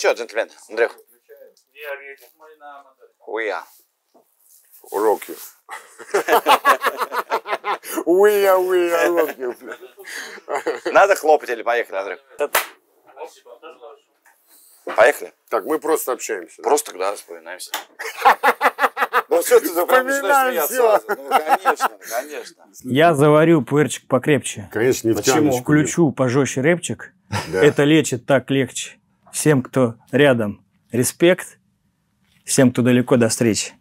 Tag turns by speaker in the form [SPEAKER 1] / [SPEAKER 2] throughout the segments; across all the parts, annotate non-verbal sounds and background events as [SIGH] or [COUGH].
[SPEAKER 1] что, джентльмен, Андрюх? We are. Rock you. we are, we are rock you. Надо хлопать или поехали, Андрюх? Поехали. Так, мы просто общаемся. Просто, да, вспоминаемся. Ну что ты начинаешь Ну, конечно, конечно.
[SPEAKER 2] Я заварю пуэрчик покрепче. Конечно, не Включу пожестче рэпчик. Это лечит так легче. Всем, кто рядом, респект. Всем, кто далеко, до встречи.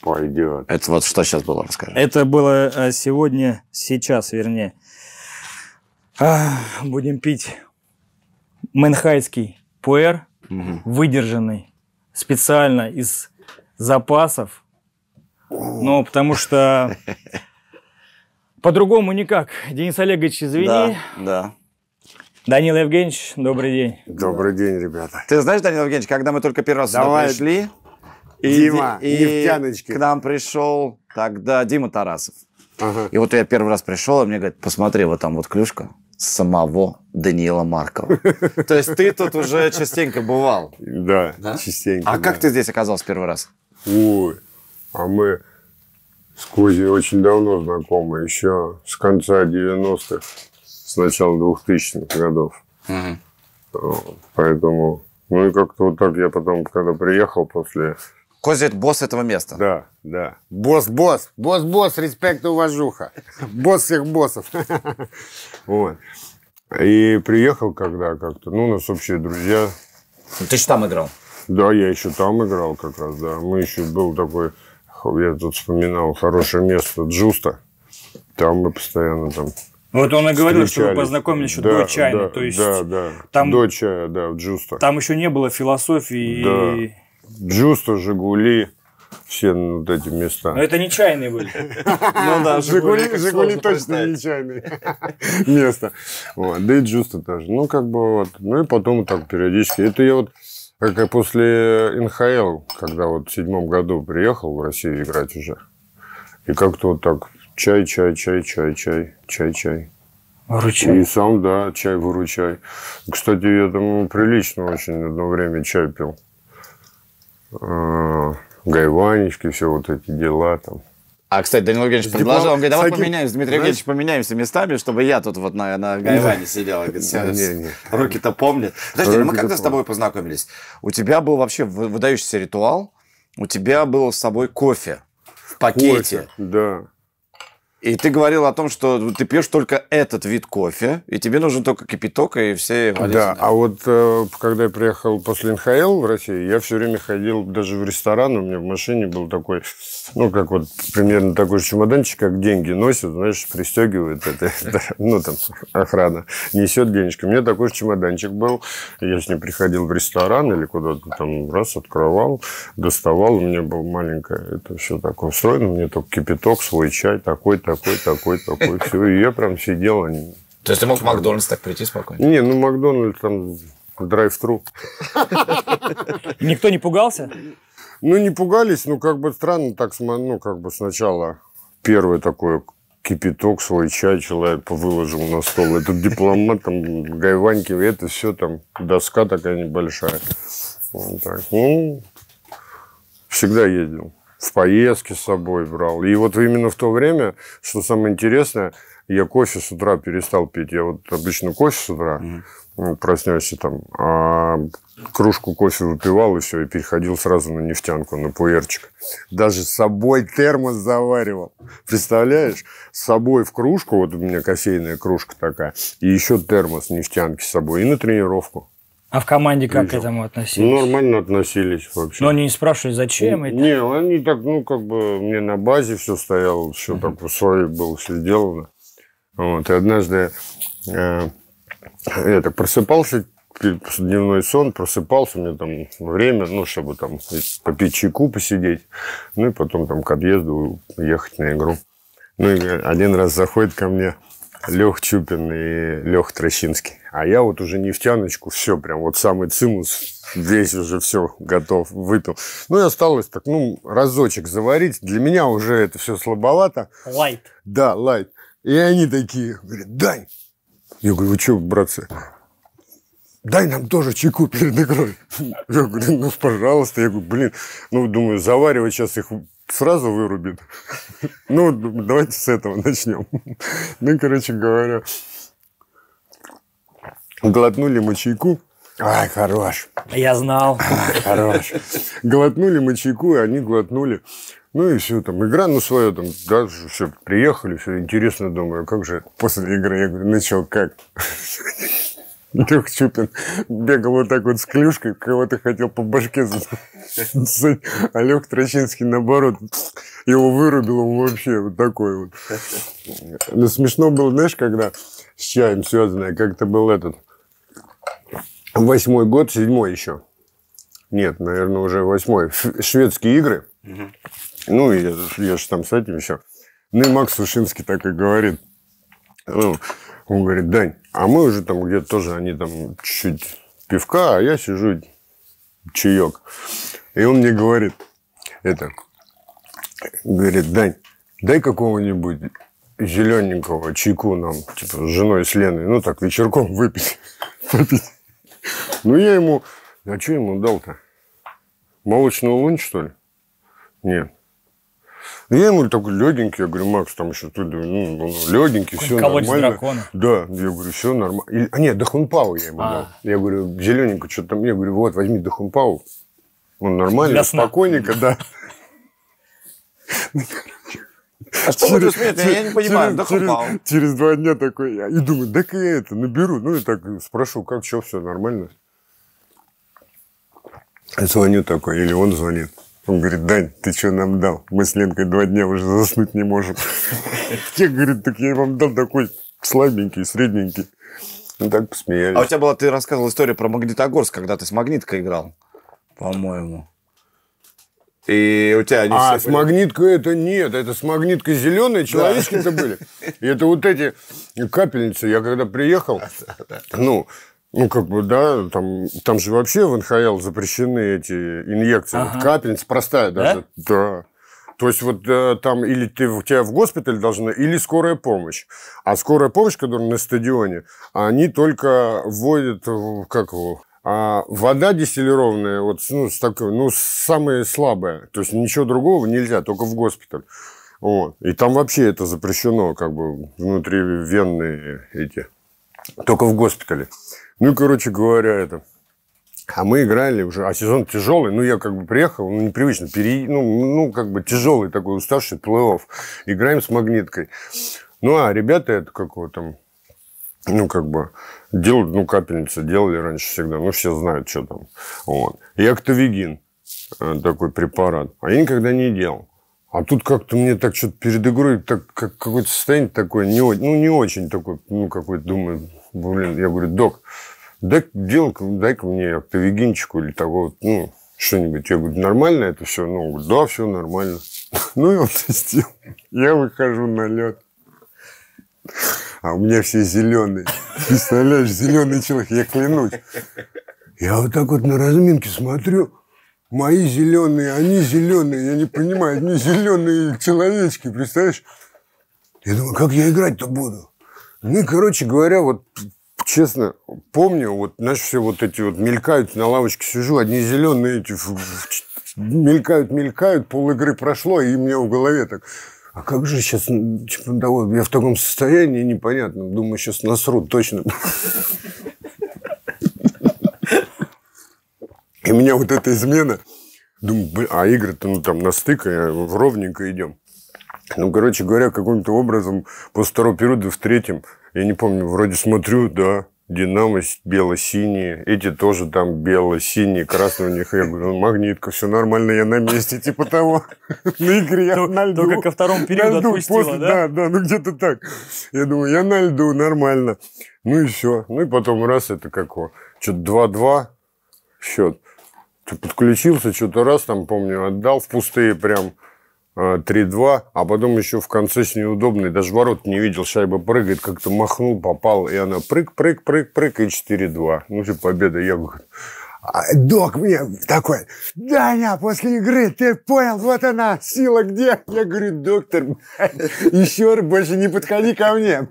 [SPEAKER 2] Пойдет. Это вот что сейчас было, расскажи. Это было а, сегодня, сейчас, вернее. А, будем пить Менхайский пуэр, угу. выдержанный специально из запасов. Ну, потому что [LAUGHS] по-другому никак. Денис Олегович, извини. Да, да. Данил Евгеньевич, добрый день. Добрый день, ребята. Ты знаешь, Данил Евгеньевич, когда мы только первый раз Давай. пришли, и, Дима, и
[SPEAKER 1] к нам пришел тогда Дима Тарасов. Ага. И вот я первый раз пришел, и мне говорит: посмотри, вот там вот клюшка самого Даниила Маркова. [LAUGHS] То есть ты тут уже частенько бывал? Да, частенько. А как ты здесь оказался первый раз? Ой, а мы с Кузей очень
[SPEAKER 3] давно знакомы, еще с конца 90-х с начала 2000-х годов. Угу. Поэтому, ну и как-то вот так я потом, когда приехал после...
[SPEAKER 1] Кози – это босс этого места. Да, да. Босс-босс, босс-босс,
[SPEAKER 3] респект и уважуха. Босс всех боссов. [LAUGHS] Вот. И приехал когда как-то, ну, у нас общие друзья.
[SPEAKER 1] Ну, ты же там играл?
[SPEAKER 3] Да, я еще там играл как раз, да. Мы еще был такой, я тут вспоминал, хорошее место Джуста. Там мы постоянно там вот он и говорил, что вы познакомились еще да, до Чайны, да, то есть да, да. там до чая, да, в Джустах.
[SPEAKER 2] Там еще не было философии.
[SPEAKER 3] Да. Джуста, Жигули, все вот эти места. Но это
[SPEAKER 2] не чайные были. [LAUGHS] Ну да, Жигули, Жигули точно не чайные
[SPEAKER 3] [LAUGHS] место. Вот. Да и Джуста тоже. Ну, как бы вот. Ну и потом так периодически. Это я вот как после НХЛ, когда вот в седьмом году приехал в Россию играть уже. И как-то вот так Чай, чай, чай, чай, чай, чай, чай. Выручай. И сам, да, чай выручай. Кстати, я там прилично очень одно время чай пил. А, Гайванечки, все вот эти дела там. А, кстати, Данил Евгеньевич предложил, он говорит, давай Саки... поменяемся, Дмитрий Евгеньевич,
[SPEAKER 1] поменяемся местами, чтобы я тут вот на, на Гайване сидел. Руки-то помнят. Подожди, ну мы когда с тобой познакомились? У тебя был вообще выдающийся ритуал, у тебя был с собой кофе в пакете. Кофе, да. И ты говорил о том, что ты пьешь только этот вид кофе, и тебе нужен только кипяток и все болезни. Да, а вот э, когда я приехал после НХЛ в Россию, я все время
[SPEAKER 3] ходил даже в ресторан, у меня в машине был такой, ну, как вот примерно такой же чемоданчик, как деньги носят, знаешь, пристегивают это, [LAUGHS] ну, там, охрана, несет денежки. У меня такой же чемоданчик был, я с ним приходил в ресторан или куда-то там, раз, открывал, доставал, у меня был маленькое, это все такое устроено, мне только кипяток, свой чай такой-то, такой, такой, такой. Все, и я прям сидел. То есть ты мог в Макдональдс
[SPEAKER 1] так прийти спокойно?
[SPEAKER 3] Не, ну Макдональдс там драйв-тру. Никто не пугался? Ну, не пугались, ну, как бы странно так, ну, как бы сначала первое такое кипяток свой, чай человек выложил на стол. Этот дипломат, там, гайваньки, это все там, доска такая небольшая. Вот так. Ну, всегда ездил в поездке с собой брал. И вот именно в то время, что самое интересное, я кофе с утра перестал пить. Я вот обычно кофе с утра mm-hmm. Ну, проснешься там, а кружку кофе выпивал и все, и переходил сразу на нефтянку, на пуэрчик. Даже с собой термос заваривал. Представляешь? С собой в кружку, вот у меня кофейная кружка такая, и еще термос нефтянки с собой, и на тренировку.
[SPEAKER 2] А в команде как Причем. к этому относились?
[SPEAKER 3] Нормально относились вообще.
[SPEAKER 2] Но они не спрашивали, зачем это?
[SPEAKER 3] Не, они так, ну, как бы мне на базе все стояло, все uh-huh. так в условии было, все сделано. Вот, и однажды э, я так просыпался, дневной сон, просыпался, мне там время, ну, чтобы там попить чайку, посидеть, ну, и потом там к отъезду ехать на игру. Ну, и один раз заходит ко мне Лех Чупин и Лех Трощинский. А я вот уже нефтяночку, все, прям вот самый цимус, весь уже все готов, выпил. Ну и осталось так, ну, разочек заварить. Для меня уже это все слабовато. Лайт. Да, лайт. И они такие, говорят, дай. Я говорю, вы что, братцы, дай нам тоже чайку перед игрой. [LAUGHS] Я говорю, ну, пожалуйста. Я говорю, блин, ну, думаю, заваривать сейчас их сразу вырубит. Ну, давайте с этого начнем. Ну, короче говоря, глотнули мы чайку. Ай, хорош. Я знал. Ай, хорош. Глотнули мы чайку, и они глотнули. Ну и все, там, игра, ну, свое, там, да, все, приехали, все, интересно, думаю, а как же После игры я говорю, ну, что, как? Лех [LAUGHS] Чупин бегал вот так вот с клюшкой, кого то хотел по башке засунуть. [LAUGHS] А Лех Трачинский, наоборот, его вырубил, он вообще вот такой вот. Но ну, смешно было, знаешь, когда с чаем связанное, как-то был этот восьмой год, седьмой еще. Нет, наверное, уже восьмой. Шведские игры. Ну, я, я же там с этим еще. Ну и Макс Сушинский так и говорит. Ну, он говорит, Дань, а мы уже там где-то тоже, они там чуть-чуть пивка, а я сижу чаек. И он мне говорит, это, говорит, Дань, дай какого-нибудь зелененького чайку нам, типа, с женой, с Леной, ну так, вечерком выпить. выпить. [LAUGHS] Ну, я ему, а что ему дал-то? Молочную лунь, что ли? Нет. Ну, я ему такой легенький, я говорю, Макс, там еще тут, ну, ну легенький, все нормально. дракона. Да, я говорю, все нормально. а, нет, Дахунпау я ему а. дал. Я говорю, зелененько, что-то там, я говорю, вот, возьми Дахунпау. Он нормальный, Для спокойненько, да.
[SPEAKER 1] А что через, вы смеете? Я не понимаю, да через,
[SPEAKER 3] через два дня такой, я, и думаю, да я это наберу. Ну, и так спрошу, как, что, все нормально? Я звоню такой, или он звонит. Он говорит, Дань, ты что нам дал? Мы с Ленкой два дня уже заснуть не можем. [LAUGHS] Я, говорит, так я вам дал такой слабенький, средненький. Ну, так посмеялись.
[SPEAKER 1] А у тебя была, ты рассказывал историю про Магнитогорск, когда ты с Магниткой играл, по-моему. И у тебя они А, с были... магниткой это нет, это с магниткой
[SPEAKER 3] зеленые человечки-то да. были. И это вот эти капельницы. Я когда приехал, [LAUGHS] ну, ну, как бы, да, там, там же вообще в НХЛ запрещены эти инъекции, ага. вот капельница простая даже. Да. да. То есть вот э, там или ты у тебя в госпиталь должны, или скорая помощь. А скорая помощь, которая на стадионе, они только вводят, э, как его, а вода дистиллированная, вот, ну, с такой, ну, самая слабая. То есть ничего другого нельзя, только в госпиталь. Вот. И там вообще это запрещено, как бы внутривенные эти. Только в госпитале. Ну и, короче говоря, это... А мы играли уже, а сезон тяжелый, ну я как бы приехал, ну непривычно, пере... ну, ну как бы тяжелый такой уставший плей-офф. Играем с магниткой. Ну а ребята это какого там, ну как бы делают, ну капельница делали раньше всегда, ну все знают, что там. Вот. И актовигин э, такой препарат, а я никогда не делал. А тут как-то мне так что-то перед игрой так, как, какое-то состояние такое, не, ну не очень такое, ну какой то думаю, блин, я говорю, док, дай, дай-ка мне октавигинчику или того, ну, что-нибудь. Я говорю, нормально это все? Ну, он говорит, да, все нормально. [LAUGHS] Ну, и он сделал. Я выхожу на лед. А у меня все зеленые. Представляешь, зеленый человек, я клянусь. Я вот так вот на разминке смотрю, мои зеленые, они зеленые, я не понимаю, они зеленые человечки, представляешь? Я думаю, как я играть-то буду? Ну и, короче говоря, вот честно, помню, вот наши все вот эти вот мелькают, на лавочке сижу, одни зеленые эти мелькают, мелькают, пол игры прошло, и мне в голове так, а как же сейчас, типа, я в таком состоянии непонятно, думаю, сейчас насрут точно. И меня вот эта измена, думаю, а игры-то ну, там на стык, э, ровненько идем. Ну, короче говоря, каким-то образом после второго периода в третьем, я не помню, вроде смотрю, да, Динамо бело-синие, эти тоже там бело-синие, красные у них. Я говорю, «Ну, магнитка, все нормально, я на месте, типа того.
[SPEAKER 2] [LAUGHS] На игре я на льду. Только ко второму периоду отпустила, да?
[SPEAKER 3] Да, да, ну где-то так. Я думаю, я на льду, нормально. Ну и все. Ну и потом раз, это как что-то 2-2 счет. Подключился, что-то раз там, помню, отдал в пустые прям. 3-2, э, а потом еще в конце с неудобной, даже ворот не видел, шайба прыгает, как-то махнул, попал, и она прыг, прыг, прыг, прыг, и 4-2. Ну, же победа, я говорю, а, док мне такой, Даня, после игры, ты понял, вот она, сила где? Я говорю, доктор, еще раз больше не подходи ко мне.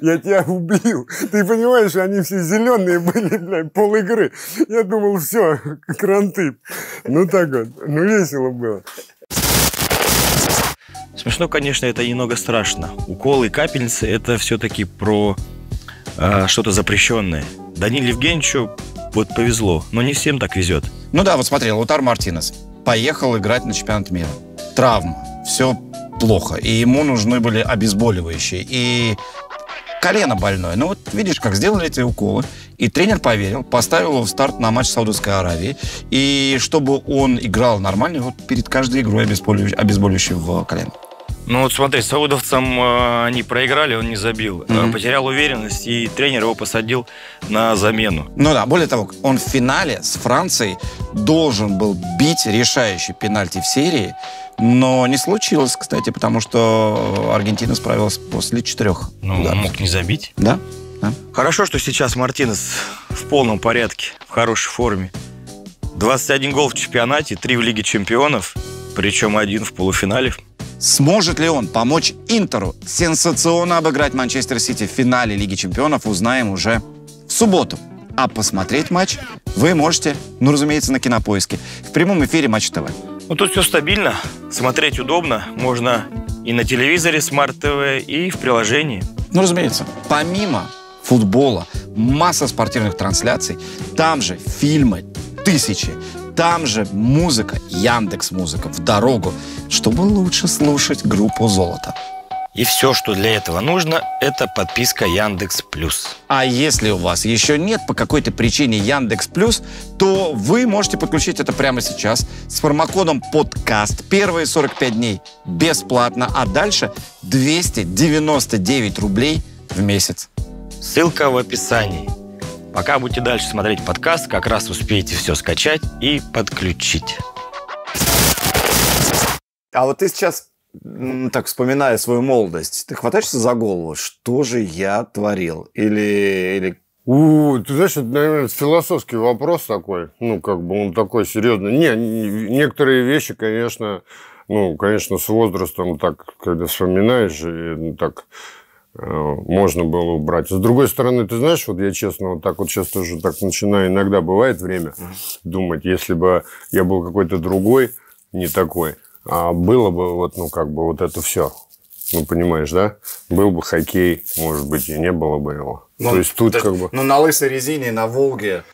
[SPEAKER 3] Я тебя убью. Ты понимаешь, они все зеленые были, блядь, пол игры. Я думал, все, кранты. Ну так вот, ну весело было.
[SPEAKER 2] Смешно, конечно, это немного страшно. Уколы и капельницы – это все-таки про э, что-то запрещенное. Даниле Евгеньевичу вот повезло, но не всем так везет. Ну да, вот смотри, Лутар
[SPEAKER 1] Мартинес поехал играть на чемпионат мира. Травма, все плохо, и ему нужны были обезболивающие. И колено больное. Ну вот видишь, как сделали эти уколы, и тренер поверил, поставил его в старт на матч Саудовской Аравии, и чтобы он играл нормально, вот перед каждой игрой обезболивающий, обезболивающий в колено.
[SPEAKER 2] Ну вот смотри, саудовцам э, они проиграли, он не забил. Mm-hmm. потерял уверенность, и тренер его посадил на замену.
[SPEAKER 1] Ну да, более того, он в финале с Францией должен был бить решающий пенальти в серии, но не случилось, кстати, потому что Аргентина справилась после четырех.
[SPEAKER 2] Ну, ударов. мог не забить. Да. да. Хорошо, что сейчас Мартинес в полном порядке, в хорошей форме. 21 гол в чемпионате, 3 в Лиге чемпионов, причем один в полуфинале. Сможет ли он
[SPEAKER 1] помочь Интеру сенсационно обыграть Манчестер Сити в финале Лиги Чемпионов, узнаем уже в субботу. А посмотреть матч вы можете, ну, разумеется, на Кинопоиске. В прямом эфире Матч ТВ.
[SPEAKER 2] Ну, тут все стабильно, смотреть удобно. Можно и на телевизоре Смарт ТВ, и в приложении.
[SPEAKER 1] Ну, разумеется. Помимо футбола, масса спортивных трансляций, там же фильмы, тысячи, там же музыка, Яндекс Музыка, в дорогу, чтобы лучше слушать группу «Золото».
[SPEAKER 2] И все, что для этого нужно, это подписка Яндекс Плюс. А если
[SPEAKER 1] у вас еще нет по какой-то причине Яндекс Плюс, то вы можете подключить это прямо сейчас с промокодом подкаст. Первые 45 дней бесплатно, а дальше
[SPEAKER 2] 299 рублей в месяц. Ссылка в описании. Пока будете дальше смотреть подкаст, как раз успеете все скачать и подключить.
[SPEAKER 1] А вот ты сейчас, так вспоминая свою молодость, ты хватаешься за голову, что же я творил? Или, или у, ты знаешь, это, наверное, философский вопрос такой. Ну, как бы он такой серьезный. Не,
[SPEAKER 3] некоторые вещи, конечно, ну, конечно, с возрастом так, когда вспоминаешь, и, ну, так Э, можно было убрать. С другой стороны, ты знаешь, вот я честно вот так вот сейчас тоже так начинаю, иногда бывает время думать, если бы я был какой-то другой, не такой, а было бы вот, ну, как бы вот это все. Ну, понимаешь, да? Был бы хоккей, может быть, и не было бы его. Ну, То есть тут да, как бы...
[SPEAKER 1] Ну, на лысой резине, на Волге,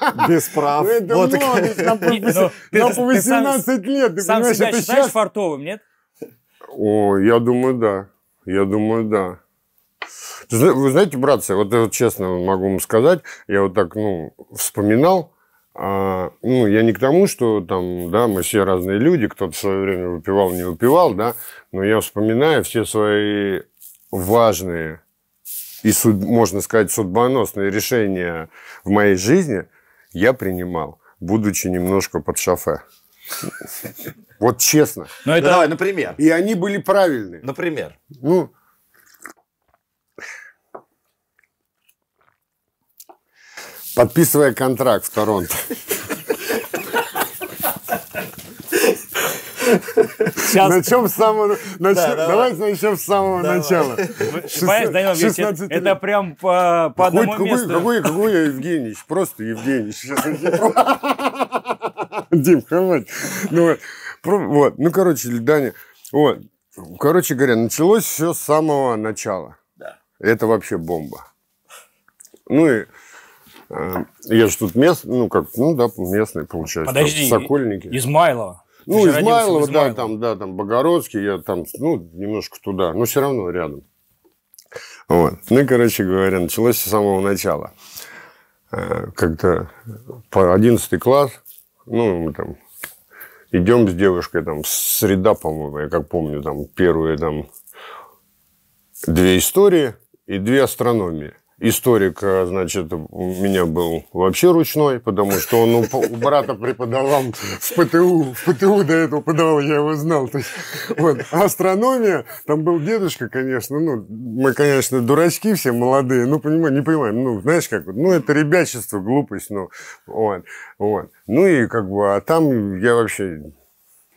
[SPEAKER 2] [LAUGHS] без прав. Ну, это молодость, нам по 18 лет. Сам себя считаешь фартовым, нет?
[SPEAKER 3] О, я думаю, да. Я думаю, да. Вы знаете, братцы, вот, вот честно могу вам сказать, я вот так, ну, вспоминал, а, ну, я не к тому, что там, да, мы все разные люди, кто-то в свое время выпивал, не выпивал, да, но я вспоминаю все свои важные и, суд, можно сказать, судьбоносные решения в моей жизни я принимал, будучи немножко под шофе. Вот честно. Но это... Давай,
[SPEAKER 1] например. И они были правильные. Например.
[SPEAKER 3] Ну, Подписывая контракт в Торонто. Сейчас... Начнем с самого начала. Да, давай. Давайте начнем с самого давай. начала. Понимаешь, Данил 16... это, это
[SPEAKER 2] прям по, по одному какой, месту. Какой,
[SPEAKER 3] какой я Евгений? Просто Евгеньевич. Дим, хватит. Ну, вот. вот. ну, короче, Даня, вот. Короче говоря, началось все с самого начала. Да. Это вообще бомба. Ну и Э, я же тут мест, ну как, ну да, местный получается. Подожди, Сокольники.
[SPEAKER 2] Измайлова. Ну, Измайлова, да,
[SPEAKER 3] там, да, там Богородский, я там, ну, немножко туда, но все равно рядом. Вот. Ну, и, короче говоря, началось с самого начала. Э, как-то по 11 класс, ну, мы там идем с девушкой, там, среда, по-моему, я как помню, там, первые, там, две истории и две астрономии – Историк, э, значит, у меня был вообще ручной, потому что он у, брата преподавал в ПТУ. В ПТУ до этого подавал, я его знал. То есть, вот. А астрономия, там был дедушка, конечно, ну, мы, конечно, дурачки все молодые, ну, понимаю, не понимаем, ну, знаешь, как, ну, это ребячество, глупость, ну, вот, вот. Ну, и как бы, а там я вообще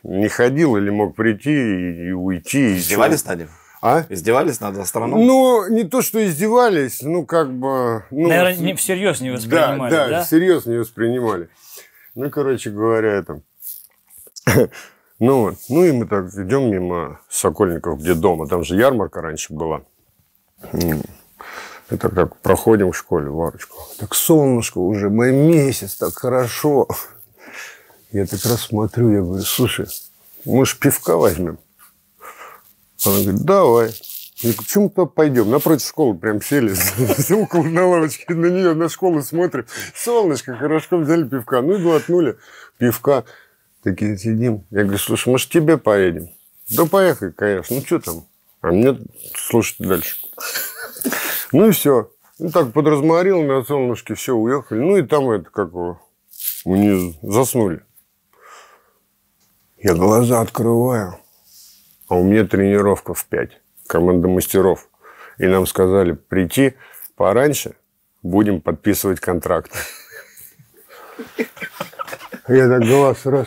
[SPEAKER 3] не ходил или мог прийти и, и уйти. Издевались над ним? А? Издевались над астрономом? Ну, не то, что издевались, ну, как бы... Ну, Наверное, не,
[SPEAKER 2] всерьез не воспринимали, да? Да, да,
[SPEAKER 3] всерьез не воспринимали. Ну, короче говоря, это... [COUGHS] ну, ну, и мы так идем мимо Сокольников, где дома. Там же ярмарка раньше была. Это как проходим в школе, Варочку. Так солнышко уже, мой месяц, так хорошо. Я так раз я говорю, слушай, мы пивка возьмем. Она говорит, давай. Я говорю, почему то пойдем? Напротив школы прям сели, [LAUGHS] около на лавочке, на нее, на школу смотрим. Солнышко, хорошо, взяли пивка. Ну и глотнули пивка. Такие сидим. Я говорю, слушай, может, тебе поедем? Да поехали, конечно. Ну, что там? А мне слушать дальше. Ну и все. Ну, так подразморил на солнышке, все, уехали. Ну и там это как его, у них заснули. Я глаза открываю а у меня тренировка в 5, команда мастеров. И нам сказали прийти пораньше, будем подписывать контракт. Я так глаз раз.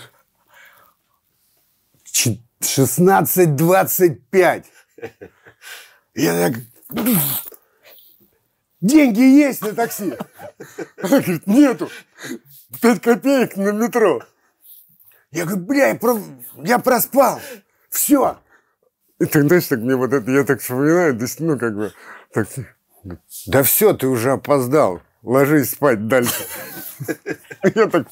[SPEAKER 3] 16.25. Я так... Деньги есть на такси? Она говорит, нету. Пять копеек на метро. Я говорю, бля, я, про... я проспал. Все. И ты знаешь, так мне вот это, я так вспоминаю, то есть, ну, как бы, так, да все, ты уже опоздал, ложись спать дальше. [LAUGHS] Я так,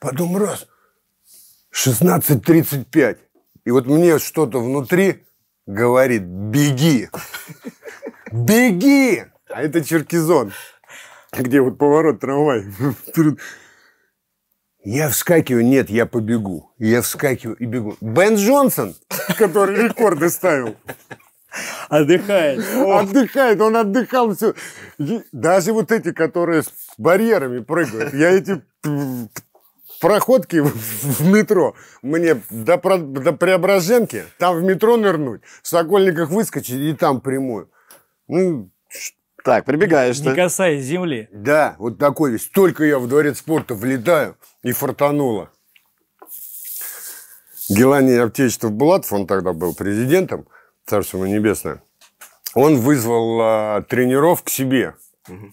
[SPEAKER 3] потом раз, 16.35, и вот мне что-то внутри говорит, беги, беги, а это Черкизон, где вот поворот трамвай я вскакиваю, нет, я побегу. Я вскакиваю и бегу. Бен Джонсон, который рекорды ставил. Отдыхает. Отдыхает, он отдыхал все. Даже вот эти, которые с барьерами прыгают, я эти проходки в метро. Мне до, до Преображенки, там в метро нырнуть, в Сокольниках выскочить и там прямую. Ну, так, прибегаешь Не ты.
[SPEAKER 2] касаясь земли.
[SPEAKER 3] Да, вот такой весь. Только я в дворец спорта влетаю и фартануло. Геланий Аптечетов Булатов, он тогда был президентом, Царство Небесное, он вызвал а, тренеров к себе. Угу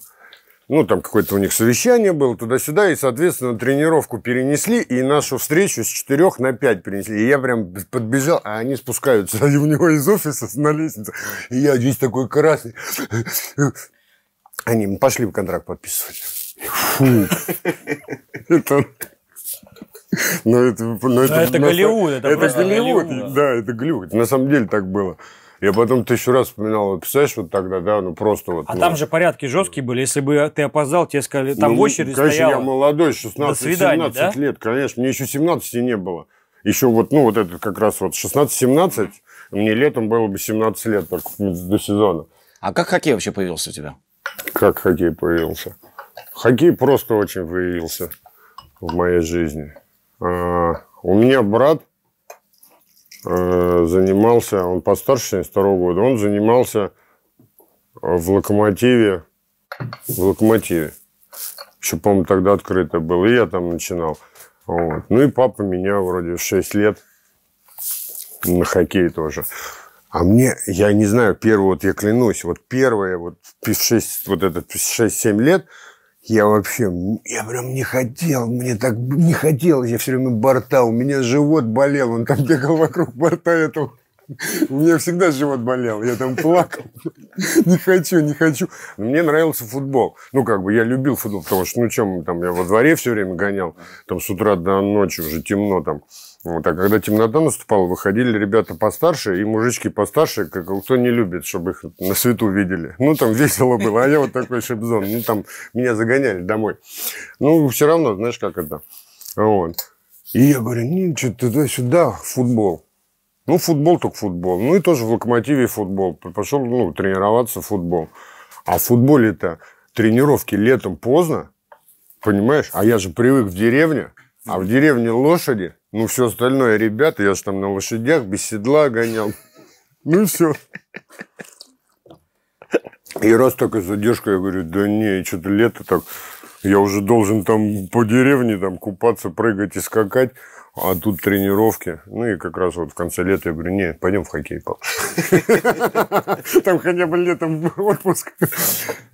[SPEAKER 3] ну, там какое-то у них совещание было туда-сюда, и, соответственно, тренировку перенесли, и нашу встречу с четырех на пять перенесли. И я прям подбежал, а они спускаются, [LAUGHS] и у него из офиса на лестнице, и я здесь такой красный. Они, пошли в контракт подписывать. Фу. Это... Ну, это, ну, а это, это Голливуд. Это, это Голливуд, да, это Голливуд. На самом деле так было. Я потом тысячу раз вспоминал, писаешь вот тогда, да, ну просто вот. А ну, там
[SPEAKER 2] же порядки жесткие были. Если бы ты опоздал, тебе сказали, там ну, в очередь конечно, стояла. я
[SPEAKER 3] молодой, 16-17 да? лет, конечно. Мне еще 17 не было. Еще вот, ну, вот этот как раз вот 16-17, мне летом было бы 17 лет только до сезона. А как хоккей вообще появился у тебя? Как хоккей появился? Хоккей просто очень появился в моей жизни. А, у меня брат – Э, занимался, он постарше 72 года, он занимался э, в локомотиве, в локомотиве. Еще, по-моему, тогда открыто было, и я там начинал. Вот. Ну и папа меня вроде в 6 лет на хоккей тоже. А мне, я не знаю, первое, вот я клянусь, вот первое, вот в 6, вот это 6-7 лет – я вообще, я прям не хотел, мне так не хотелось, я все время борта, у меня живот болел, он там бегал вокруг борта этого. У меня всегда живот болел, я там плакал. Не хочу, не хочу. Мне нравился футбол. Ну, как бы я любил футбол, потому что, ну, чем там, я во дворе все время гонял, там с утра до ночи уже темно там. Вот, а когда темнота наступала, выходили ребята постарше, и мужички постарше, как кто не любит, чтобы их на свету видели. Ну, там весело было, а я вот такой шипзон. Ну, там меня загоняли домой. Ну, все равно, знаешь, как это. Вот. И я говорю, не, что туда-сюда, футбол. Ну, футбол только футбол. Ну, и тоже в локомотиве футбол. Пошел, ну, тренироваться в футбол. А в футболе-то тренировки летом поздно, понимаешь? А я же привык в деревне, а в деревне лошади – ну, все остальное, ребята, я же там на лошадях без седла гонял. Ну и все. И раз так задержка, я говорю, да не, что-то лето так, я уже должен там по деревне там купаться, прыгать и скакать, а тут тренировки. Ну и как раз вот в конце лета я говорю, не, пойдем в хоккей, пап. Там хотя бы летом отпуск.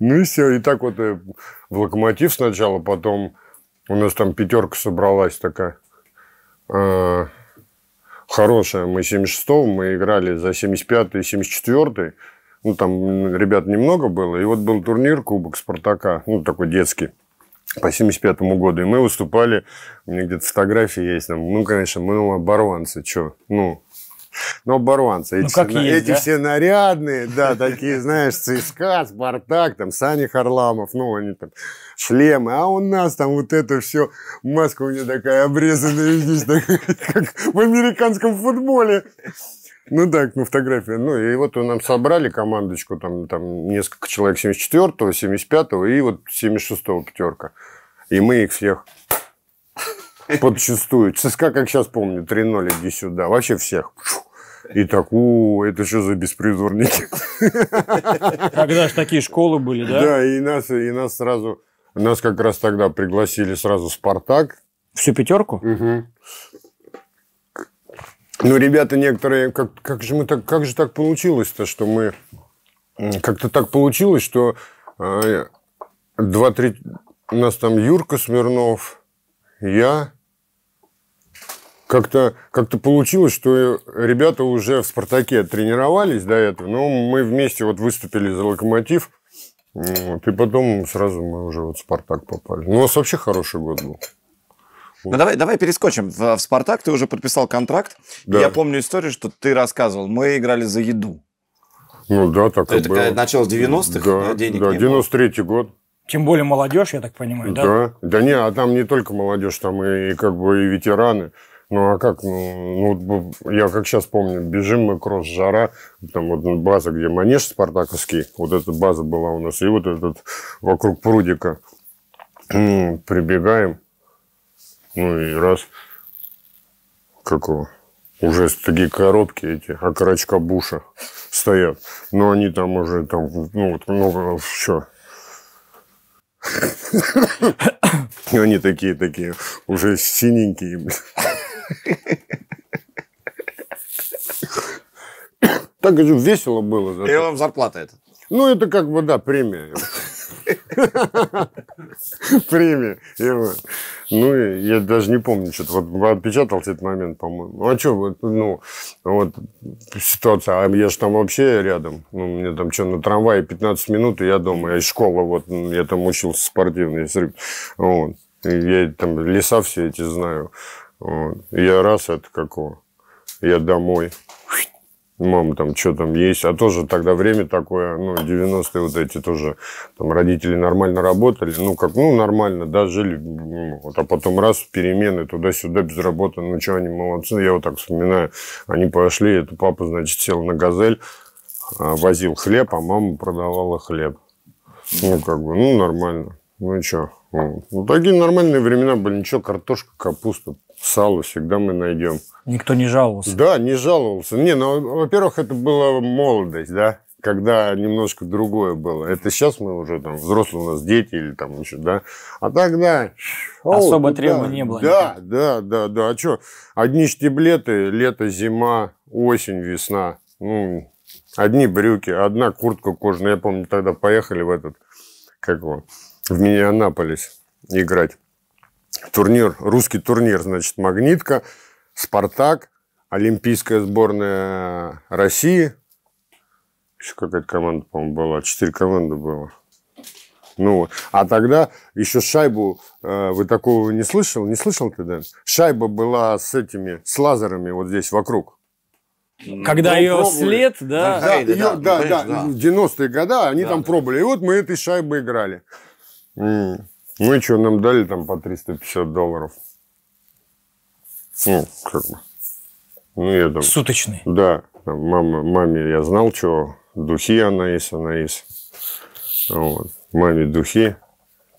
[SPEAKER 3] Ну и все, и так вот в э, локомотив сначала, потом у нас там пятерка собралась такая. Э, хорошая. Мы 76 мы играли за 75-й, 74-й. Ну, там ребят немного было. И вот был турнир Кубок Спартака, ну, такой детский по 75-му году. И мы выступали, у меня где-то фотографии есть. Там, ну, конечно, мы оборванцы, что? Ну, но ну, барванцы. Ну, эти как есть, эти да? все нарядные, да, такие, знаешь, ЦСКА, Спартак, там, Саня Харламов, ну, они там шлемы, а у нас там вот это все, маска у меня такая обрезанная здесь, как в американском футболе. Ну так на ну, фотографии. Ну и вот нам собрали командочку, там, там несколько человек 74-го, 75-го и вот 76-го пятерка. И мы их всех подчастую. ЦСКА, как сейчас помню, 3-0 иди сюда. Вообще всех. И так, у, это что за беспризорники? Когда же такие школы были, да? Да, и нас, и нас сразу нас как раз тогда пригласили сразу «Спартак». Всю пятерку? Угу. Ну, ребята некоторые, как, как, же мы так, как же так получилось-то, что мы... Как-то так получилось, что а, два-три... У нас там Юрка Смирнов, я... Как-то как получилось, что ребята уже в «Спартаке» тренировались до этого, но мы вместе вот выступили за «Локомотив». Вот, и потом сразу мы уже вот в «Спартак» попали. Ну, у нас вообще хороший год был.
[SPEAKER 1] Ну, давай, давай перескочим. В, в «Спартак» ты уже подписал контракт. Да. Я помню историю, что ты
[SPEAKER 2] рассказывал. Мы играли за еду.
[SPEAKER 3] Ну, да, так Это и было. Это начало 90-х, да, да, денег да, 93-й год.
[SPEAKER 2] Тем более молодежь, я так понимаю, да? Да, да не, а там не только
[SPEAKER 3] молодежь, там и, и как бы и ветераны. Ну а как, ну, ну я как сейчас помню, бежим мы кросс жара, там вот база, где манеж спартаковский, вот эта база была у нас, и вот этот вокруг прудика прибегаем, ну и раз, какого, уже такие коробки эти, окорочка буша стоят, но они там уже там, ну, вот, ну, все, и они такие, такие, уже синенькие. Так же весело было. Зато. И
[SPEAKER 1] вам зарплата это?
[SPEAKER 3] Ну, это как бы, да, премия. Премия. Ну, я даже не помню, что-то вот отпечатался этот момент, по-моему. А что, ну, вот ситуация, а я же там вообще рядом. Ну, мне там что, на трамвае 15 минут, и я дома. Я из школы, вот, я там учился спортивный. Вот. Я там леса все эти знаю. Вот. Я раз это какого, я домой. Мам, там, что там есть. А тоже тогда время такое, ну, 90-е вот эти тоже, там, родители нормально работали. Ну, как, ну, нормально, да, жили. Ну, вот, а потом раз, перемены туда-сюда, без работы. Ну, что, они молодцы. Я вот так вспоминаю. Они пошли, это папа, значит, сел на «Газель», а, возил хлеб, а мама продавала хлеб. Ну, как бы, ну, нормально. Ну, и что? Ну, такие нормальные времена были. Ничего, картошка, капуста, сало всегда мы найдем.
[SPEAKER 2] Никто не жаловался? Да,
[SPEAKER 3] не жаловался. Не, ну, во-первых, это была молодость, да, когда немножко другое было. Это сейчас мы уже там взрослые, у нас дети или там еще, да. А тогда... Особо ну, да, требований не было. Да, никак. да, да, да. А что, одни штиблеты, лето, зима, осень, весна. Ну, одни брюки, одна куртка кожаная. Я помню, тогда поехали в этот, как его, в Миннеанаполис играть турнир, русский турнир, значит, «Магнитка», «Спартак», Олимпийская сборная России. Еще какая-то команда, по-моему, была. Четыре команды было. Ну, вот. а тогда еще шайбу, э, вы такого не слышал? Не слышал ты, Дэн? Шайба была с этими, с лазерами вот здесь вокруг.
[SPEAKER 2] Когда ну, ее пробовали. след, да? Да, да, ее, да, да, да, да.
[SPEAKER 3] 90-е годы они да, там да. пробовали. И вот мы этой шайбой играли. Ну и что, нам дали там по 350 долларов. Ну, как бы. Ну, я там... Суточный? Да. Там, мама, маме я знал, что духи она есть, она есть. Вот. Маме духи,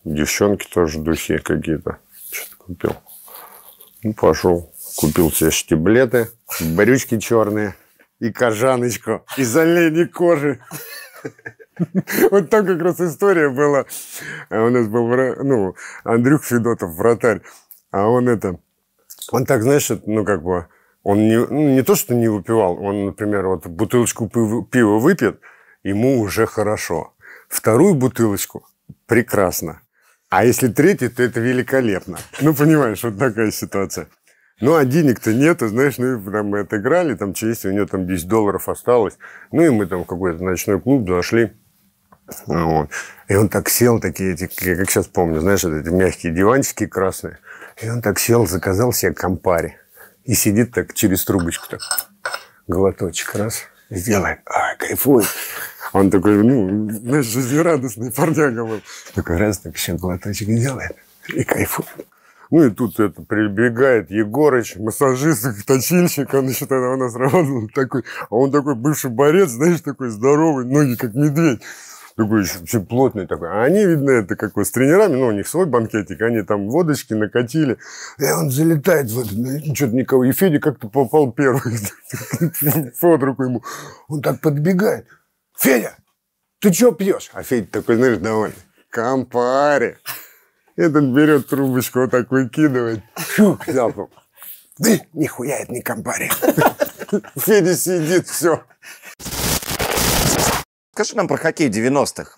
[SPEAKER 3] девчонки тоже духи какие-то. Что-то купил. Ну, пошел. Купил себе штиблеты, брючки черные и кожаночку из оленей кожи. [LAUGHS] Вот там как раз история была. А у нас был ну, Андрюх Федотов, вратарь. А он это... Он так, знаешь, ну как бы... Он не, ну, не то, что не выпивал, он, например, вот бутылочку пива выпьет, ему уже хорошо. Вторую бутылочку – прекрасно. А если третий, то это великолепно. Ну, понимаешь, вот такая ситуация. Ну, а денег-то нету, знаешь, ну, там мы отыграли, там, честь, у него там 10 долларов осталось. Ну, и мы там в какой-то ночной клуб зашли. Вот. И он так сел, такие эти, я как сейчас помню, знаешь, эти мягкие диванчики красные. И он так сел, заказал себе компари. И сидит так через трубочку так. Глоточек раз. Сделает. А, кайфует. Он такой, ну, знаешь, жизнерадостный парняга был. Такой раз, так еще глоточек делает. И кайфует. Ну и тут это прибегает Егорыч, массажист, точильщик, он еще тогда у нас работал такой, а он такой бывший борец, знаешь, такой здоровый, ноги как медведь такой очень плотный такой. А они, видно, это какой с тренерами, ну, у них свой банкетик, они там водочки накатили. И он залетает, вот, что-то никого. И Федя как-то попал первый [LAUGHS] под руку ему. Он так подбегает. Федя, ты что пьешь? А Федя такой, знаешь, довольный. Компари. Этот берет трубочку, вот так выкидывает.
[SPEAKER 1] Шук, залпом. Да, нихуя это не компари. [LAUGHS] Федя сидит, все. Скажи нам про хоккей 90-х.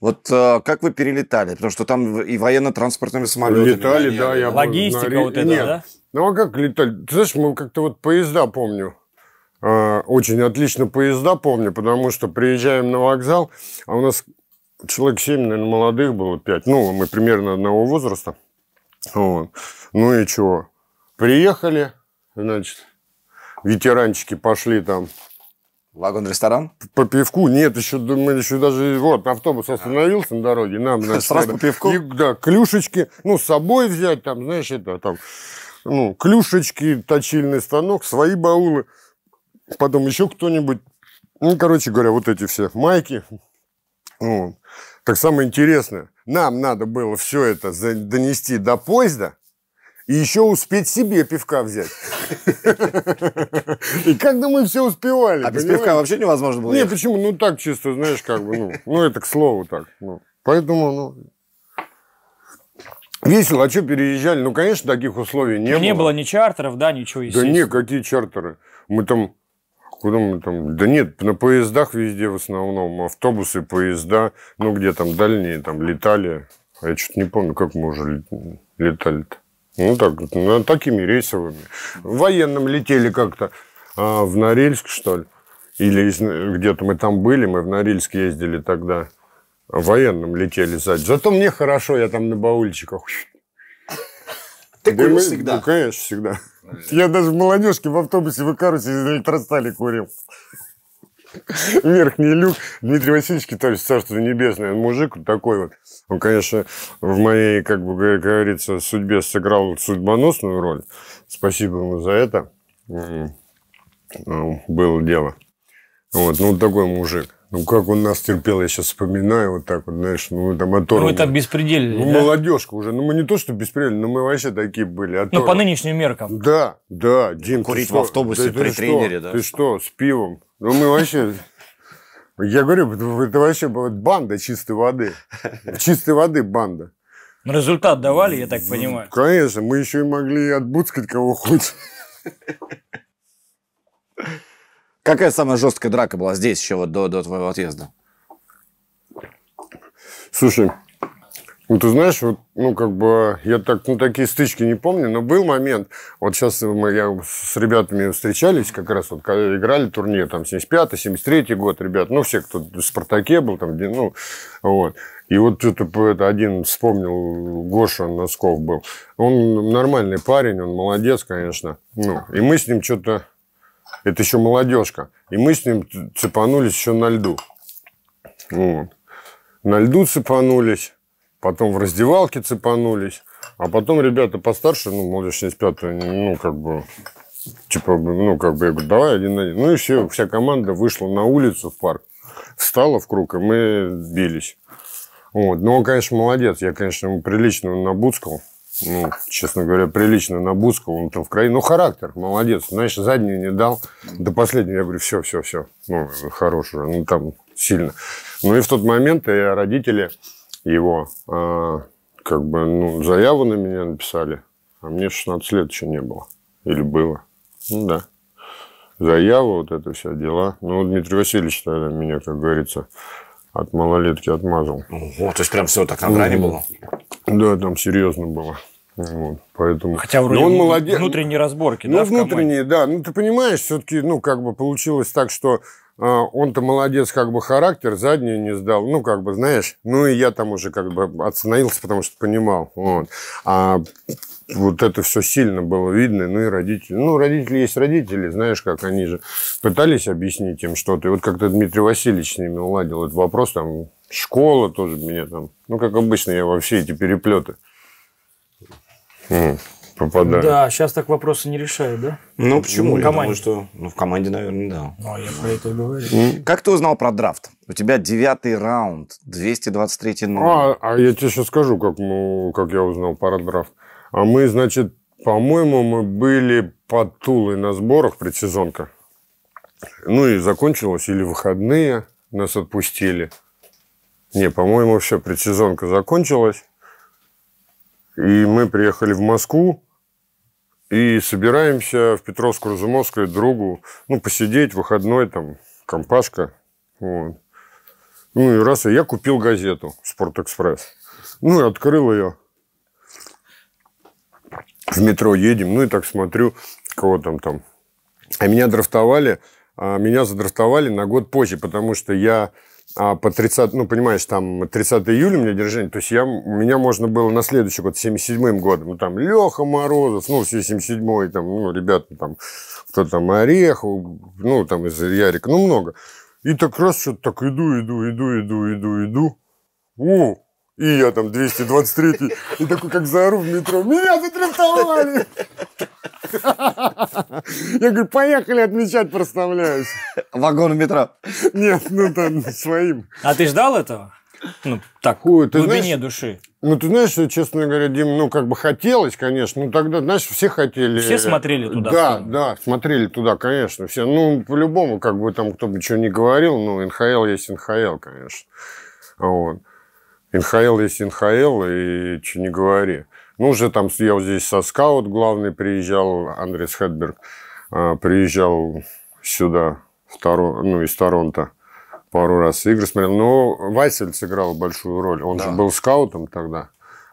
[SPEAKER 1] Вот э, как вы перелетали? Потому что там и военно-транспортными самолетами. Летали, да. Я Логистика
[SPEAKER 3] на... вот эта, Нет. да?
[SPEAKER 1] Ну, а как летали? Ты знаешь, мы как-то вот поезда помню. Э,
[SPEAKER 3] очень отлично поезда помню, потому что приезжаем на вокзал, а у нас человек 7, наверное, молодых было, 5. Ну, мы примерно одного возраста. Вот. Ну и чего? Приехали, значит, ветеранчики пошли там Вагон-ресторан? По пивку нет, еще мы еще даже вот автобус остановился на дороге, нам [LAUGHS] значит, сразу по пивку. И, да, клюшечки, ну с собой взять там, знаешь, это там, ну клюшечки, точильный станок, свои баулы, потом еще кто-нибудь, ну короче говоря, вот эти все майки, ну, так самое интересное, нам надо было все это донести до поезда, и еще успеть себе пивка взять. И как мы все
[SPEAKER 1] успевали. А без пивка вообще невозможно было. Нет,
[SPEAKER 3] почему? Ну так чисто, знаешь, как бы, ну, ну это к слову так. Ну. Поэтому, ну, Весело, а что переезжали? Ну, конечно, таких условий не было. Не
[SPEAKER 2] было ни чартеров, да, ничего, Да нет,
[SPEAKER 3] какие чартеры? Мы там, куда мы там? Да нет, на поездах везде в основном, автобусы, поезда, ну, где там дальние, там летали. А я что-то не помню, как мы уже летали-то. Ну, так, ну, такими рейсовыми. Военным летели как-то а, в Норильск, что ли. Или из... где-то мы там были, мы в Норильск ездили тогда. Военным летели сзади. Зато мне хорошо, я там на баульчиках. Ты курил всегда? Ну, конечно, всегда. Я даже в молодежке в автобусе в карусе из электростали курил верхний люк. Дмитрий Васильевич Китович, царство небесное, мужик такой вот. Он, конечно, в моей, как бы говорится, судьбе сыграл судьбоносную роль. Спасибо ему за это. М-м. Ну, было дело. Вот, ну, такой мужик. Ну, как он нас терпел, я сейчас вспоминаю, вот так вот, знаешь, ну, там оторваны. Ну, вы там беспредельные, Ну, да? молодежка уже. Ну, мы не то, что беспредельные, но мы вообще такие были. А ну, по
[SPEAKER 2] нынешним меркам. Да, да,
[SPEAKER 3] Дим. Курить в автобусе да, при тренере, что? да. Ты что, с пивом? Ну, мы вообще... Я говорю, это вообще банда чистой воды. Чистой воды банда.
[SPEAKER 2] Но результат давали, я так понимаю.
[SPEAKER 3] Конечно, мы еще и
[SPEAKER 1] могли отбудскать кого хоть. Какая самая жесткая драка была здесь еще вот до, до твоего отъезда?
[SPEAKER 3] Слушай, ну, ты знаешь, вот,
[SPEAKER 1] ну, как бы, я так, ну, такие стычки не помню,
[SPEAKER 3] но был момент, вот сейчас мы я, с ребятами встречались как раз, вот, когда играли турнир, там, 75 73 год, ребят, ну, все, кто в «Спартаке» был, там, ну, вот. И вот что это один вспомнил, Гоша Носков был. Он нормальный парень, он молодец, конечно. Ну, и мы с ним что-то... Это еще молодежка. И мы с ним цепанулись еще на льду. Вот. На льду цепанулись потом в раздевалке цепанулись, а потом ребята постарше, ну, молодежь 75 ну, как бы, типа, ну, как бы, я говорю, давай один на один. Ну, и все, вся команда вышла на улицу в парк, встала в круг, и мы бились. Вот. Но ну, он, конечно, молодец. Я, конечно, ему прилично набуцкал. Ну, честно говоря, прилично набуцкал. Он там в крае. Ну, характер, молодец. Знаешь, заднюю не дал. До последнего я говорю, все, все, все. Ну, хорош Ну, там сильно. Ну, и в тот момент я э, родители его, а, как бы, ну, заяву на меня написали, а мне 16 лет еще не было. Или было. Ну да. Заяву, вот это все дела. Ну, Дмитрий Васильевич тогда меня, как говорится, от малолетки отмазал. Ого, то есть прям все так на грани было? Да, там серьезно было. Вот, поэтому... Хотя вроде ну, он молодец. внутренние
[SPEAKER 2] разборки, ну, да? Ну, внутренние,
[SPEAKER 3] да. Ну, ты понимаешь, все-таки, ну, как бы получилось так, что а, он-то молодец, как бы характер, задний не сдал, ну, как бы, знаешь, ну, и я там уже как бы остановился, потому что понимал, вот. А вот это все сильно было видно, ну, и родители, ну, родители есть родители, знаешь, как они же пытались объяснить им что-то, и вот как-то Дмитрий Васильевич с ними уладил этот вопрос, там, школа тоже меня там, ну, как обычно, я во все эти переплеты. Mm
[SPEAKER 1] попадают.
[SPEAKER 2] Да, сейчас так вопросы не решают, да? Ну, почему? Ну, я думаю, что
[SPEAKER 1] ну, в команде, наверное,
[SPEAKER 2] да. Ну, а я про это говорю.
[SPEAKER 1] Как ты узнал про драфт? У тебя девятый раунд, 223 номер. А, а я тебе сейчас скажу, как, мы, как я узнал про драфт. А мы, значит,
[SPEAKER 3] по-моему, мы были под Тулой на сборах предсезонка. Ну и закончилось или выходные, нас отпустили. Не, по-моему, все, предсезонка закончилась. И мы приехали в Москву и собираемся в Петровскую разумовское другу, ну, посидеть, выходной там, компашка. Вот. Ну, и раз, я купил газету «Спортэкспресс». Ну, и открыл ее. В метро едем, ну, и так смотрю, кого там там. А меня драфтовали, а меня задрафтовали на год позже, потому что я а по 30, ну, понимаешь, там 30 июля у меня день рождения, то есть я, меня можно было на следующий год, 77-м годом, ну, там, Леха Морозов, ну, все 77-й, там, ну, ребята, там, кто там, Орех, ну, там, из Ярика, ну, много. И так раз что-то так иду, иду, иду, иду, иду, иду. О, и я там 223 и такой как заору в метро, меня
[SPEAKER 2] затрясовали.
[SPEAKER 1] Я говорю, поехали отмечать, проставляюсь. Вагон метро. Нет, ну там своим.
[SPEAKER 2] А ты ждал этого?
[SPEAKER 1] Ну,
[SPEAKER 3] так, Ой, ты в глубине знаешь, души. Ну, ты знаешь, что, честно говоря, Дим, ну, как бы хотелось, конечно. Ну, тогда, знаешь, все хотели... Все смотрели туда. Да, да, смотрели туда, конечно. Все, ну, по-любому, как бы там кто бы что ни говорил, ну, НХЛ есть НХЛ, конечно. Вот. НХЛ есть НХЛ, и че не говори. Ну, уже там я вот здесь со скаут главный приезжал, Андрес Хедберг, а, приезжал сюда, в Торо, ну, из Торонто пару раз игры смотрел. Но Вайсель сыграл большую роль. Он да. же был скаутом тогда.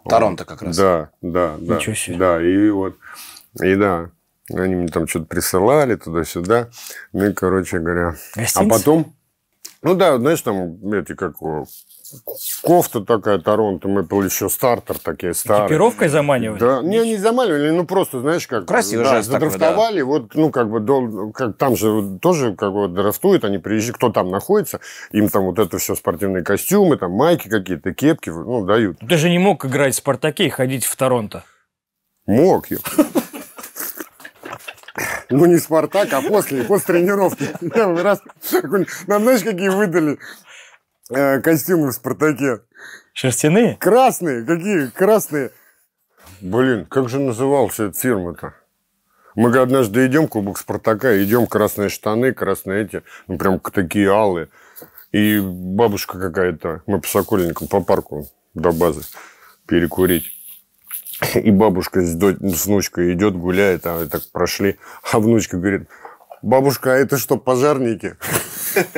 [SPEAKER 3] Торонто как раз. Да, да, да. Ничего себе. Да, и вот, и да, они мне там что-то присылали туда-сюда. Ну, и, короче говоря. А Гостиница? А потом, ну да, знаешь, там эти как кофта такая Торонто Мэпл, еще стартер такие старые. Экипировкой
[SPEAKER 2] заманивали? Да, не, не заманивали, ну
[SPEAKER 3] просто, знаешь, как... Красиво да, же. Задрафтовали, так, да. вот, ну, как бы, до, как, там же тоже как бы драфтуют, они приезжают, кто там находится, им там вот это все спортивные костюмы, там майки какие-то, кепки, ну, дают.
[SPEAKER 2] Ты же не мог играть в «Спартаке» и ходить в Торонто.
[SPEAKER 3] Мог я. Ну, не «Спартак», а после, после тренировки. [LAUGHS] Нам, знаешь, какие выдали Э, костюмы в «Спартаке». Шерстяные? Красные, какие? Красные. Блин, как же назывался эта фирма-то? Мы однажды идем, Кубок Спартака, идем, красные штаны, красные эти, ну, прям такие алые. И бабушка какая-то, мы по Сокольникам, по парку до базы перекурить. И бабушка с, дочь, с внучкой идет, гуляет, а так прошли. А внучка говорит, Бабушка, а это что, пожарники? [LAUGHS]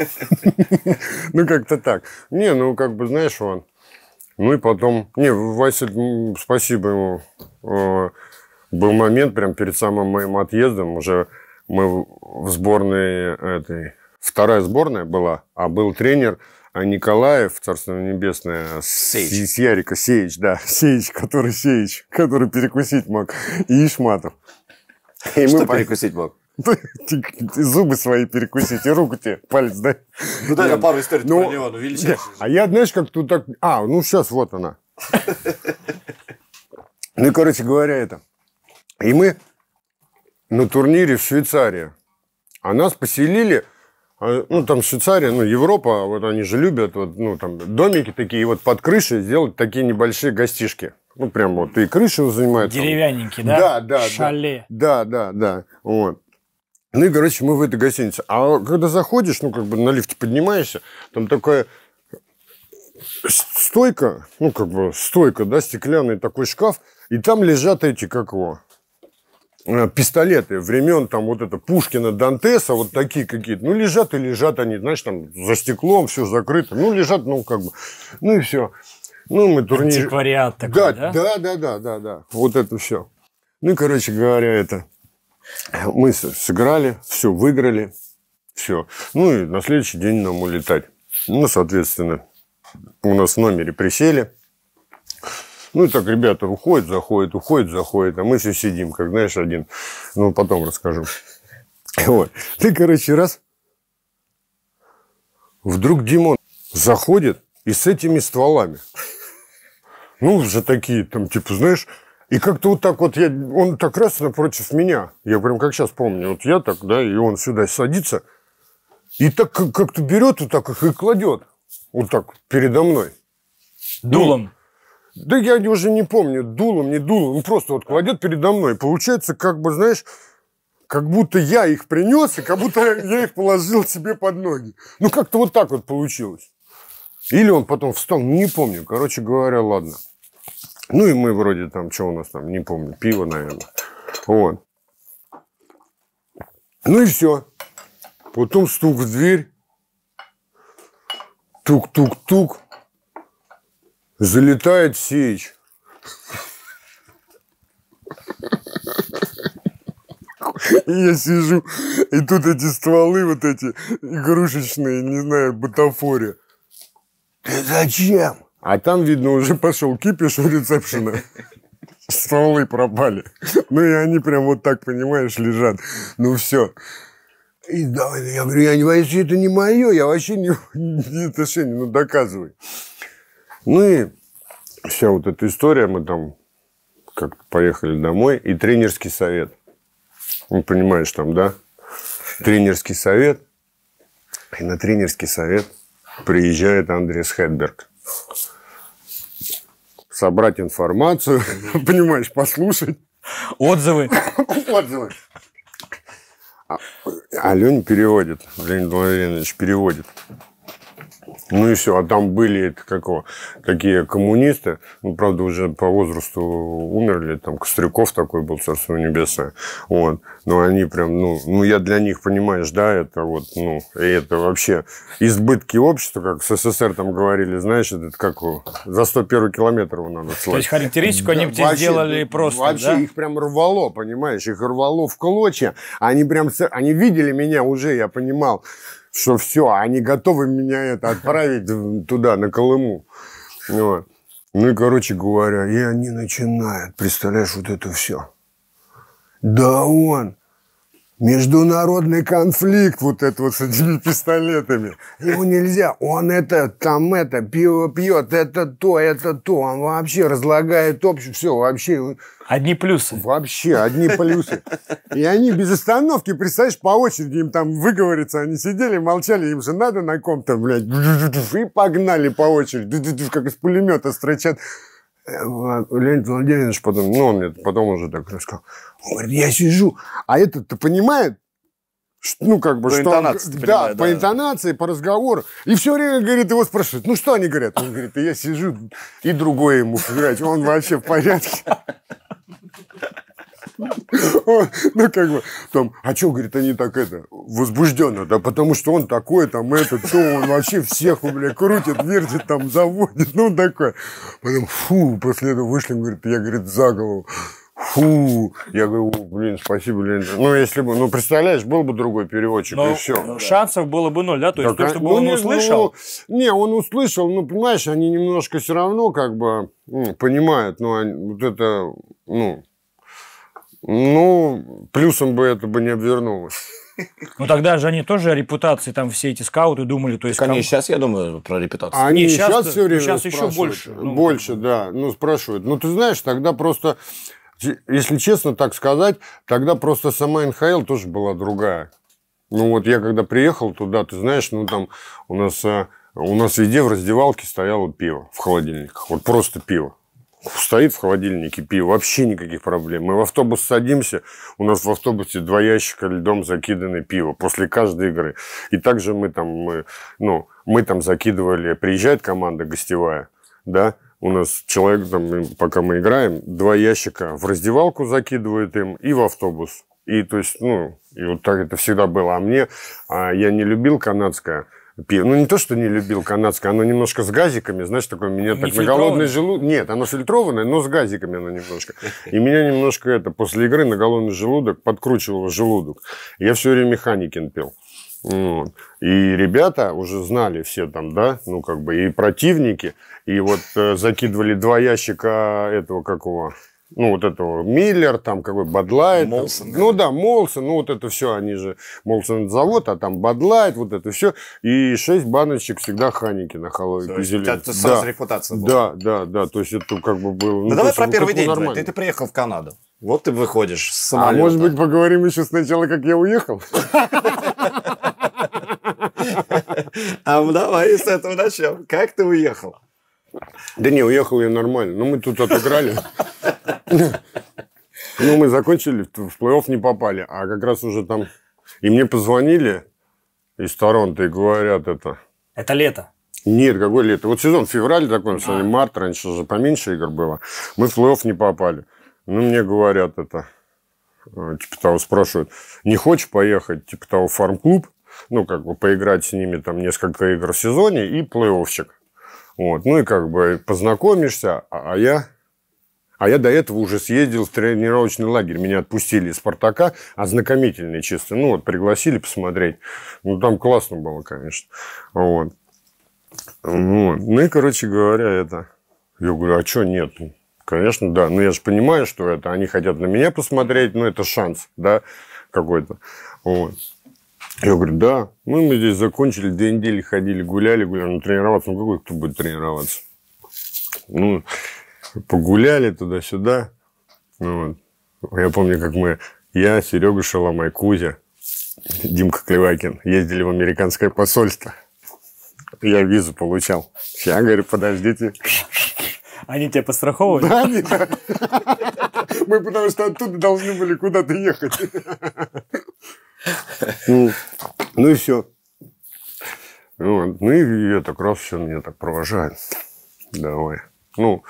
[SPEAKER 3] Ну, как-то так. Не, ну, как бы, знаешь, он. Ну, и потом... Не, Вася, спасибо ему. Э, был момент прям перед самым моим отъездом. Уже мы в сборной этой... Вторая сборная была, а был тренер а, Николаев, Царство Небесное, Сеич. с Ярика Сеич, да, [LAUGHS] Сеич, который Сеич, который перекусить мог, и Ишматов. И Что мы... перекусить мог? зубы свои перекусить, и руку тебе, палец, да? Ну, дай пару историй ну, про него, ну, величайший. А я, знаешь, как тут так... А, ну, сейчас вот она. Ну, короче говоря, это. И мы на турнире в Швейцарии. А нас поселили, а, ну, там Швейцария, ну, Европа, а вот они же любят, вот, ну, там, домики такие, вот под крышей сделать такие небольшие гостишки. Ну, прям вот и крышу занимает. Деревянники, там. да? Да, да. Шале. Да, да, да. Вот. Ну и, короче, мы в этой гостинице. А когда заходишь, ну, как бы на лифте поднимаешься, там такая стойка, ну, как бы стойка, да, стеклянный такой шкаф, и там лежат эти, как его, э, пистолеты времен там вот это Пушкина, Дантеса, вот такие какие-то. Ну, лежат и лежат они, знаешь, там за стеклом все закрыто. Ну, лежат, ну, как бы, ну и все. Ну, мы турнир... Антиквариат такой, да? Да, да, да, да, да, да. Вот это все. Ну, короче говоря, это... Мы сыграли, все выиграли, все. Ну и на следующий день нам улетать. Ну, соответственно, у нас в номере присели. Ну и так ребята уходят, заходят, уходят, заходят, а мы все сидим, как знаешь, один. Ну, потом расскажу. Вот. Ты, короче, раз. Вдруг Димон заходит и с этими стволами. Ну, уже такие, там, типа, знаешь, и как-то вот так вот я, он так раз напротив меня. Я прям как сейчас помню, вот я так, да, и он сюда садится. И так как-то берет вот так их и кладет. Вот так передо мной. Дулом? Ну, да я уже не помню, дулом, не дулом. Он просто вот кладет передо мной. Получается, как бы, знаешь, как будто я их принес, и как будто я их положил себе под ноги. Ну, как-то вот так вот получилось. Или он потом встал, не помню. Короче говоря, ладно. Ну и мы вроде там, что у нас там, не помню, пиво, наверное. Вот. Ну и все. Потом стук в дверь. Тук-тук-тук. Залетает Сеич. я сижу, и тут эти стволы вот эти игрушечные, не знаю, бутафория. Ты зачем? А там, видно, уже пошел кипиш у ресепшена, столы пропали. Ну, и они прям вот так, понимаешь, лежат. Ну, все. И давай, я говорю, я не вообще это не мое, я вообще не, это все ну доказывай. Ну и вся вот эта история, мы там как поехали домой, и тренерский совет. Ну, понимаешь, там, да? Тренерский совет. И на тренерский совет приезжает Андрес Хедберг собрать информацию, [LAUGHS] понимаешь, послушать. Отзывы. [LAUGHS] Отзывы. А Лень переводит, Леонид Владимирович переводит. Ну и все. А там были это какого, такие коммунисты, ну, правда, уже по возрасту умерли, там Кострюков такой был, Царство Небесное. Вот. Но они прям, ну, ну, я для них, понимаешь, да, это вот, ну, и это вообще избытки общества, как в СССР там говорили, знаешь, это как за 101 километр его надо слать. То есть характеристику они да, вообще, сделали ну, просто, Вообще да? их прям рвало, понимаешь, их рвало в клочья. Они прям, они видели меня уже, я понимал, что все, а они готовы меня это отправить туда, на Колыму. Вот. Ну и, короче говоря, и они начинают, представляешь, вот это все. Да он, Международный конфликт вот это вот с этими пистолетами. Его нельзя. Он это, там это, пиво пьет, это то, это то. Он вообще разлагает общее. Все, вообще. Одни плюсы. Вообще, одни плюсы. И они без остановки, представляешь, по очереди им там выговориться. Они сидели, молчали, им же надо на ком-то, блядь. И погнали по очереди. Как из пулемета строчат. Э, Леонид Владимирович потом, ну, он мне потом уже так сказал. Он говорит, я сижу, а этот-то понимает, ну, как бы, по что... Интонации, он, да, да, по интонации, по разговору. И все время, говорит, его спрашивают, ну, что они говорят? Он говорит, я сижу, и другой ему играть, он вообще в порядке. [LAUGHS] Ну, как бы, там, а что, говорит, они так это, возбужденно, да, потому что он такой, там, этот, то, он вообще всех, бля, крутит, вертит, там, заводит, ну, такое. Потом, фу, после этого вышли, говорит, я, говорит, за голову. Фу, я говорю, блин, спасибо, блин, Ну, если бы, ну, представляешь, был бы другой переводчик, Но ну, и все. Ну, шансов
[SPEAKER 2] было бы ноль, да? То есть, так, то, а, чтобы ну, он не, услышал?
[SPEAKER 3] Ну, не, он услышал, ну, понимаешь, они немножко все равно, как бы, ну, понимают, но они, вот это, ну, ну, плюсом бы это бы не обвернулось.
[SPEAKER 2] [LAUGHS] Ну тогда же они тоже о репутации, там все эти скауты думали. То есть, так они ком... сейчас, я думаю, про репутацию. Они сейчас, сейчас все время Сейчас ну, еще больше.
[SPEAKER 3] Ну... Больше, да. Ну, спрашивают. Ну, ты знаешь, тогда просто, если честно так сказать, тогда просто сама НХЛ тоже была другая. Ну вот я когда приехал туда, ты знаешь, ну там у нас, э, у нас везде в раздевалке стояло пиво в холодильниках. Вот просто пиво. Стоит в холодильнике пиво, вообще никаких проблем. Мы в автобус садимся, у нас в автобусе два ящика льдом закиданы пиво после каждой игры. И также мы там, мы, ну, мы там закидывали, приезжает команда гостевая, да, у нас человек, там, пока мы играем, два ящика в раздевалку закидывает им и в автобус. И то есть, ну, и вот так это всегда было. А мне, а я не любил канадское, пиво. Ну, не то, что не любил канадское, оно немножко с газиками, знаешь, такое меня не так на голодный желудок... Нет, оно фильтрованное, но с газиками оно немножко. И меня немножко это, после игры на голодный желудок подкручивало желудок. Я все время Ханикин пил. Вот. И ребята уже знали все там, да, ну, как бы и противники, и вот э, закидывали два ящика этого какого ну, вот этого Миллер, там какой Бадлайт. Молсон. Ну да, Молсон, ну вот это ну ну, все, они же, Молсон завод, а там Бадлайт, вот это все. И шесть баночек всегда Ханикина, Халой и Кизелин. У тебя сразу да. репутация была. Да, да, да, то есть это как бы было... Ну, давай про первый день, нормально. ты, ты
[SPEAKER 1] приехал в Канаду.
[SPEAKER 3] Вот ты выходишь с самолета. А может
[SPEAKER 1] быть поговорим еще сначала, как я уехал? [LAUGHS] А давай с этого начнем. Как ты уехал? Да
[SPEAKER 3] не, уехал я нормально. Ну, мы тут отыграли. [LAUGHS] Ну, мы закончили, в плей-офф не попали. А как раз уже там... И мне позвонили из Торонто и говорят это... Это лето? Нет, какое лето? Вот сезон февраль такой, а. март, раньше уже поменьше игр было. Мы в плей-офф не попали. Ну, мне говорят это... Э, типа того спрашивают, не хочешь поехать, типа того, фарм-клуб? Ну, как бы поиграть с ними там несколько игр в сезоне и плей-оффчик. Вот. Ну и как бы познакомишься, а, а я а я до этого уже съездил в тренировочный лагерь. Меня отпустили из «Спартака», ознакомительные чисто. Ну, вот, пригласили посмотреть. Ну, там классно было, конечно. Вот. вот. Ну, и, короче говоря, это... Я говорю, а что нет? Конечно, да. Но ну, я же понимаю, что это они хотят на меня посмотреть, ну это шанс, да, какой-то. Вот. Я говорю, да. Ну, мы здесь закончили, две недели ходили, гуляли, гуляли. Ну, тренироваться, ну, какой кто будет тренироваться? Ну, погуляли туда-сюда. Ну, вот. Я помню, как мы, я, Серега Шаломай, Кузя, Димка Клевакин, ездили в американское посольство. Я визу получал. Я говорю, подождите.
[SPEAKER 2] Они тебя постраховывали? Да, нет. Мы потому что оттуда должны были куда-то ехать.
[SPEAKER 3] Ну, ну и все. Ну и я так раз все меня так провожает. Давай. Ну,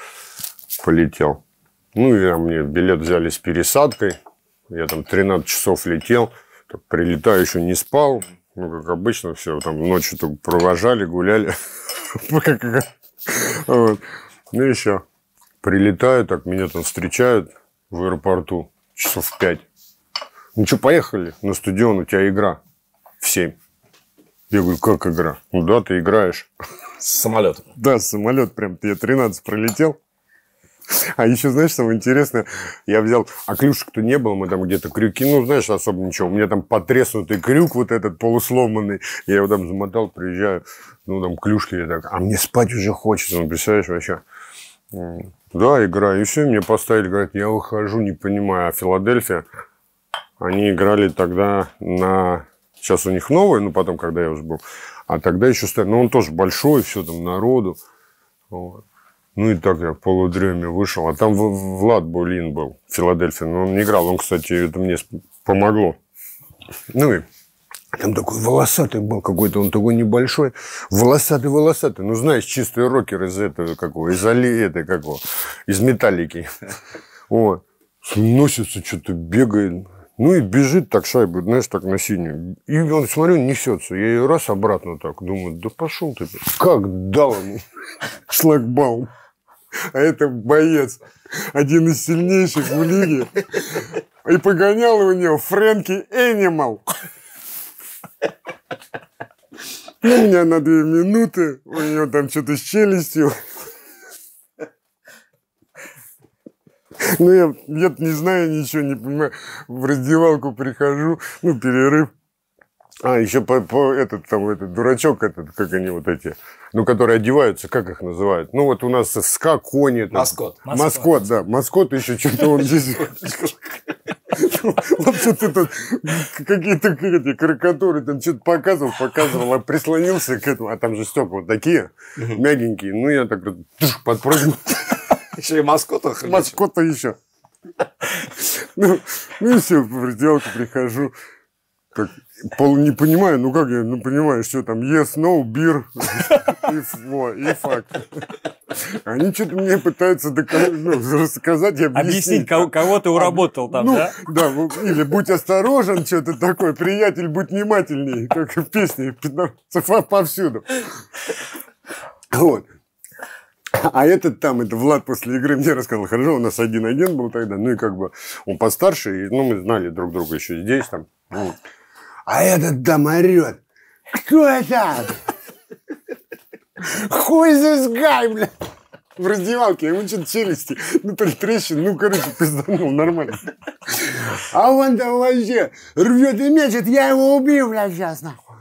[SPEAKER 3] полетел. Ну, я мне билет взяли с пересадкой. Я там 13 часов летел. Так, прилетаю, еще не спал. Ну, как обычно, все там ночью только провожали, гуляли. [LAUGHS] Ну, и все. Прилетаю, так меня там встречают в аэропорту часов в 5 ну что, поехали на стадион, у тебя игра в 7. Я говорю, как игра? Ну да, ты играешь. Самолет. Да, самолет прям. Я 13 пролетел. А еще, знаешь, самое интересное, я взял, а клюшек-то не было, мы там где-то крюки, ну, знаешь, особо ничего. У меня там потреснутый крюк вот этот полусломанный, я его там замотал, приезжаю, ну, там клюшки, я так, а мне спать уже хочется, ну, представляешь, вообще. Да, играю, и все, мне поставили, говорят, я выхожу, не понимаю, а Филадельфия, они играли тогда на... Сейчас у них новый, ну, потом, когда я уже был. А тогда еще стоял, Но ну, он тоже большой, все там народу. Вот. Ну, и так я в полудреме вышел. А там Влад Булин был, в Филадельфии, Но он не играл. Он, кстати, это мне помогло. Ну, и там такой волосатый был какой-то, он такой небольшой. Волосатый-волосатый. Ну, знаешь, чистый рокер из этого какого, из али, этой какого, из металлики. [LAUGHS] о, Носится, что-то бегает. Ну и бежит так шайбу, знаешь, так на синюю. И он, смотрю, несется. Я ее раз обратно так думаю, да пошел ты. Как дал ему [LAUGHS] шлагбаум. А это боец. Один из сильнейших в лиге. И погонял у него Фрэнки Энимал. Ну, у меня на две минуты. У него там что-то с челюстью. Ну, я, я не знаю ничего, не понимаю. В раздевалку прихожу, ну, перерыв. А, еще по, по этот там, этот дурачок, этот, как они вот эти, ну, которые одеваются, как их называют? Ну, вот у нас ска, кони. Там. Маскот. Маскот. Маскот, да. Маскот еще что-то он здесь... Он ну, что-то тут какие-то карикатуры там что-то показывал, показывал, а прислонился к этому. А там же стекла такие мягенькие. Ну, я так подпрыгнул. Еще и маскота хрен. Маскота еще. Ну, ну и все, по пределку прихожу. Как, пол, не понимаю, ну как я, ну понимаю, что там yes, no, beer, и, во, и факт. Они что-то мне пытаются доказать, ну, рассказать объяснить. Объяснить, кого, кого ты уработал там, ну, да? Да, ну, или будь осторожен, что то такое приятель, будь внимательней, как в песне, повсюду. Вот. [LAUGHS] А этот там, это Влад после игры мне рассказал, хорошо, у нас один-один был тогда, ну и как бы он постарше, и, ну, мы знали друг друга еще здесь там. А этот там орет. Кто это? Хуй здесь гай, бля. В раздевалке, ему что-то челюсти, ну, то ли трещин, ну, короче, пизданул, нормально. А он там вообще рвет и мечет, я его убью, бля, сейчас, нахуй.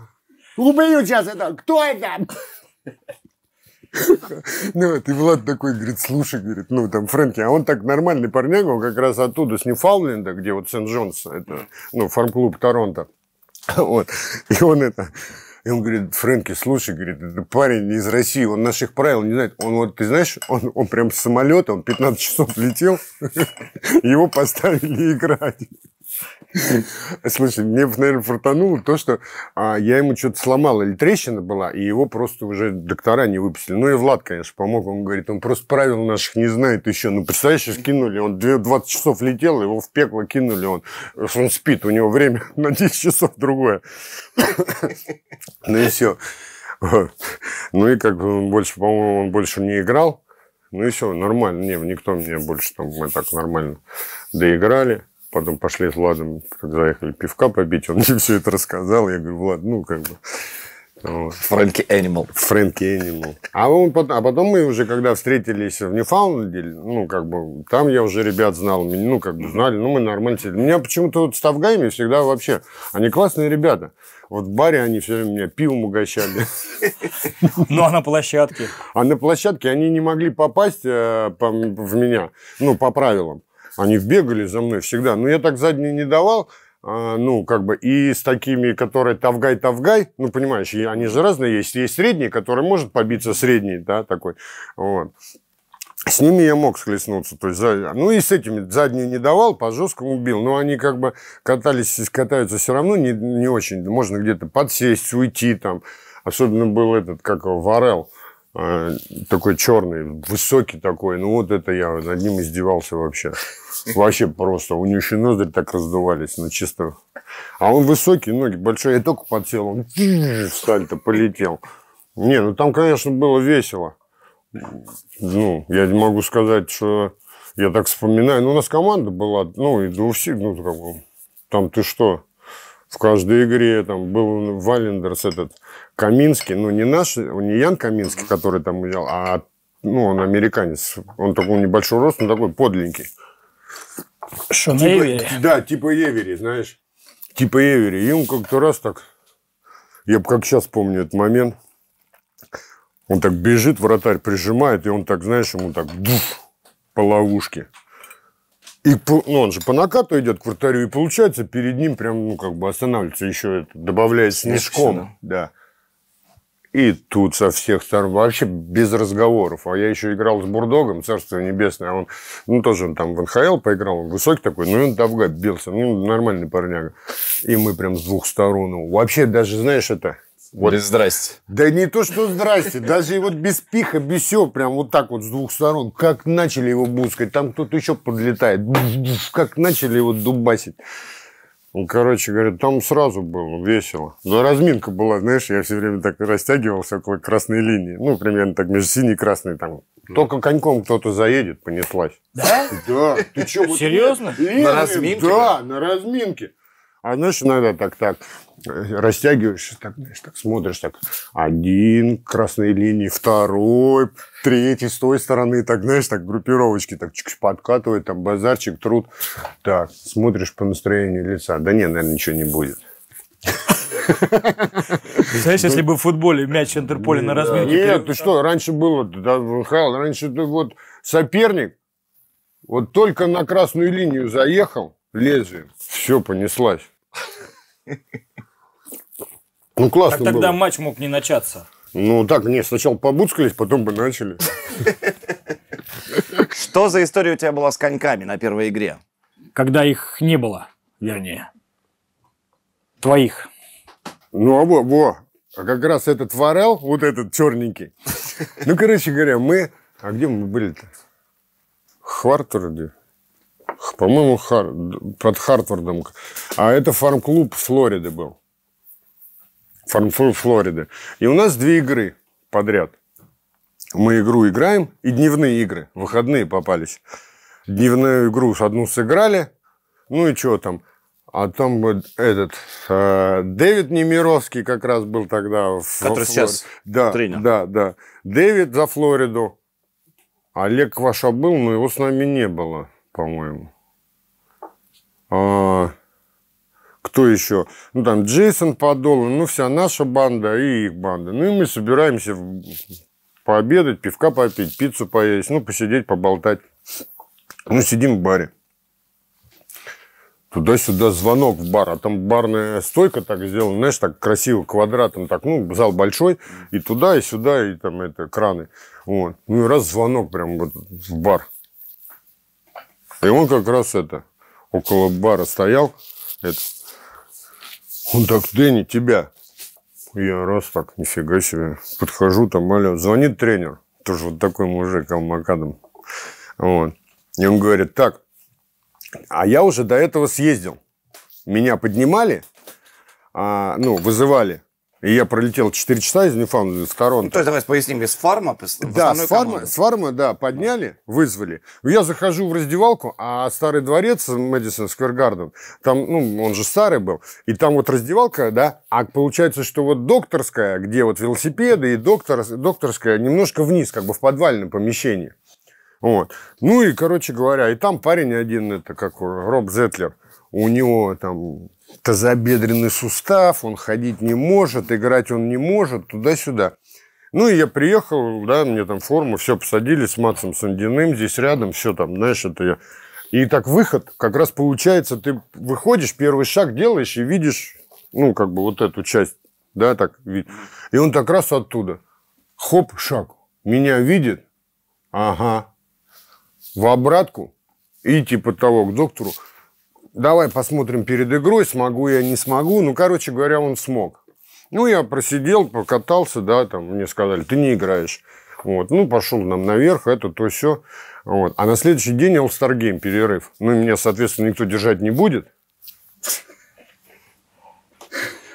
[SPEAKER 3] Убью сейчас это, кто это? [LAUGHS] Ну вот, и Влад такой говорит, слушай, говорит, ну там Фрэнки, а он так нормальный парняга, он как раз оттуда, с Ньюфаундленда, где вот Сент-Джонс, это, ну, фарм-клуб Торонто. [LAUGHS] Вот. И он это... И он говорит, Фрэнки, слушай, говорит, это парень из России, он наших правил не знает. Он вот, ты знаешь, он, он прям с самолета, он 15 часов летел, [LAUGHS] его поставили играть. [LAUGHS] Слушай, мне, наверное, фортануло то, что а, я ему что-то сломал, или трещина была, и его просто уже доктора не выпустили. Ну и Влад, конечно, помог. Он говорит, он просто правил наших не знает еще. Ну, представляешь, сейчас кинули, он 20 часов летел, его в пекло кинули, он, он спит, у него время [LAUGHS] на 10 часов другое. [LAUGHS] Ну и все. Ну и как бы он больше, по-моему, он больше не играл. Ну и все, нормально. Не, никто мне больше там, мы так нормально доиграли потом пошли с Владом, как заехали пивка попить, он [LAUGHS] мне все это рассказал. Я говорю, Влад, ну как бы... Вот. Фрэнки Энимал. Фрэнки Энимал. А, он, а потом мы уже, когда встретились в Ньюфаундленде, ну, как бы, там я уже ребят знал, ну, как бы, знали, ну, мы нормально сидели. Меня почему-то вот с Тавгами всегда вообще, они классные ребята. Вот в баре они все время меня пивом угощали. [LAUGHS] Ну, а на площадке? А на площадке они не могли попасть э, в меня, ну, по правилам. Они бегали за мной всегда. Но я так заднюю не давал, а, ну, как бы, и с такими, которые тавгай-тавгай, ну, понимаешь, они же разные есть. Есть средний, который может побиться средний, да, такой, вот. С ними я мог схлестнуться, то есть, ну и с этими задние не давал, по жесткому бил, но они как бы катались, катаются все равно не, не очень, можно где-то подсесть, уйти там, особенно был этот, как его, Варел, а, такой черный, высокий такой. Ну вот это я над ним издевался вообще. [LAUGHS] Вообще просто. У него еще ноздри так раздувались, ну чисто. А он высокий, ноги большие. Я только подсел, он в сальто полетел. Не, ну там, конечно, было весело. Ну, я не могу сказать, что я так вспоминаю. Ну, у нас команда была, ну, и до всех, ну, как бы, там ты что, в каждой игре там был Валендерс этот, Каминский, ну не наш, не Ян Каминский, который там уезжал, а ну, он американец. Он такой небольшой рост, но такой подленький. Что? типа, Эвери. Да, типа Евери, знаешь. Типа Евери. И он как-то раз так... Я как сейчас помню этот момент. Он так бежит, вратарь прижимает, и он так, знаешь, ему так дуф, по ловушке. И ну, он же по накату идет к вратарю, и получается перед ним прям, ну, как бы останавливается еще это, добавляет снежком. Да. И тут со всех сторон, вообще без разговоров. А я еще играл с Бурдогом, царство небесное, а он, ну, тоже он там в НХЛ поиграл, он высокий такой, ну, он давга бился, ну, нормальный парняга. И мы прям с двух сторон. вообще даже, знаешь, это... Вот. Без здрасте. Да не то, что здрасте, даже и вот без пиха, без всего, прям вот так вот с двух сторон, как начали его бускать, там кто-то еще подлетает, как начали его дубасить. Ну, короче говоря, там сразу было весело. Но разминка была, знаешь, я все время так растягивался около красной линии. Ну, примерно так, между синей и красной там. Только коньком кто-то заедет, понеслась. Да? Да. Ты что? Серьезно? На разминке? Да, на разминке. А знаешь, иногда так, так, э, растягиваешь, так, знаешь, так смотришь, так, один красной линии, второй, третий, с той стороны, так, знаешь, так, группировочки, так, чуть-чуть подкатывает, там, базарчик, труд, так, смотришь по настроению лица, да не, наверное, ничего не будет. Знаешь, если ну,
[SPEAKER 2] бы в футболе мяч интерполе на разминке... Нет, ты
[SPEAKER 3] что, раньше было, Михаил, раньше ты вот соперник, вот только на красную линию заехал лезвием, все, понеслась. Ну, классно так тогда было.
[SPEAKER 2] матч мог не начаться.
[SPEAKER 1] Ну, так, не, сначала побуцкались, потом бы начали. Что за история у тебя была с коньками на первой игре? Когда их не было, вернее. Твоих. Ну, а во, во. А как
[SPEAKER 3] раз этот Варел, вот этот черненький. Ну, короче говоря, мы... А где мы были-то? где? по-моему, Хар... под Хартфордом, А это фарм-клуб Флориды был. Фарм-клуб Флориды. И у нас две игры подряд. Мы игру играем, и дневные игры, выходные попались. Дневную игру одну сыграли, ну и что там. А там вот этот э, Дэвид Немировский как раз был тогда в Который Флор... сейчас да, тренер. Да, да. Дэвид за Флориду. Олег Кваша был, но его с нами не было по-моему. А, кто еще? Ну, там Джейсон Подолан, ну, вся наша банда и их банда. Ну, и мы собираемся пообедать, пивка попить, пиццу поесть, ну, посидеть, поболтать. Ну, сидим в баре. Туда-сюда звонок в бар, а там барная стойка так сделана, знаешь, так красиво, квадратом, так, ну, зал большой, и туда, и сюда, и там это, краны. Вот. Ну, и раз звонок прям вот в бар. И он как раз это, около бара стоял, это, он так, Дэнни, тебя. Я раз так, нифига себе, подхожу там, алло, звонит тренер, тоже вот такой мужик, алмакадом. Вот. И он говорит, так, а я уже до этого съездил. Меня поднимали, а, ну, вызывали и я пролетел 4 часа из Ньюфаундленда с Торонто. Ну,
[SPEAKER 1] то есть, давай поясним, из фарма? Да, с фарма, с фарма, да, подняли,
[SPEAKER 3] вызвали. Я захожу в раздевалку, а старый дворец Мэдисон Сквер Гарден, там, ну, он же старый был, и там вот раздевалка, да, а получается, что вот докторская, где вот велосипеды и доктор, докторская немножко вниз, как бы в подвальном помещении. Вот. Ну и, короче говоря, и там парень один, это как Роб Зетлер, у него там тазобедренный сустав, он ходить не может, играть он не может, туда-сюда. Ну, и я приехал, да, мне там форму, все посадили с Максом Сандиным, здесь рядом, все там, знаешь, это я... И так выход, как раз получается, ты выходишь, первый шаг делаешь и видишь, ну, как бы вот эту часть, да, так видишь. И он так раз оттуда, хоп, шаг, меня видит, ага, в обратку и типа того к доктору давай посмотрим перед игрой, смогу я, не смогу. Ну, короче говоря, он смог. Ну, я просидел, покатался, да, там мне сказали, ты не играешь. Вот, ну, пошел нам наверх, это, то, все. Вот. А на следующий день All Star Game перерыв. Ну, меня, соответственно, никто держать не будет.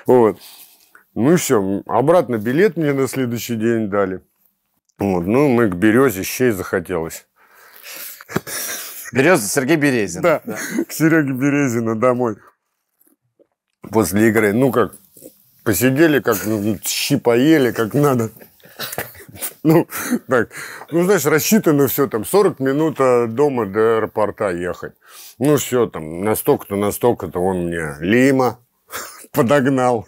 [SPEAKER 3] Вот. Ну и все, обратно билет мне на следующий день дали. Вот. Ну, мы к березе щей захотелось. Береза Сергей Березин. Да, к Сереге Березину домой. После игры, ну как, посидели, как щи поели, как надо. Ну, так, ну, знаешь, рассчитано все там, 40 минут а, дома до аэропорта ехать. Ну, все там, настолько-то, настолько-то он мне Лима подогнал.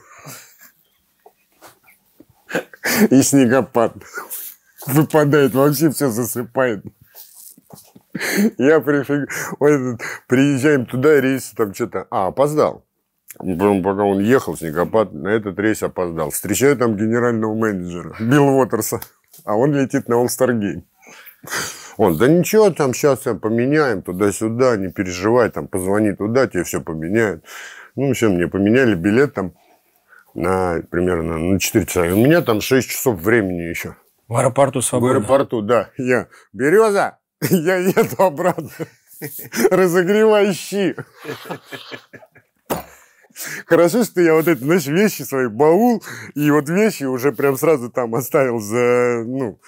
[SPEAKER 3] И снегопад выпадает, вообще все засыпает. Я прифиг... приезжаем туда, рейс там что-то... А, опоздал. Потом, пока он ехал, снегопад, на этот рейс опоздал. Встречаю там генерального менеджера, Билл Уотерса, а он летит на All-Star Game. Он, да ничего, там сейчас поменяем туда-сюда, не переживай, там позвони туда, тебе все поменяют. Ну, все, мне поменяли билет там на примерно на 4 часа. И у меня там 6 часов времени еще. В аэропорту свободно. В аэропорту, да. Я, Береза, я еду обратно. Разогревай щи. Хорошо, что я вот эти, знаешь, вещи свои, баул, и вот вещи уже прям сразу там оставил за, ну...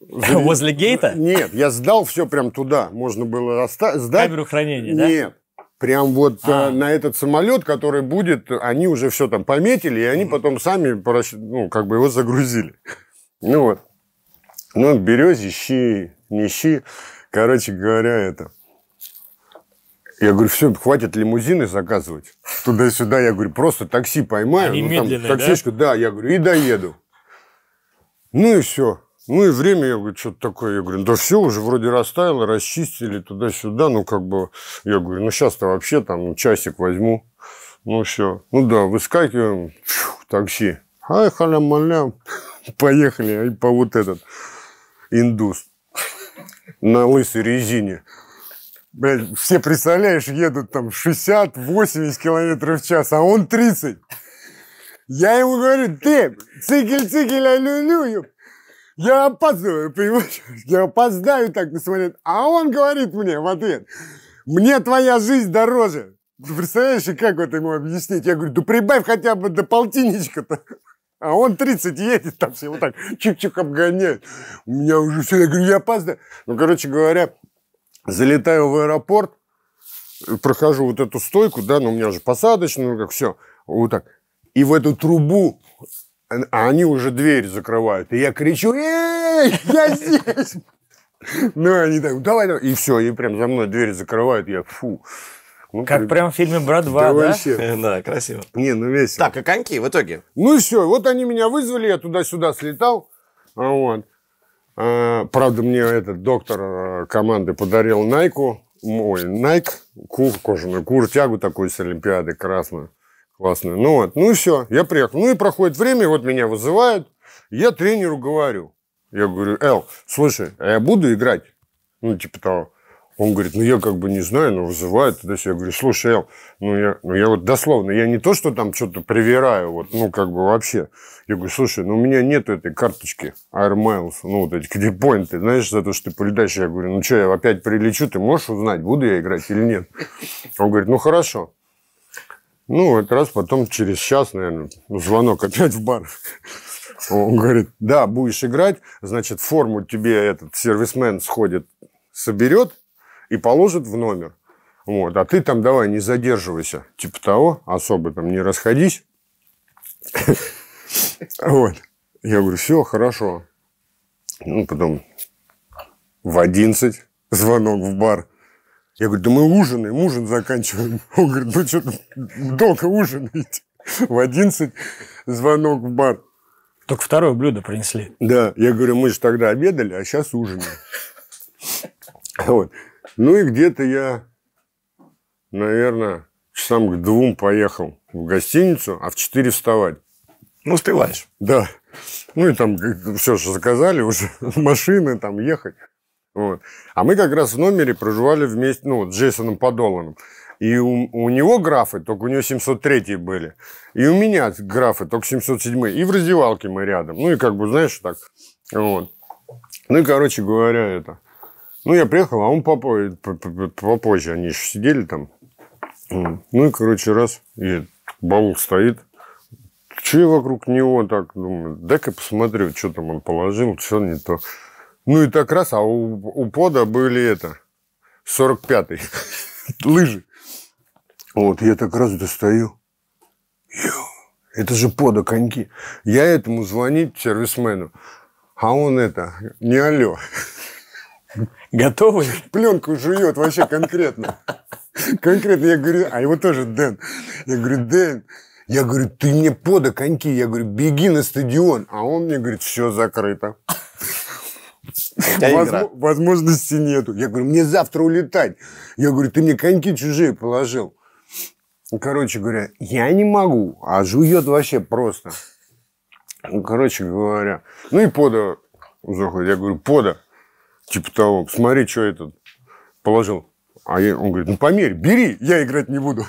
[SPEAKER 3] За... [LAUGHS] Возле гейта? Ну, нет, я сдал все прям туда. Можно было оста... сдать. Камеру хранения, да? Нет. Прям вот э, а. э, на этот самолет, который будет, они уже все там пометили, и они потом сами, ну, как бы его загрузили. Ну вот. Ну, берез, ищи, нищи. Короче говоря, это... Я говорю, все, хватит лимузины заказывать туда-сюда. Я говорю, просто такси поймаю. Они ну, там, таксишку, да? да? я говорю, и доеду. Ну и все. Ну и время, я говорю, что-то такое. Я говорю, да все, уже вроде растаяло, расчистили туда-сюда. Ну как бы, я говорю, ну сейчас-то вообще там часик возьму. Ну все. Ну да, выскакиваем, фью, такси. Ай, халям-малям. [LAUGHS] Поехали, ай, по вот этот индус на лысой резине. Блядь, все, представляешь, едут там 60-80 километров в час, а он 30. Я ему говорю, ты, цикель-цикель, а я опаздываю, понимаешь? Я опоздаю так, на смотрит. А он говорит мне в ответ, мне твоя жизнь дороже. Ты представляешь, и как вот ему объяснить? Я говорю, да прибавь хотя бы до полтинничка-то. А он 30 едет, там все вот так чик-чик обгоняет. У меня уже все, я говорю, я опаздываю. Ну, короче говоря, залетаю в аэропорт, прохожу вот эту стойку, да, ну, у меня же посадочная, как все, вот так. И в эту трубу, а они уже дверь закрывают, и я кричу, эй, я здесь! [LAUGHS] Ну, они так, давай, давай. И все, и прям за мной дверь закрывают, я фу. Ну, как при... прям в фильме «Брат 2», да? да? Вообще. [LAUGHS] Да, красиво. Не, ну весело. Так, а коньки в итоге? Ну и все, вот они меня вызвали, я туда-сюда слетал. А, вот. А, правда, мне этот доктор э, команды подарил Найку, мой Nike, кур, кожаную куртягу такую с Олимпиады красную. Классную. Ну вот, ну и все, я приехал. Ну и проходит время, вот меня вызывают. Я тренеру говорю. Я говорю, Эл, слушай, а я буду играть? Ну, типа того. Он говорит, ну я как бы не знаю, но вызывает. То есть я говорю, слушай, Эл, ну я, ну я вот дословно, я не то, что там что-то привираю, вот, ну как бы вообще. Я говорю, слушай, ну у меня нет этой карточки Air Miles, ну вот эти кредитпоинты, знаешь, за то, что ты полетаешь. Я говорю, ну что, я опять прилечу, ты можешь узнать, буду я играть или нет? Он говорит, ну хорошо. Ну, это раз потом через час, наверное, ну, звонок опять в бар. Он говорит, да, будешь играть, значит, форму тебе этот сервисмен сходит, соберет, и положит в номер. Вот, а ты там давай не задерживайся, типа того, особо там не расходись. Вот. Я говорю, все, хорошо. Ну, потом в 11 звонок в бар. Я говорю, да мы ужинаем, ужин заканчиваем. [LAUGHS] Он говорит, ну что долго ужинаете? В 11 звонок в бар.
[SPEAKER 2] Только второе блюдо принесли.
[SPEAKER 3] Да, я говорю, мы же тогда обедали, а сейчас ужинаем. Вот. Ну и где-то я, наверное, часам к двум поехал в гостиницу, а в четыре вставать. Ну, успеваешь. Да. Ну и там все, же заказали уже, [LAUGHS] машины там ехать. Вот. А мы как раз в номере проживали вместе, ну, с Джейсоном Подоланом. И у, у него графы, только у него 703 были. И у меня графы, только 707 И в раздевалке мы рядом. Ну и как бы, знаешь, так. Вот. Ну и, короче говоря, это ну, я приехал, а он э, попозже, они еще сидели там. Ну, и, короче, раз, и баул стоит. Че вокруг него так думаю? Дай-ка посмотрю, что там он положил, что не то. Ну, и так раз, а у, у пода были это, 45-й, [LAUGHS] лыжи. Вот, я так раз достаю. Ё, это же пода коньки. Я этому звонить сервисмену. А он это, не алло. [LAUGHS] Готовы? Пленку жует вообще конкретно. Конкретно. Я говорю, а его тоже Дэн. Я говорю, Дэн, я говорю, ты мне пода коньки. Я говорю, беги на стадион. А он мне говорит, все закрыто. Возм... Возможности нету. Я говорю, мне завтра улетать. Я говорю, ты мне коньки чужие положил. Короче говоря, я не могу, а жует вообще просто. Короче говоря, ну и пода заходит. Я говорю, пода, Типа того, смотри, что этот положил. А я, он говорит, ну померь, бери, я играть не буду.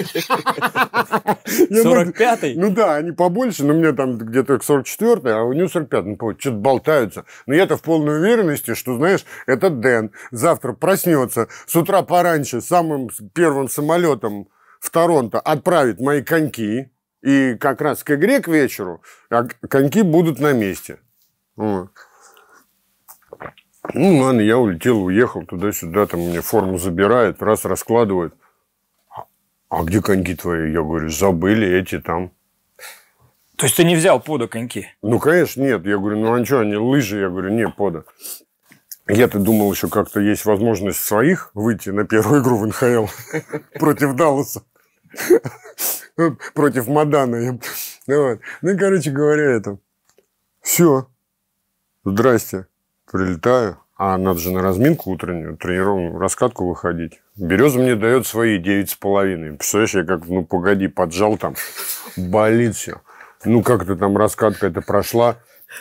[SPEAKER 3] 45-й? Ну да, они побольше, но у меня там где-то 44-й, а у него 45-й, ну, что-то болтаются. Но я-то в полной уверенности, что, знаешь, этот Дэн завтра проснется с утра пораньше самым первым самолетом в Торонто отправит мои коньки, и как раз к игре к вечеру а коньки будут на месте. Ну, ладно, я улетел, уехал туда-сюда, там мне форму забирают, раз раскладывают. А, а где коньки твои? Я говорю, забыли эти там.
[SPEAKER 2] То есть ты не взял пода коньки?
[SPEAKER 3] Ну, конечно, нет. Я говорю, ну а что, они лыжи? Я говорю, нет, пода. Я-то думал, еще как-то есть возможность своих выйти на первую игру в НХЛ [LAUGHS] против Далласа. Против Мадана. Ну, короче говоря, это. Все. Здрасте. Прилетаю. А надо же на разминку утреннюю, тренировку, раскатку выходить. Береза мне дает свои девять с половиной. Представляешь, я как, ну погоди, поджал там, [LAUGHS] болит все. Ну как-то там раскатка это прошла.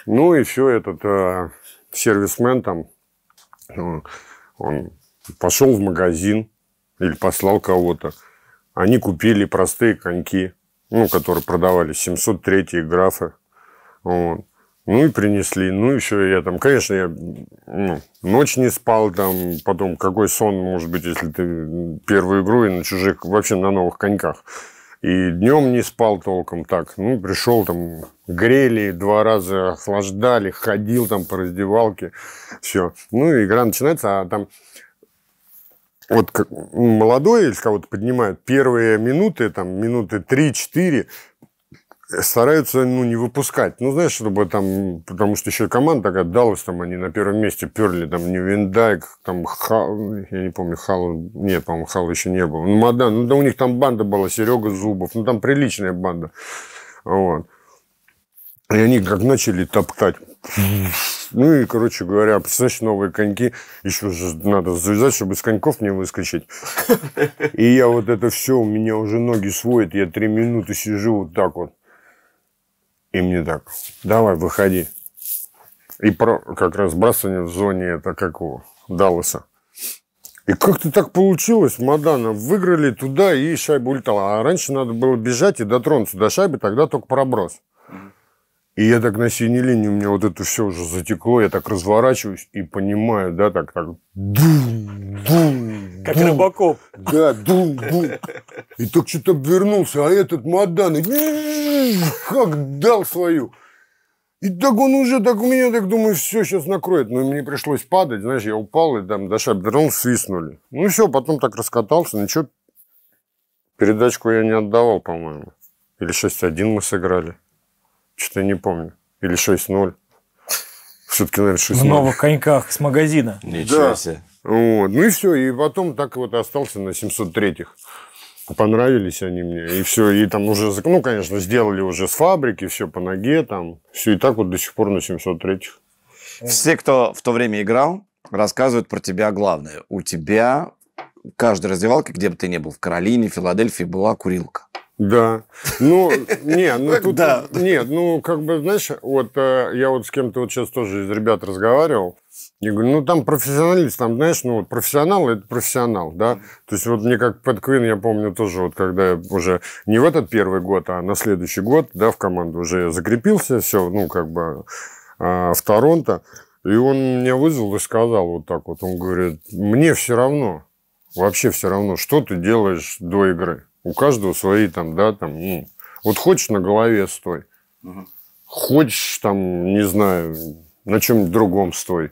[SPEAKER 3] Ну и все, этот э, сервисмен там, э, он пошел в магазин или послал кого-то. Они купили простые коньки, ну, которые продавали, 703 графы. Вот. Ну и принесли, ну и все, я там, конечно, я ну, ночь не спал, там, потом какой сон может быть, если ты первую игру и на чужих, вообще на новых коньках. И днем не спал толком так. Ну, пришел там, грели два раза, охлаждали, ходил там по раздевалке, все. Ну, игра начинается, а там вот как, молодой, если кого-то поднимают, первые минуты, там, минуты 3-4, стараются ну, не выпускать. Ну, знаешь, чтобы там, потому что еще и команда такая Даллас, там они на первом месте перли, там не Виндайк, там Хал, я не помню, Хал, нет, по-моему, Хал еще не было. Ну, Мадан, ну, да у них там банда была, Серега Зубов, ну, там приличная банда. Вот. И они как начали топтать. Ну и, короче говоря, представляешь, новые коньки. Еще же надо завязать, чтобы с коньков не выскочить. И я вот это все, у меня уже ноги сводят. Я три минуты сижу вот так вот и мне так, давай, выходи. И про, как раз бросание в зоне, это как у Далласа. И как-то так получилось, Мадана выиграли туда и Шайбу улетала. А раньше надо было бежать и дотронуться до шайбы, тогда только проброс. И я так на синей линии, у меня вот это все уже затекло, я так разворачиваюсь и понимаю, да, так, так, дум, Как дум, Рыбаков. Да, дум, дум. И так что-то обвернулся, а этот Мадан, как дал свою. И так он уже, так у меня, так думаю, все сейчас накроет. Но мне пришлось падать, знаешь, я упал, и там до шаг вернулся, свистнули. Ну и все, потом так раскатался, ничего. Ну Передачку я не отдавал, по-моему. Или 6-1 мы сыграли. Что-то не помню. Или 6-0. Все-таки, наверное, 6 В новых
[SPEAKER 2] коньках с магазина. Ничего да. себе.
[SPEAKER 3] Вот. Ну и все. И потом так вот остался на 703-х. Понравились они мне. И все. И там уже, ну, конечно, сделали уже с фабрики, все по ноге там. Все.
[SPEAKER 1] И так вот до сих пор на 703-х. Все, кто в то время играл, рассказывают про тебя главное. У тебя в каждой раздевалке, где бы ты ни был, в Каролине, Филадельфии, была курилка. Да. Ну, не, ну тут... Да. Нет, ну, как бы, знаешь,
[SPEAKER 3] вот э, я вот с кем-то вот сейчас тоже из ребят разговаривал, и говорю, ну, там профессионалист, там, знаешь, ну, вот профессионал – это профессионал, да? То есть вот мне как Пэт Квин, я помню тоже, вот когда я уже не в этот первый год, а на следующий год, да, в команду уже я закрепился, все, ну, как бы а, в Торонто, и он меня вызвал и сказал вот так вот, он говорит, мне все равно, вообще все равно, что ты делаешь до игры. У каждого свои там, да, там, ну, вот хочешь на голове стой, угу. хочешь там, не знаю, на чем-нибудь другом стой,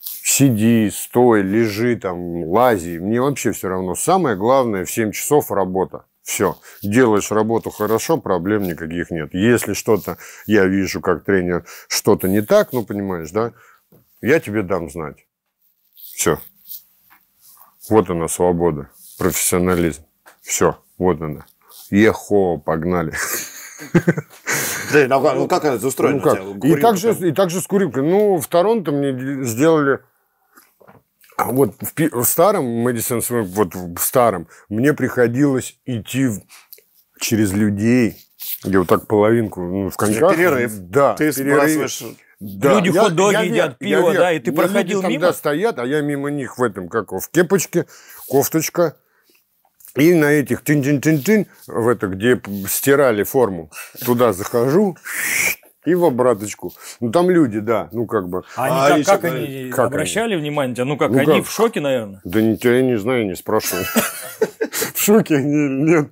[SPEAKER 3] сиди, стой, лежи там, лази, мне вообще все равно. Самое главное в 7 часов работа. Все, делаешь работу хорошо, проблем никаких нет. Если что-то я вижу как тренер, что-то не так, ну понимаешь, да, я тебе дам знать. Все. Вот она свобода, профессионализм. Все. Вот она. Ехо, погнали.
[SPEAKER 1] Блин, ну, а ну как это устроено? Ну,
[SPEAKER 3] как? И, также, и также с курилкой. Ну, в Торонто мне сделали а вот в, в старом Мэдисон вот в старом, мне приходилось идти в, через людей, где вот так половинку, ну, в коньках. Перерыв. Да, Ты перерыв. Да. Люди я, хот-доги я, едят, я, пиво, я, да, и ты проходил люди, мимо? когда стоят, а я мимо них в этом, как в кепочке, кофточка, и на этих тин тин тин тин в это, где стирали форму, туда захожу, и в обраточку. Ну, там люди, да, ну, как бы. А они, а они как, как они как обращали
[SPEAKER 2] они? внимание? Ну, как, ну, они как? в шоке, наверное?
[SPEAKER 3] Да не, я не знаю, не спрашиваю. [LAUGHS] В шоке они или нет.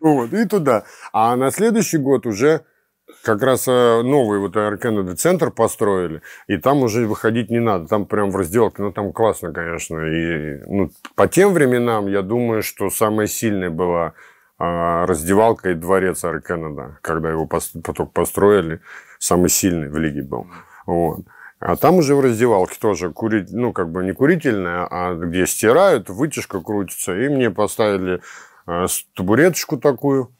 [SPEAKER 3] Вот, и туда. А на следующий год уже как раз э, новый вот Air Canada центр построили, и там уже выходить не надо, там прям в разделке, ну там классно, конечно. И ну, по тем временам, я думаю, что самая сильная была а, раздевалка и дворец Air Canada, когда его поток построили, самый сильный в лиге был. Вот. А там уже в раздевалке тоже курить, ну, как бы не курительная, а где стирают, вытяжка крутится. И мне поставили э, табуреточку такую,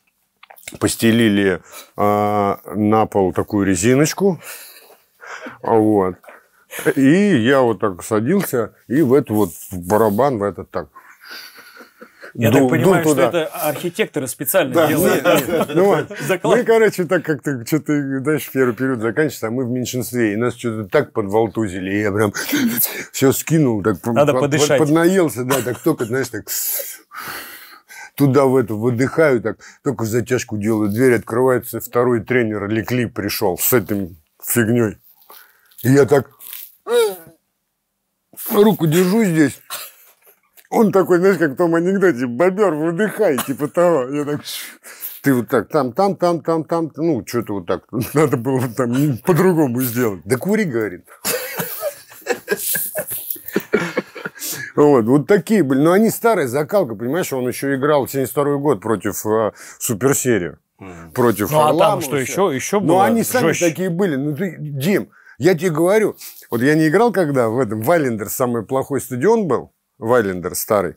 [SPEAKER 3] постелили э, на пол такую резиночку. Вот. И я вот так садился, и в этот вот в барабан, в этот так. Я дул, так понимаю, дул туда. что
[SPEAKER 2] это архитекторы специально да, делают. Ну, вот, мы,
[SPEAKER 3] короче, так как-то что-то дальше первый период заканчивается, а мы в меньшинстве. И нас что-то так подволтузили, и я прям все скинул, так Надо подышать. поднаелся, да, так только, знаешь, так туда в это выдыхаю, так только затяжку делаю, дверь открывается, второй тренер Лекли пришел с этим фигней. И я так руку держу здесь. Он такой, знаешь, как в том анекдоте, бобер, выдыхай, типа того. Я так, ты вот так, там, там, там, там, там, ну, что-то вот так, надо было там по-другому сделать. Да кури, говорит. Вот, вот такие были. Но они старые, закалка, понимаешь, он еще играл 72 год против э, суперсерию. Против Ну, Харламова, а там что, еще, еще было Ну, они сами жестче. такие были. Ну, ты, Дим, я тебе говорю, вот я не играл когда в этом, Вайлендер самый плохой стадион был, Вайлендер старый.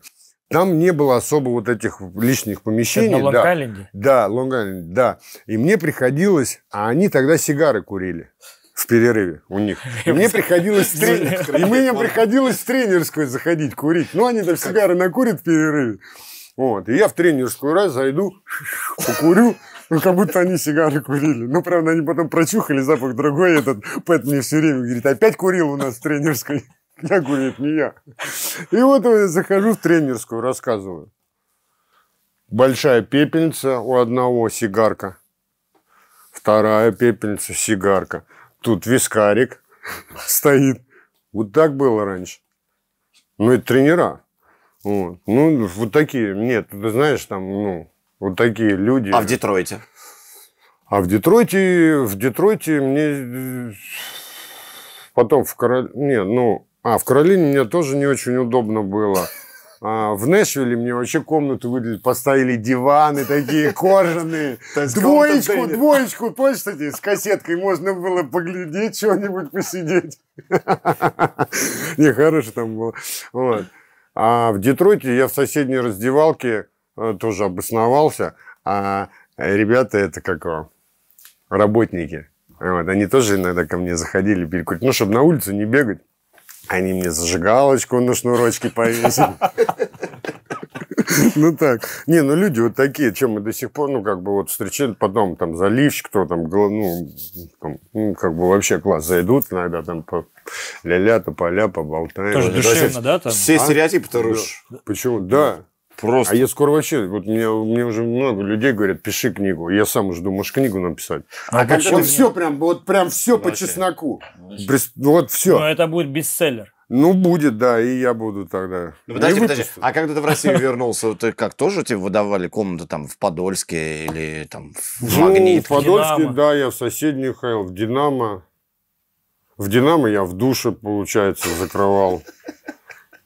[SPEAKER 3] Там не было особо вот этих лишних помещений. Это на Лонг-Айленде? Да, да Лонг-Айленде, да. И мне приходилось, а они тогда сигары курили в перерыве у них. И мне приходилось в тренер... и мне приходилось в тренерскую заходить курить. Ну, они там сигары накурят в перерыве. Вот. И я в тренерскую раз зайду, [LAUGHS] покурю, ну, как будто они сигары курили. Ну, правда, они потом прочухали запах другой этот. Пэт мне все время говорит, опять курил у нас в тренерской. [LAUGHS] Я говорю, это не я. И вот я захожу в тренерскую, рассказываю. Большая пепельница у одного сигарка. Вторая пепельница сигарка тут вискарик [LAUGHS] стоит. Вот так было раньше. Ну, это тренера. Вот. Ну, вот такие, нет, ты знаешь, там, ну, вот такие люди. А в Детройте? А в Детройте, в Детройте мне потом в Каролине, нет, ну, а в Каролине мне тоже не очень удобно было. А, в Нэшвилле мне вообще комнату выдали, поставили диваны такие кожаные. [LAUGHS] Двоечку, двоечку, точно тебе, с кассеткой можно было поглядеть, чего нибудь посидеть. [LAUGHS] Не, хорошо там было. Вот. А в Детройте я в соседней раздевалке э, тоже обосновался, а ребята это как работники. Вот, они тоже иногда ко мне заходили перекурить. Ну, чтобы на улицу не бегать. Они мне зажигалочку на шнурочке повесили. Ну так. Не, ну люди вот такие, чем мы до сих пор, ну, как бы вот встречали, потом там заливщик, кто там, ну, там, ну как бы вообще класс, зайдут иногда там по ля-ля, тополя, поболтаем. Тоже душевно, да? Там? Все а? стереотипы-то Почему? Да. Просто. А я скоро вообще, вот мне, мне уже много людей говорят, пиши книгу. Я сам уже думаю, может, книгу написать. А, а почему? Вот все прям, вот прям все Вообще.
[SPEAKER 2] по чесноку.
[SPEAKER 1] Вообще. Вот все. Но
[SPEAKER 2] это будет бестселлер.
[SPEAKER 1] Ну, будет, да, и я буду тогда. Ну, подожди, подожди. А когда ты в Россию вернулся, ты как, тоже тебе выдавали комнату там в Подольске или там в Магнит? Ну, в Подольске, Динамо.
[SPEAKER 3] да, я в соседний хайл, в Динамо. В Динамо я в душе, получается, закрывал.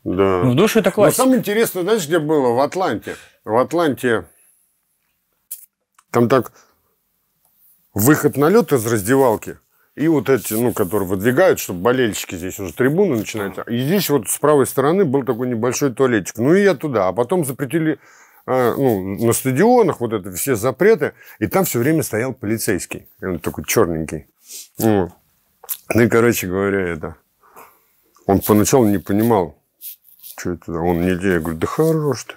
[SPEAKER 3] Да. Ну, в душе это классика. Но самое интересное, знаешь, где было? В Атланте. В Атланте там так выход на лед из раздевалки. И вот эти, ну, которые выдвигают, чтобы болельщики здесь уже трибуны начинают. А и здесь вот с правой стороны был такой небольшой туалетик. Ну и я туда. А потом запретили а, ну, на стадионах вот это все запреты, и там все время стоял полицейский, он такой черненький. Ну, ну и, короче говоря, это. Он поначалу не понимал, что это? Он нельзя. Я говорю, да хорош ты.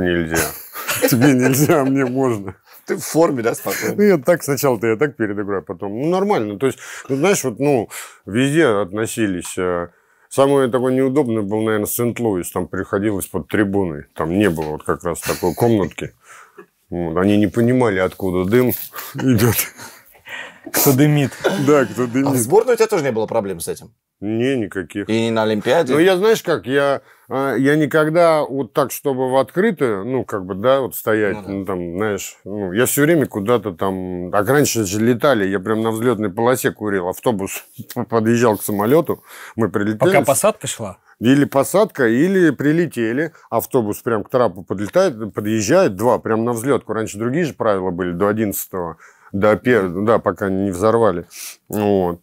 [SPEAKER 3] Нельзя. [LAUGHS] Тебе нельзя, а мне можно. Ты в форме, да, спокойно? Ну, я так сначала-то я так передыграю, потом. Ну, нормально. То есть, ну, знаешь, вот, ну, везде относились. Э, самое такое неудобное было, наверное, Сент-Луис. Там приходилось под трибуной. Там не было вот как раз такой комнатки. Вот. Они не понимали, откуда дым [LAUGHS]
[SPEAKER 2] идет. Кто дымит.
[SPEAKER 3] Да, кто дымит. А в сборной у тебя тоже не было проблем с этим? Не, никаких. И не на Олимпиаде? Ну, я, знаешь как, я, а, я никогда вот так, чтобы в открытую, ну, как бы, да, вот стоять, ну, да. ну там, знаешь, ну, я все время куда-то там... а раньше же летали, я прям на взлетной полосе курил, автобус [LAUGHS] подъезжал к самолету, мы прилетели. Пока посадка шла? Или посадка, или прилетели, автобус прям к трапу подлетает, подъезжает, два, прям на взлетку. Раньше другие же правила были, до 11 до пер... Ну да, пока не взорвали. Вот.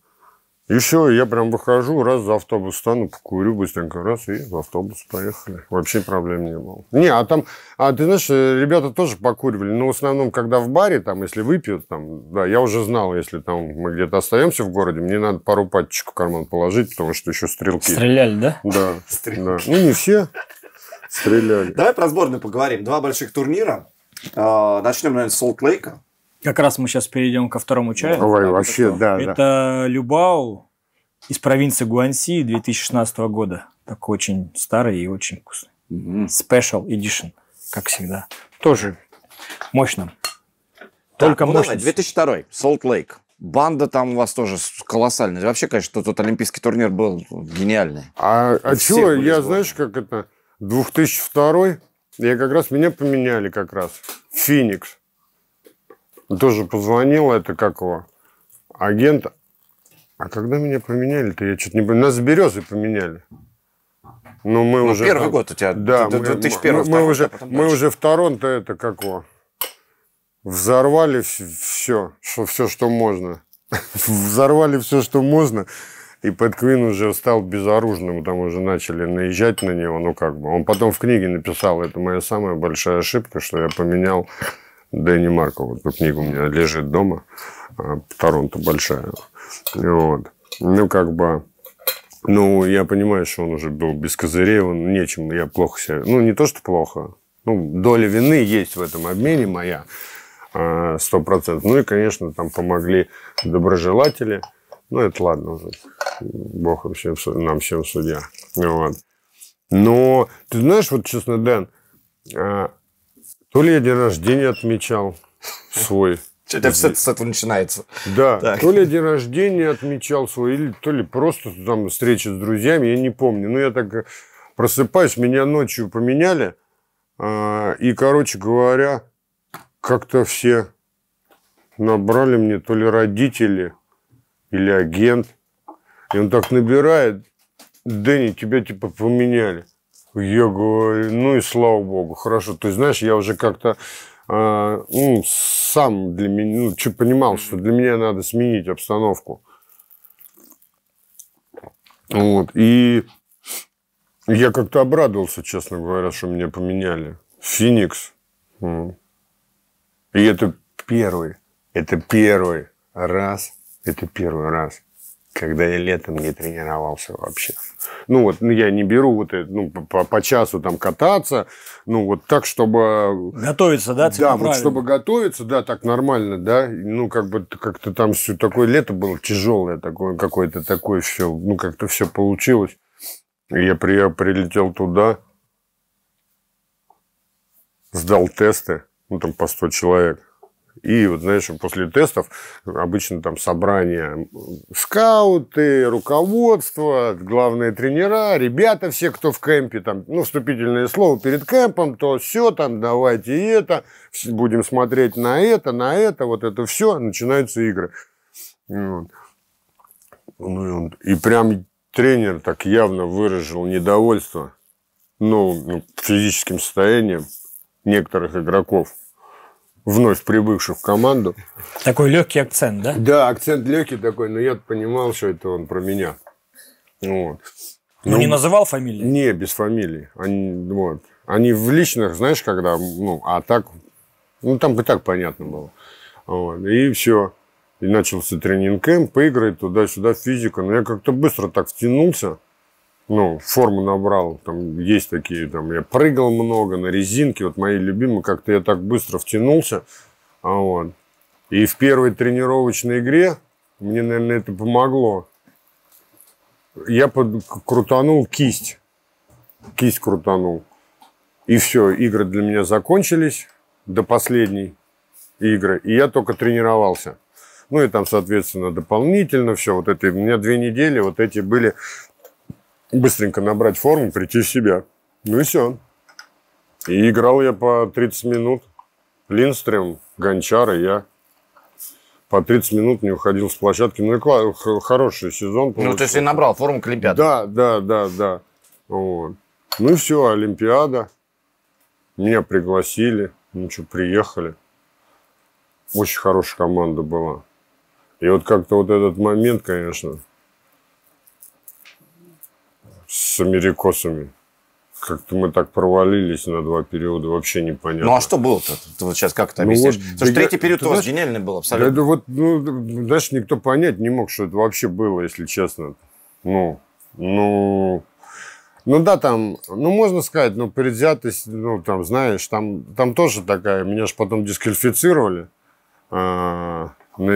[SPEAKER 3] И все, я прям выхожу, раз за автобус стану, покурю быстренько, раз, и в автобус поехали. Вообще проблем не было. Не, а там, а ты знаешь, э, ребята тоже покуривали, но в основном, когда в баре, там, если выпьют, там, да, я уже знал, если там мы где-то остаемся в городе, мне надо пару пачек в карман положить, потому что еще стрелки. Стреляли, да? Да. [LAUGHS] да. Ну, не
[SPEAKER 2] все стреляли.
[SPEAKER 1] Давай про сборную поговорим. Два больших турнира. А,
[SPEAKER 2] Начнем, наверное, с Солт-Лейка. Как раз мы сейчас перейдем ко второму чаю. Ой, да, вообще, это, да. Это да. Любау из провинции Гуанси 2016 года. Такой очень старый и очень вкусный. Mm-hmm. Special Edition, как всегда. Тоже мощным. Только ну, мощность.
[SPEAKER 1] 2002 Солт Лейк. Банда там у вас тоже колоссальная. Вообще, конечно, тот, олимпийский турнир был гениальный. А, а чего? Я,
[SPEAKER 3] знаешь, как это? 2002 я как раз меня поменяли как раз. Феникс. Тоже позвонил, это как его, агент. А когда меня поменяли-то, я что-то не понимаю. Нас березы поменяли. Но ну, мы ну, уже... Первый год у тебя. Да, мы, 2001 мы, мы, уже, а мы уже в Торонто это как его, взорвали все, что, все, что можно. [LAUGHS] взорвали все, что можно. И Пэт Квин уже стал безоружным, там уже начали наезжать на него, ну как бы. Он потом в книге написал, это моя самая большая ошибка, что я поменял Дэнни вот Эту книгу у меня лежит дома. А, Торонто большая. Вот. Ну, как бы... Ну, я понимаю, что он уже был без козырей, он нечем, я плохо себя... Ну, не то, что плохо. Ну, доля вины есть в этом обмене моя, а, сто процентов. Ну, и, конечно, там помогли доброжелатели. Ну, это ладно уже. Бог всем нам всем судья. Вот. Но, ты знаешь, вот, честно, Дэн, а, то ли я день рождения отмечал свой.
[SPEAKER 1] Это все с этого начинается.
[SPEAKER 3] Да, так. то ли день рождения отмечал свой, или то ли просто там встреча с друзьями, я не помню. Но ну, я так э, просыпаюсь, меня ночью поменяли, а, и, короче говоря, как-то все набрали мне то ли родители, или агент. И он так набирает, Дэнни, тебя типа поменяли. Я говорю, ну и слава богу, хорошо. Ты знаешь, я уже как-то э, ну, сам для меня, ну, что понимал, что для меня надо сменить обстановку. Вот. И я как-то обрадовался, честно говоря, что меня поменяли. Феникс. И это первый, это первый раз, это первый раз когда я летом не тренировался вообще. Ну вот, ну, я не беру вот это, ну, по, по часу там кататься, ну вот так, чтобы...
[SPEAKER 2] Готовиться, да? Да, вот чтобы
[SPEAKER 3] готовиться, да, так нормально, да, ну как бы как-то там все такое лето было тяжелое, такое какое-то такое все, ну как-то все получилось. Я, при, я прилетел туда, сдал тесты, ну там по 100 человек, и вот, знаешь, после тестов обычно там собрание скауты, руководство, главные тренера, ребята все, кто в кемпе, там, ну, вступительное слово перед кемпом, то все, там, давайте это, будем смотреть на это, на это, вот это все, начинаются игры. Вот. Ну и прям тренер так явно выразил недовольство, ну, физическим состоянием некоторых игроков вновь прибывших в команду.
[SPEAKER 2] Такой легкий акцент, да?
[SPEAKER 3] Да, акцент легкий такой, но я понимал, что это он про меня. Вот.
[SPEAKER 2] Но ну, ну, не называл
[SPEAKER 3] фамилии? Не, без фамилии. Они, вот. Они в личных, знаешь, когда, ну, а так, ну, там бы так понятно было. Вот. И все. И начался тренинг-кэмп, игры туда-сюда, физика. Но я как-то быстро так втянулся ну, форму набрал, там есть такие, там, я прыгал много на резинке, вот мои любимые, как-то я так быстро втянулся, а вот. И в первой тренировочной игре, мне, наверное, это помогло, я под, крутанул кисть, кисть крутанул, и все, игры для меня закончились до последней игры, и я только тренировался. Ну и там, соответственно, дополнительно все вот это. У меня две недели вот эти были быстренько набрать форму, прийти в себя. Ну и все. И играл я по 30 минут. Линстрем, Гончар и я. По 30 минут не уходил с площадки. Ну и класс, хороший сезон ну, получился. Ну, то есть ты набрал форму к Олимпиаде. Да, да, да, да. Вот. Ну и все, Олимпиада. Меня пригласили. Ну что, приехали. Очень хорошая команда была. И вот как-то вот этот момент, конечно, с америкосами. Как-то мы так провалились на два периода, вообще непонятно. Ну а что было-то? Ты вот сейчас как это ну, объяснишь? Вот, Потому что третий период у вас знаешь, гениальный был абсолютно. Да, вот, ну, даже никто понять не мог, что это вообще было, если честно. Ну, ну, ну да, там, ну можно сказать, ну предвзятость, ну там, знаешь, там, там тоже такая, меня же потом дисквалифицировали э, на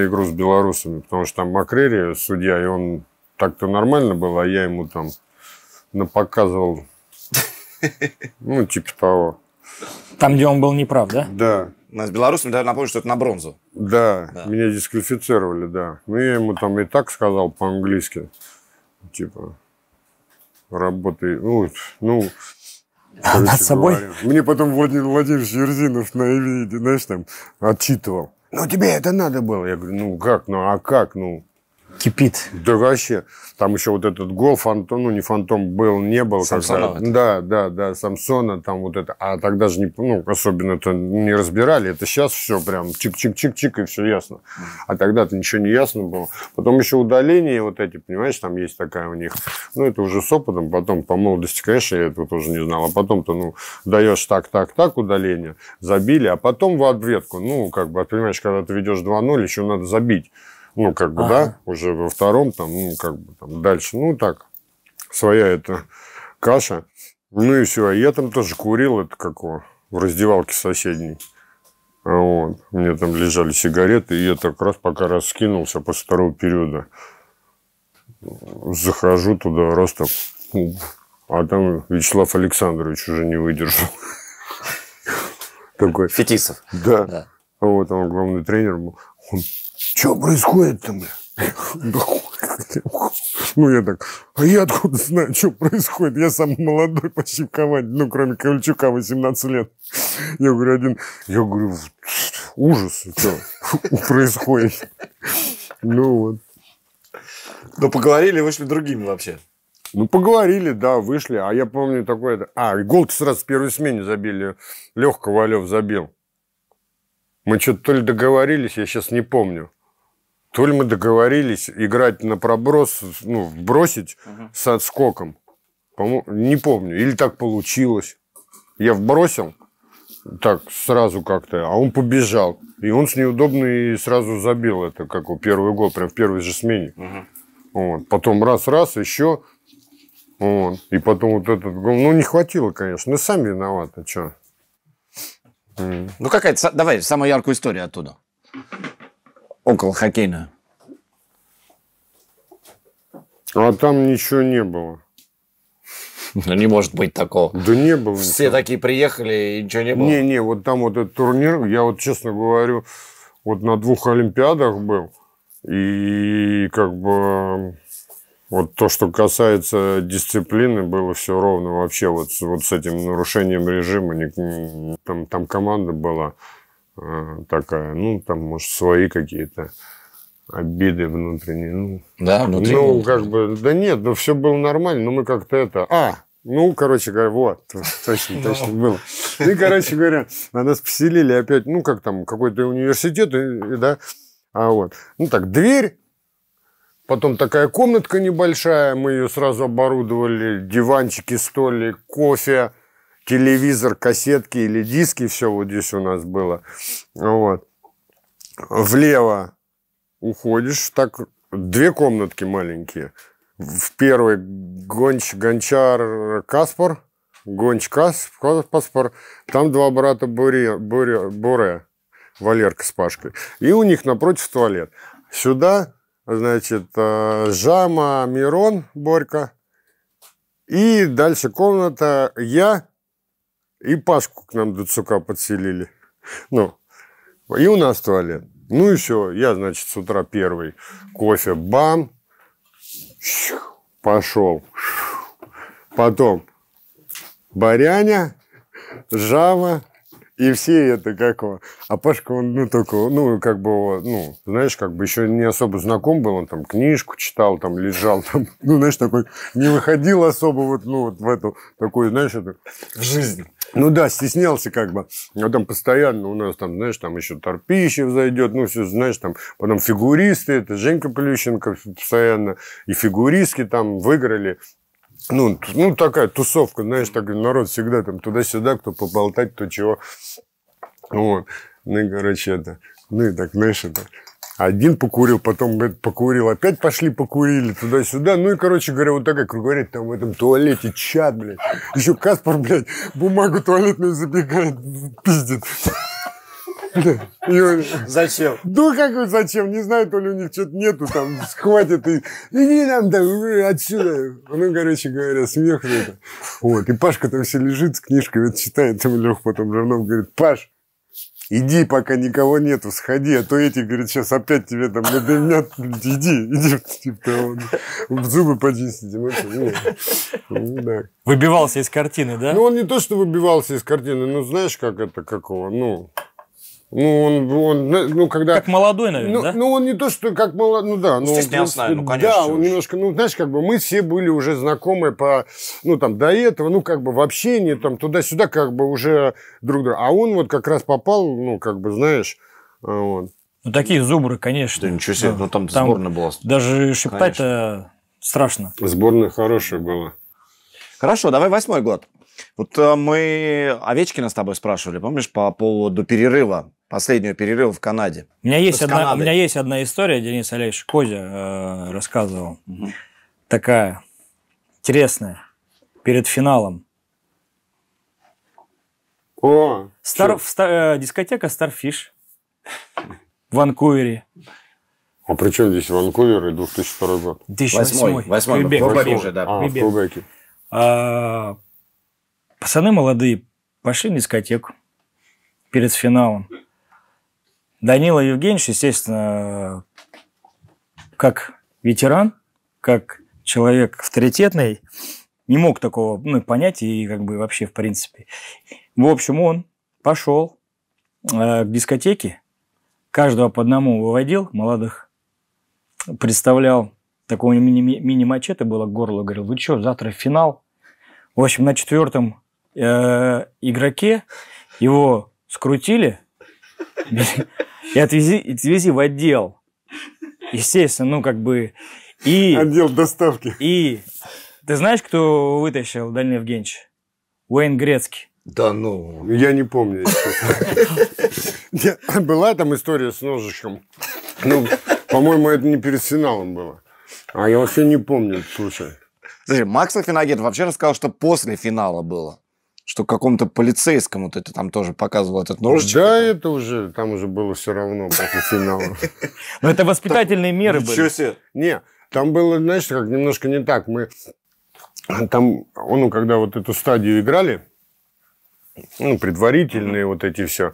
[SPEAKER 3] игру с белорусами, потому что там Макрери судья, и он так-то нормально был, а я ему там напоказывал. Ну, [LAUGHS] ну, типа того.
[SPEAKER 2] Там, где он был неправ, да?
[SPEAKER 3] Да.
[SPEAKER 1] С белорусами, даже напомню, что это на бронзу.
[SPEAKER 3] Да, да, меня дисквалифицировали, да. Ну, я ему там и так сказал по-английски. Типа, работай. Ну, ну да, над собой. Говоря. Мне потом Владимир Владимирович Ерзинов на виде, знаешь, там отчитывал. Ну, тебе это надо было. Я говорю, ну как, ну а как, ну, Кипит. Да вообще. Там еще вот этот гол, фантом, ну не фантом, был, не был. Самсонова. Когда, да, да, да, Самсона, там вот это. А тогда же не, ну, особенно это не разбирали. Это сейчас все прям чик-чик-чик-чик, и все ясно. А тогда-то ничего не ясно было. Потом еще удаление вот эти, понимаешь, там есть такая у них. Ну, это уже с опытом. Потом по молодости, конечно, я этого тоже не знал. А потом-то, ну, даешь так-так-так удаление, забили, а потом в ответку. Ну, как бы, понимаешь, когда ты ведешь 2-0, еще надо забить ну, как бы, ага. да, уже во втором, там, ну, как бы, там, дальше, ну, так, своя эта каша. Ну, и все, а я там тоже курил, это как в раздевалке соседней. Вот. У меня там лежали сигареты, и я так раз пока раз после второго периода. Захожу туда, раз так, а там Вячеслав Александрович уже не выдержал. [LAUGHS] Такой. Фетисов. Да. Вот, он главный тренер был. Он что происходит там, Ну, я так, а я откуда знаю, что происходит? Я самый молодой почти в команде, ну, кроме Ковальчука, 18 лет. Я говорю, один, я говорю, ужас, что происходит. Ну, вот. Но ну, поговорили, вышли другими вообще. Ну, поговорили, да, вышли. А я помню такое... А, иголки сразу в первой смене забили. Лех Ковалев забил. Мы что-то то ли договорились, я сейчас не помню. То ли мы договорились играть на проброс, ну, бросить угу. с отскоком. Не помню. Или так получилось. Я вбросил так сразу как-то, а он побежал. И он с неудобной и сразу забил это, как у первый гол, прям в первой же смене. Угу. Вот. Потом раз-раз, еще. Вот. И потом вот этот гол. Ну, не хватило,
[SPEAKER 1] конечно. Мы ну, сами виноваты, а что. Ну, какая-то, давай, самая яркую историю оттуда около хоккейную? А там ничего не было. Ну, не может быть такого.
[SPEAKER 3] Да не было. Все ничего.
[SPEAKER 1] такие приехали, и ничего не было? Не-не,
[SPEAKER 3] вот там вот этот турнир, я вот, честно говорю, вот на двух Олимпиадах был, и как бы вот то, что касается дисциплины, было все ровно вообще вот, вот с этим нарушением режима. Там, там команда была Э, такая, ну, там, может, свои какие-то обиды внутренние. Ну, да, внутренние. Ну, как бы, да нет, ну, все было нормально, но мы как-то это... А, ну, короче говоря, вот, точно, [LAUGHS] точно ну. было. И, короче говоря, а нас поселили опять, ну, как там, какой-то университет, да, а вот. Ну, так, дверь, Потом такая комнатка небольшая, мы ее сразу оборудовали, диванчики, столик, кофе, телевизор, кассетки или диски, все вот здесь у нас было. Вот. Влево уходишь, так две комнатки маленькие. В первой гонч, гончар Каспар, гонч Каспар, там два брата Буре, Буре, Буре, Валерка с Пашкой. И у них напротив туалет. Сюда, значит, э, Жама, Мирон, Борька – и дальше комната я, и Пашку к нам Дацука подселили. Ну, и у нас туалет. Ну и все. Я, значит, с утра первый кофе, бам, пошел. Потом баряня, жава, и все это как его. А Пашка, он, ну, только, ну, как бы, ну, знаешь, как бы еще не особо знаком был, он там книжку читал, там, лежал, [LAUGHS] там, ну, знаешь, такой, не выходил особо вот, ну, вот в эту, такую, знаешь, это...
[SPEAKER 2] В жизнь. Ну
[SPEAKER 3] да, стеснялся как бы. А там постоянно у нас там, знаешь, там еще Торпищев зайдет, ну все, знаешь, там потом фигуристы, это Женька Плющенко постоянно, и фигуристки там выиграли ну, ну, такая тусовка, знаешь, так народ всегда там туда-сюда, кто поболтать, кто чего. Вот. Ну, и, короче, это, ну, и так, знаешь, это, один покурил, потом покурил, опять пошли покурили туда-сюда. Ну и, короче говоря, вот такая, как говорят, там в этом туалете чат, блядь. Еще Каспар, блядь, бумагу туалетную забегает, пиздит. Зачем? Ну, как вы зачем? Не знаю, то ли у них что-то нету, там, схватят и иди нам там, отсюда. Ну, короче говоря, смех это. Вот, и Пашка там все лежит с книжкой, вот читает, там Лех потом Жирнов говорит, Паш, Иди, пока никого нету, сходи, а то эти, говорит, сейчас опять тебе там надымят. Иди, иди, типа того, в зубы почистить. Ну, ну, да. Выбивался из картины, да? Ну, он не то, что выбивался из картины, но знаешь, как это, какого, ну, ну, он, он, ну, ну, когда... Как молодой, наверное, ну, да? Ну, он не то, что как молодой, ну, да. Ну, он, ну, конечно. Да, он немножко, ну, знаешь, как бы мы все были уже знакомы по, ну, там, до этого, ну, как бы в общении, там, туда-сюда, как бы уже друг друга. А он вот как раз попал, ну, как бы, знаешь,
[SPEAKER 2] а, вот. Ну, такие зубры, конечно. Да ничего себе, да. ну, там, там сборная была. Даже шептать-то страшно. Сборная хорошая была. Хорошо, давай восьмой год.
[SPEAKER 1] Вот э, мы Овечкина с тобой спрашивали, помнишь, по поводу перерыва последнего перерыва в Канаде. У меня есть, одна, у меня
[SPEAKER 2] есть одна история, Денис Олегович Козя э, рассказывал. Угу. Такая интересная. Перед финалом. О, Стар, в, э, дискотека Starfish в Ванкувере.
[SPEAKER 3] А при чем здесь Ванкувер и 2002 год? 2008. 2008 Квебек. В Париже, да. А,
[SPEAKER 2] а, пацаны молодые пошли на дискотеку перед финалом. Данила Евгеньевич, естественно, как ветеран, как человек авторитетный, не мог такого ну, понять и как бы вообще в принципе. В общем, он пошел э, к дискотеке, каждого по одному выводил, молодых, представлял, такого мини-мачете было горло, говорил, вы что, завтра финал. В общем, на четвертом э, игроке его скрутили – и отвези, отвези в отдел. Естественно, ну как бы... И, отдел доставки. И ты знаешь, кто вытащил Данил Евгеньевич? Уэйн Грецкий. Да ну. Я не помню. [LAUGHS] Была
[SPEAKER 3] там история с ножичком.
[SPEAKER 1] Ну, по-моему, это не перед финалом было. А я вообще не помню, слушай. Слушай, Макс Финагет вообще рассказал, что после финала было что какому-то полицейскому ты там тоже показывал этот ножичек. Да, это уже, там уже было все равно после финала. [LAUGHS] Но
[SPEAKER 2] ну, это воспитательные меры были. Ничего себе. Не, там
[SPEAKER 3] было, знаешь, как немножко не так. Мы там, ну, когда вот эту стадию играли, ну, предварительные вот эти все.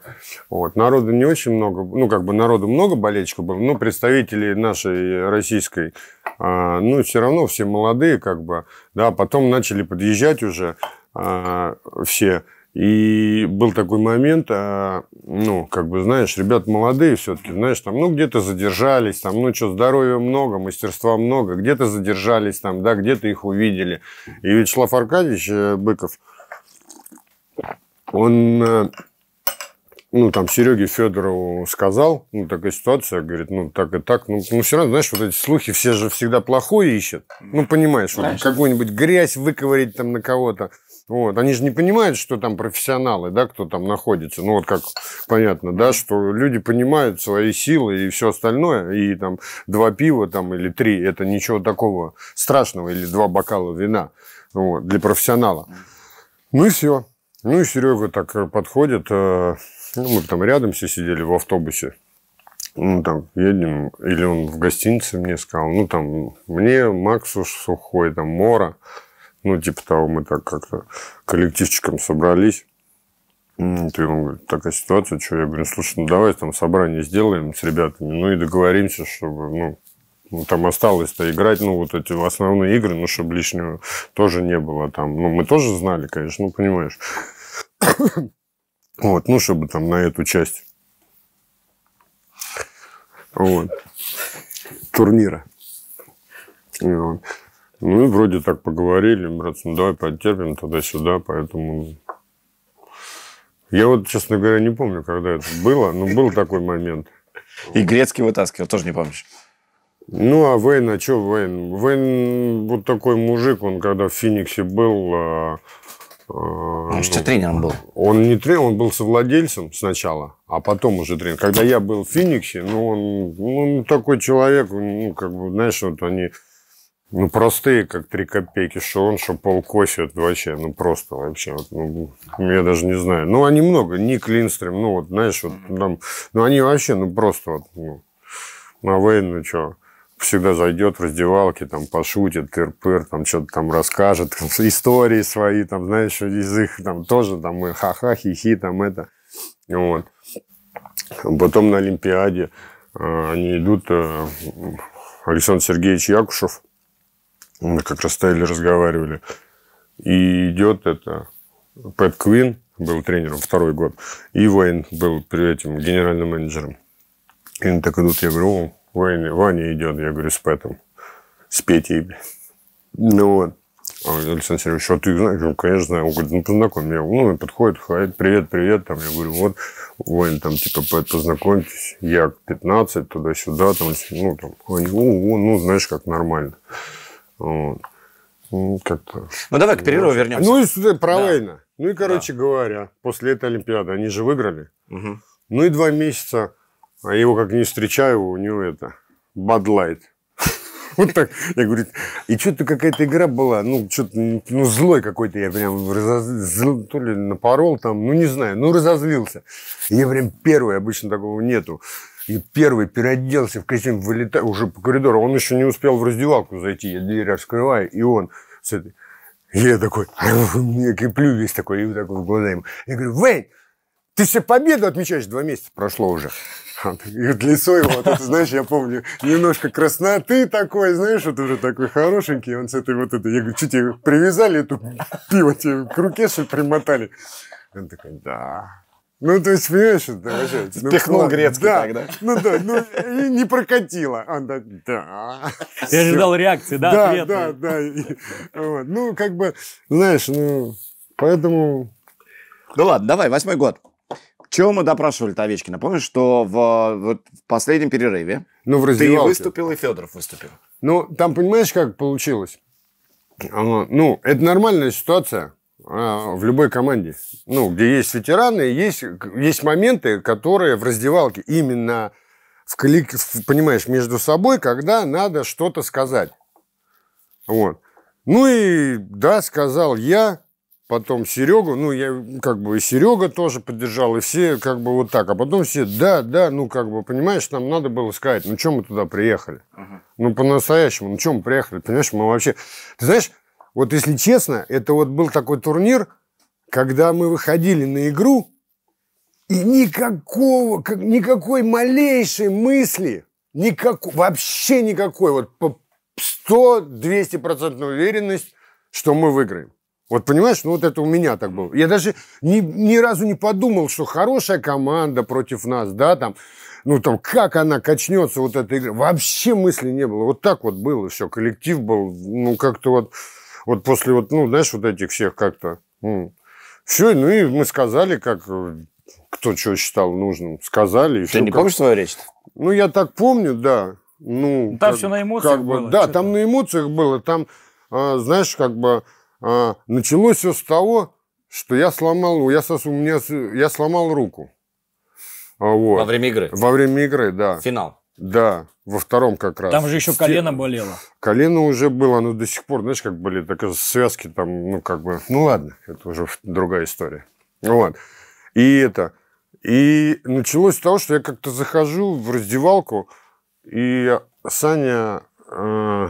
[SPEAKER 3] Вот. Народу не очень много, ну, как бы народу много болельщиков было, но представители нашей российской, а, ну, все равно все молодые, как бы, да, потом начали подъезжать уже, а, все. И был такой момент, а, ну, как бы, знаешь, ребят молодые все-таки, знаешь, там, ну, где-то задержались, там, ну, что, здоровья много, мастерства много, где-то задержались, там, да, где-то их увидели. И Вячеслав Аркадьевич э, Быков, он, э, ну, там, Сереге Федорову сказал, ну, такая ситуация, говорит, ну, так и так, ну, ну все равно, знаешь, вот эти слухи, все же всегда плохое ищут, ну, понимаешь, вот, какую-нибудь грязь выковырить там на кого-то, вот. Они же не понимают, что там профессионалы, да, кто там находится. Ну, вот как понятно, да, что люди понимают свои силы и все остальное. И там два пива там, или три – это ничего такого страшного. Или два бокала вина вот, для профессионала. Ну и все. Ну и Серега так подходит. Э, ну, мы там рядом все сидели в автобусе. Ну, там, едем, или он в гостинице мне сказал, ну, там, мне, Максу Сухой, там, Мора. Ну, типа того, мы так как-то коллективчиком собрались. Ты он говорит, такая ситуация, что я говорю, слушай, ну давай там собрание сделаем с ребятами, ну и договоримся, чтобы, ну, ну там осталось-то играть, ну, вот эти основные игры, ну, чтобы лишнего тоже не было там. Ну, мы тоже знали, конечно, ну, понимаешь. [COUGHS] Вот, ну, чтобы там на эту часть. Вот. Турнира. Вот. Ну, и вроде так поговорили, братцы, ну, давай потерпим туда-сюда, поэтому... Я вот, честно говоря, не помню, когда это было, но был такой
[SPEAKER 1] момент. И Грецкий вытаскивал, тоже не помнишь?
[SPEAKER 3] Ну, а Вейн, а что Вейн? Вейн вот такой мужик, он когда в Фениксе был... А, а, он ну, что тренером был? Он не тренер, он был совладельцем сначала, а потом уже тренер. Когда я был в Фениксе, ну, он, ну, он такой человек, ну, как бы, знаешь, вот они ну, простые, как три копейки, что он, что полкоси, это вообще, ну, просто вообще, вот, ну, я даже не знаю. Ну, они много, Ник Линстрим, ну, вот, знаешь, вот там, ну, они вообще, ну, просто вот, ну, на Вейн, ну, что, всегда зайдет в раздевалке, там, пошутит, тыр-пыр, там, что-то там расскажет, там, [LAUGHS] истории свои, там, знаешь, из их, там, тоже, там, ха-ха, хихи, там, это, вот. Потом на Олимпиаде а, они идут, э, Александр Сергеевич Якушев, мы как раз стояли, разговаривали. И идет это... Пэт Квин был тренером второй год. И Уэйн был при этим генеральным менеджером. И они так идут. Я говорю, о, Уэйн, Ваня идет. Я говорю, с Пэтом. С Петей. Ну вот. А Александр Сергеевич, а ты знаешь? Ну, конечно, знаю. Он говорит, ну, познакомь меня. Ну, он подходит, говорит, привет, привет. Там, я говорю, вот, Вань, там, типа, познакомьтесь. Я 15, туда-сюда. Там, ну, там, они, о, о, ну, знаешь, как нормально. Вот. Ну, как-то... Ну, давай к перерыву ну, вернемся. Ну, и про да. Вейна. Ну, и, короче да. говоря, после этой Олимпиады они же выиграли. Угу. Ну, и два месяца, а его как не встречаю, у него это, бадлайт. [LAUGHS] Вот так. Я говорю, и что-то какая-то игра была, ну, что-то, ну, злой какой-то, я прям разозл... то ли напорол там, ну, не знаю, ну, разозлился. я прям первый, обычно такого нету. И первый переоделся в костюм, вылетает уже по коридору. Он еще не успел в раздевалку зайти. Я дверь раскрываю, и он с этой... я такой, я [LAUGHS] киплю весь такой, и вот такой в глаза ему. Я говорю, Вейн, ты все победу отмечаешь? Два месяца прошло уже. И [LAUGHS] вот лицо его, вот это, знаешь, я помню, немножко красноты такой, знаешь, вот уже такой хорошенький, он с этой вот этой, я говорю, что тебе привязали эту пиво, тебе к руке что примотали? Он такой, да, ну, то есть, понимаешь, это вообще... Ну, Пихнул ну, грецкий да, тогда. Ну да, ну и не прокатило. Он так, да. Я ждал реакции, да, Да, ответа. да, да. И, вот. Ну, как бы, знаешь, ну, поэтому...
[SPEAKER 1] Ну ладно, давай, восьмой год. Чего мы допрашивали-то Овечкина? Помнишь, что в, вот, в последнем перерыве ну, в ты выступил, и Федоров выступил. Ну, там, понимаешь,
[SPEAKER 3] как получилось? Ну, это нормальная ситуация а, в любой команде, ну, где есть ветераны, есть, есть моменты, которые в раздевалке именно в коллек... понимаешь, между собой, когда надо что-то сказать. Вот. Ну и да, сказал я, потом Серегу, ну я как бы и Серега тоже поддержал, и все как бы вот так, а потом все, да, да, ну как бы, понимаешь, нам надо было сказать, ну чем мы туда приехали? Uh-huh. Ну по-настоящему, ну чем мы приехали, понимаешь, мы вообще, ты знаешь, вот если честно, это вот был такой турнир, когда мы выходили на игру, и никакого, никакой малейшей мысли, никак, вообще никакой, вот по 100-200% уверенность, что мы выиграем. Вот понимаешь, ну вот это у меня так было. Я даже ни, ни разу не подумал, что хорошая команда против нас, да, там, ну там, как она качнется, вот эта игра. Вообще мысли не было. Вот так вот было все. Коллектив был, ну как-то вот... Вот после вот, ну, знаешь, вот этих всех как-то. все, ну и мы сказали, как э, кто что считал нужным, сказали. Ты не как... помнишь свою речь? Ну, я так помню, да. Ну, ну там как, все на эмоциях как бы, было. Да, там на эмоциях было. Там, а, знаешь, как бы а, началось все с того, что я сломал, я, у меня, я сломал руку.
[SPEAKER 1] А, вот. Во время игры? Во
[SPEAKER 3] время игры, да. Финал? Да, во втором как раз. Там же еще колено болело. Колено уже было, но до сих пор, знаешь, как были, так связки там, ну как бы, ну ладно, это уже другая история. Вот. И это. И началось с того, что я как-то захожу в раздевалку, и Саня э,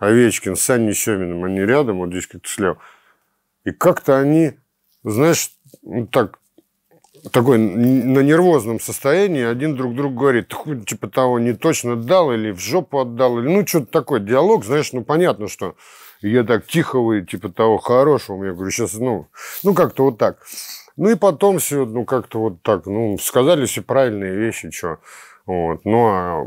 [SPEAKER 3] Овечкин с Семиным, они рядом, вот здесь как-то слева. И как-то они, знаешь, ну, так такой на нервозном состоянии, один друг другу говорит, типа того не точно отдал или в жопу отдал, или ну что-то такое, диалог, знаешь, ну понятно, что я так тихо, типа того хорошего, я говорю, сейчас, ну, ну как-то вот так. Ну и потом все, ну как-то вот так, ну сказали все правильные вещи, что. Вот. Ну, а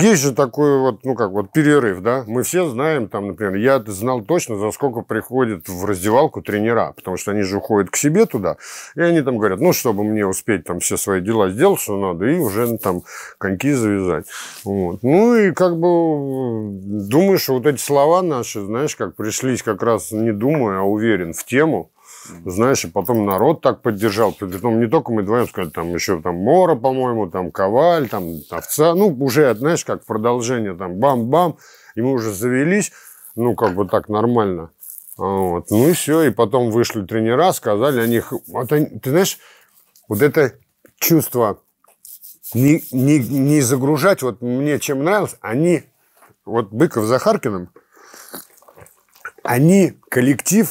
[SPEAKER 3] есть же такой вот, ну, как вот перерыв, да? Мы все знаем, там, например, я знал точно, за сколько приходит в раздевалку тренера, потому что они же уходят к себе туда, и они там говорят, ну, чтобы мне успеть там все свои дела сделать, что надо, и уже ну, там коньки завязать. Вот. Ну, и как бы думаю, что вот эти слова наши, знаешь, как пришлись как раз не думая, а уверен в тему, знаешь, и потом народ так поддержал. Притом не только мы двое, сказали, там еще там Мора, по-моему, там Коваль, там Овца, ну, уже, знаешь, как продолжение, там бам-бам, и мы уже завелись, ну, как бы так нормально. А вот. Ну и все, и потом вышли тренера, сказали о них. Вот они, ты знаешь, вот это чувство не, не, не загружать, вот мне чем нравилось, они, вот Быков Захаркиным, они коллектив,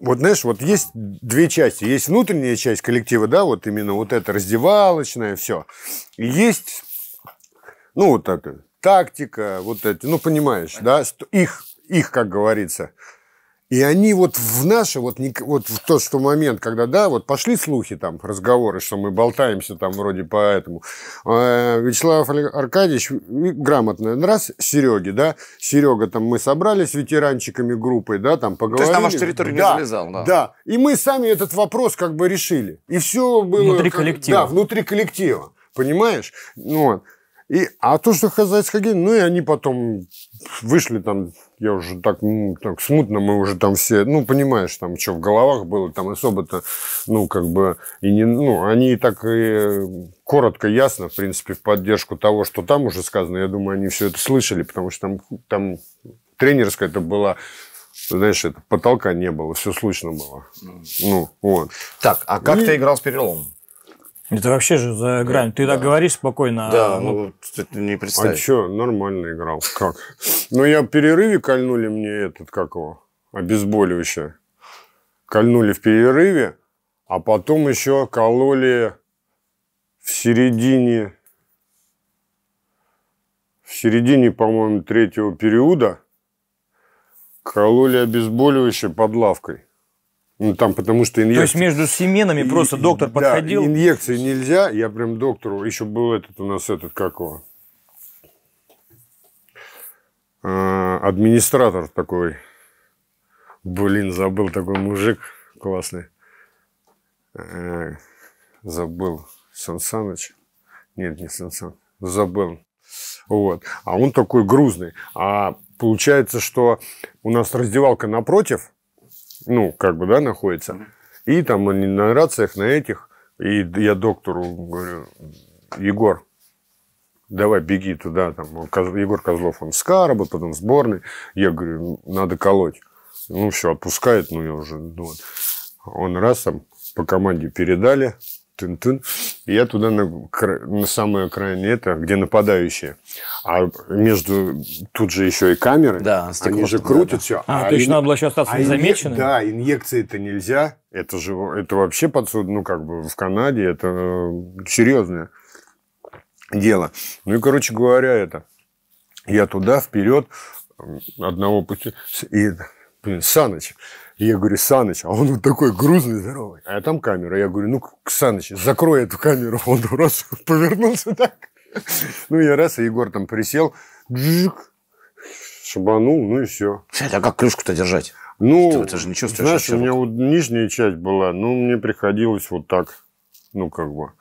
[SPEAKER 3] вот знаешь, вот есть две части. Есть внутренняя часть коллектива, да, вот именно вот это раздевалочное, все. И есть, ну, вот это, тактика, вот эти, ну, понимаешь, да, их, их, как говорится. И они вот в наши, вот, вот в тот что момент, когда, да, вот пошли слухи там, разговоры, что мы болтаемся там вроде по этому. А, Вячеслав Аркадьевич грамотно, ну, раз, Сереге, да, Серега, там мы собрались ветеранчиками группы, да, там поговорили. То есть на вашу территорию да, не залезал, да. Да, и мы сами этот вопрос как бы решили. И все было... Внутри коллектива. Да, внутри коллектива, понимаешь? Ну, И, а то, что Хазайс Хаген, ну и они потом вышли там я уже так, ну, так смутно, мы уже там все, ну, понимаешь, там что в головах было, там особо-то, ну, как бы, и не, ну, они так и э, коротко, ясно, в принципе, в поддержку того, что там уже сказано, я думаю, они все это слышали, потому что там, там тренерская это была знаешь, это потолка не было, все слышно было. Ну,
[SPEAKER 2] вот. Так, а как и... ты играл с переломом? Это вообще же за грань. Ты да. так говоришь спокойно. А, да, а, ну,
[SPEAKER 3] ну ты не представляешь. А что, нормально играл. Как? Но ну, я в перерыве кольнули мне этот, как его, обезболивающее. Кольнули в перерыве, а потом еще кололи в середине, в середине, по-моему, третьего периода кололи обезболивающее под лавкой. Ну, там, потому что инъекции... То есть
[SPEAKER 2] между семенами и, просто доктор подходил? Да,
[SPEAKER 3] инъекции нельзя. Я прям доктору... Еще был этот у нас, этот, как его? А, администратор такой. Блин, забыл такой мужик классный. А, забыл. Сансаныч. Нет, не Сансан. Забыл. Вот. А он такой грузный. А получается, что у нас раздевалка напротив – ну, как бы, да, находится. И там они на рациях, на этих. И я доктору говорю, Егор, давай беги туда, там, он, Егор Козлов, он с Караба, потом сборный. Я говорю, «Ну, надо колоть. Ну, все, отпускает, ну, я уже, ну, вот. Он раз там по команде передали, тын -тын, и я туда на, на самое окраине это, где нападающие. А между тут же еще и камеры, да, они же крутят да. все. А, а то есть надо было еще остаться а незамеченным? Да, инъекции это нельзя. Это же это вообще подсуд, ну как бы в Канаде это э, серьезное дело. Ну и, короче говоря, это я туда вперед одного пути и блин, Саныч, и я говорю, Саныч, а он вот такой грузный, здоровый. А там камера. Я говорю, ну, Саныч, закрой эту камеру. [LAUGHS] Он раз повернулся так. Ну, я раз, и Егор там присел, джик, шабанул, ну и все. А как крышку-то держать? Ну, ты, ты же не чувствуешь знаешь, у меня вот нижняя часть была, ну, мне приходилось вот так, ну, как бы.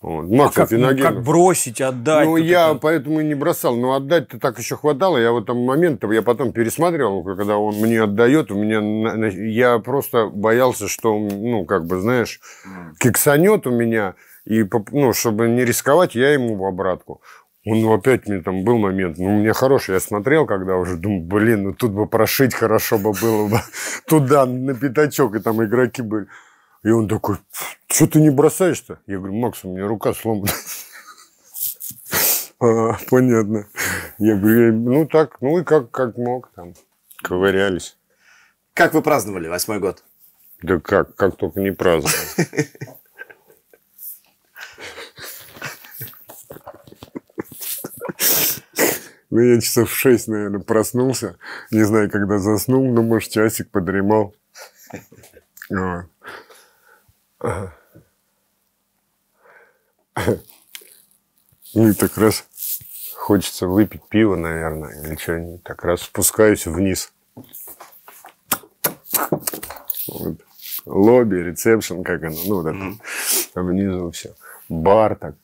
[SPEAKER 3] Вот. Макс ну, а, а как, ну, как
[SPEAKER 2] бросить, отдать? Ну, я это...
[SPEAKER 3] поэтому и не бросал. Но ну, отдать-то так еще хватало. Я в этом момент, я потом пересматривал, когда он мне отдает, у меня, я просто боялся, что, ну, как бы, знаешь, кексанет у меня, и, ну, чтобы не рисковать, я ему в обратку. Он ну, опять мне там был момент, ну, у меня хороший, я смотрел, когда уже думал, блин, ну, тут бы прошить хорошо бы было бы [LAUGHS] туда, на пятачок, и там игроки были. И он такой, что ты не бросаешь-то? Я говорю, Макс, у меня рука сломана. [LAUGHS] А, понятно. Я говорю, ну так, ну и как, как мог, там, ковырялись.
[SPEAKER 1] Как вы праздновали восьмой год?
[SPEAKER 3] Да как, как только не праздновали. [LAUGHS] Ну, я часов в шесть, наверное, проснулся. Не знаю, когда заснул, но, может, часик подремал. Вот. [LAUGHS] Ну и так раз хочется выпить пиво, наверное, или что-нибудь. Так раз спускаюсь вниз. Вот. Лобби, ресепшн, как оно, ну, вот это, mm -hmm. внизу все. Бар так.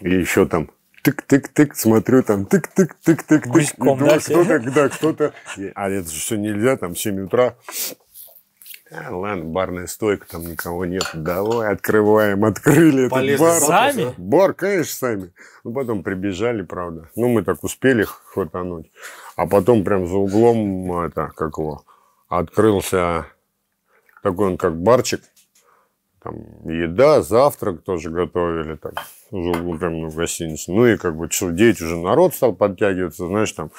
[SPEAKER 3] И еще там тык-тык-тык, смотрю, там тык-тык-тык-тык. Гуськом, ну, да? А кто-то, да, кто-то... А это же все нельзя, там 7 утра. А, ладно, барная стойка, там никого нет. Давай, открываем, открыли Полезли этот бар. Сами? Бар, конечно, сами. Ну, потом прибежали, правда. Ну, мы так успели хватануть. А потом прям за углом, это, как его, открылся такой он, как барчик. Там еда, завтрак тоже готовили. Так, за углом прям ну, гостиница. Ну, и как бы часов 9 уже народ стал подтягиваться, знаешь, там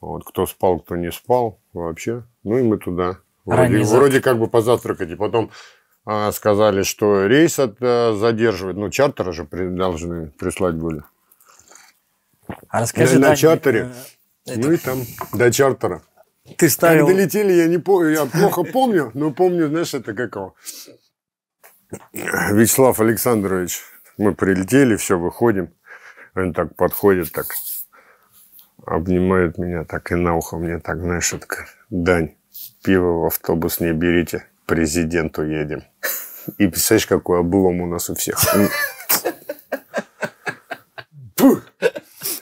[SPEAKER 3] вот, кто спал, кто не спал вообще. Ну, и мы туда Вроде, вроде как бы позавтракать, и потом а, сказали, что рейс от, а, задерживает. Ну, чартера же при, должны прислать были. А расскажи, на, на чартере. Э, это... Ну и там, до чартера. Ты ставил... Как долетели, я, не помню, я плохо помню, но помню, знаешь, это какого. Вячеслав Александрович, мы прилетели, все, выходим. Он так подходит, так обнимает меня, так и на ухо мне так, знаешь, это Дань, пиво в автобус не берите, президенту едем. И представляешь, какой облом у нас у всех.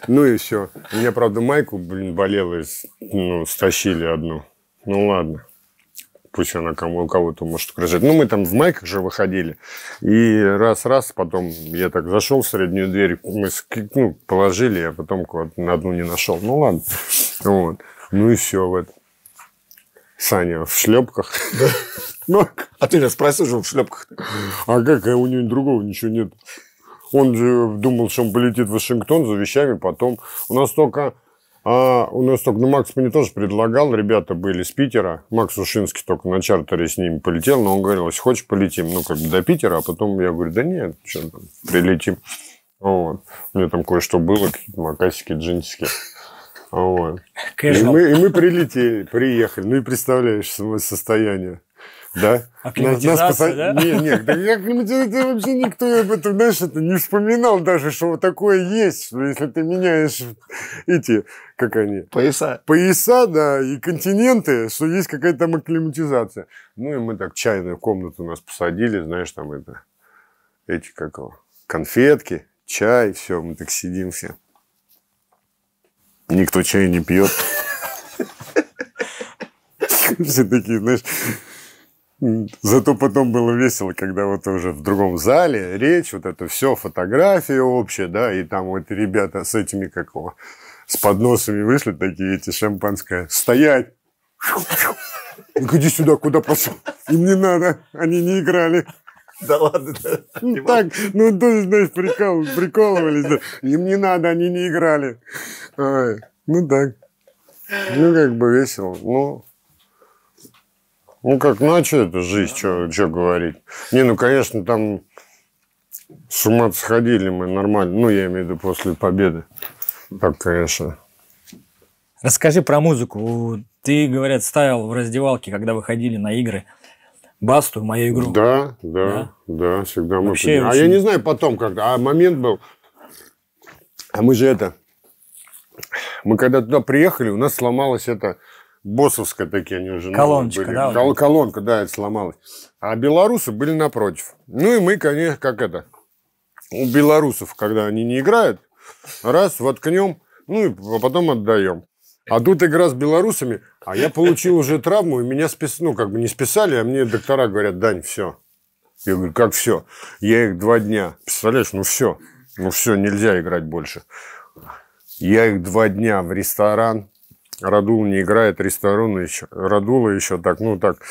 [SPEAKER 3] Ну и все. У меня, правда, майку, блин, болела, ну, стащили одну. Ну ладно. Пусть она кому, кого-то может угрожать. Ну, мы там в майках же выходили. И раз-раз, потом я так зашел в среднюю дверь, мы ну, положили, я потом на одну не нашел. Ну ладно. Вот. Ну и все. Вот. Саня в шлепках. [LAUGHS] Ну,
[SPEAKER 1] а ты меня спросил, что в шлепках.
[SPEAKER 3] А как? А у него другого ничего нет. Он же думал, что он полетит в Вашингтон за вещами потом. У нас только... А у нас только, ну, Макс мне тоже предлагал, ребята были с Питера. Макс Ушинский только на чартере с ними полетел, но он говорил, если хочешь, полетим, ну, как бы до Питера, а потом я говорю, да нет, что там, прилетим. Вот. У меня там кое-что было, какие-то макасики, джинсики. Вот. И мы, и мы прилетели, приехали. Ну и представляешь свое состояние. Да? А нас, нас да? Нет, нет, да я климатизация вообще никто об этом, знаешь, это не вспоминал даже, что вот такое есть, что если ты меняешь эти, как они? Пояса. Пояса, да, и континенты, что есть какая-то там акклиматизация. Ну и мы так чайную комнату нас посадили, знаешь, там это, эти как его, конфетки, чай, все, мы так сидим все. Никто чай не пьет. Все такие, знаешь... Зато потом было весело, когда вот уже в другом зале речь, вот это все, фотография общая, да, и там вот ребята с этими какого, с подносами вышли такие эти шампанское. Стоять! Иди сюда, куда пошел? Им не надо, они не играли. [LAUGHS] Да ладно. Ну так, ну то есть, знаешь, прикол, прикалывались. Им не надо, они не играли. Ну так. Ну как бы весело. Ну, ну как, ну а что это жизнь, что говорить? Не, ну конечно, там с ума сходили мы нормально. Ну, я имею в виду после победы. Так, конечно.
[SPEAKER 2] Расскажи про музыку. Ты, говорят, ставил в раздевалке, когда выходили на игры басту, мою игру.
[SPEAKER 3] Да, да, да, да всегда мы Вообще, очень... А я не
[SPEAKER 2] знаю потом как, а момент был,
[SPEAKER 3] а мы же это, мы когда туда приехали, у нас сломалась эта боссовская такие они уже колоночка, были. да? Кол- колонка, да, это сломалась. А белорусы были напротив. Ну и мы, конечно, как это, у белорусов, когда они не играют, раз, воткнем, ну и потом отдаем. А тут игра с белорусами, а я получил уже травму, и меня спис... ну, как бы не списали, а мне доктора говорят, Дань, все. Я говорю, как все? Я их два дня. Представляешь, ну все. Ну все, нельзя играть больше. Я их два дня в ресторан. Радул не играет, ресторан еще. Радула еще так, ну так,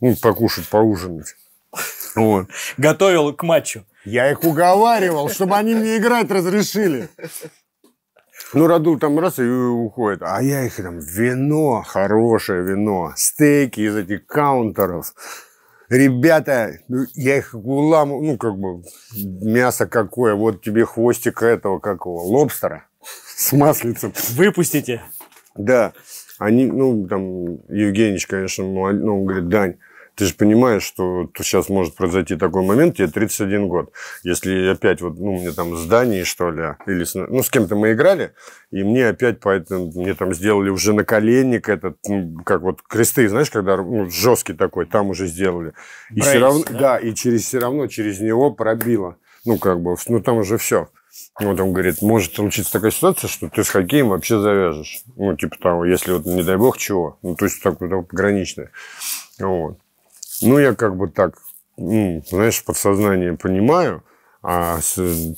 [SPEAKER 3] ну покушать, поужинать. Вот.
[SPEAKER 2] Готовил к матчу. Я их уговаривал, чтобы они мне играть
[SPEAKER 3] разрешили. Ну, Радул там раз и уходит. А я их там вино, хорошее вино, стейки из этих каунтеров. Ребята, ну, я их уламывал, ну, как бы, мясо какое, вот тебе хвостик этого какого, лобстера
[SPEAKER 2] с маслицем. Выпустите.
[SPEAKER 3] Да. Они, ну, там, Евгеньевич, конечно, ну, он говорит, Дань, ты же понимаешь, что сейчас может произойти такой момент, тебе 31 год. Если опять вот, ну, мне там здание что ли, или с, ну, с кем-то мы играли, и мне опять поэтому, мне там сделали уже наколенник этот, ну, как вот кресты, знаешь, когда ну, жесткий такой, там уже сделали. И Брейс, все равно, да? да, и через все равно через него пробило. Ну, как бы, ну, там уже все. Ну, вот он говорит, может случиться такая ситуация, что ты с хоккеем вообще завяжешь. Ну, типа того, если вот, не дай бог, чего. Ну, то есть, так, вот пограничное. Вот. Ну, я как бы так, ну, знаешь, подсознание понимаю, а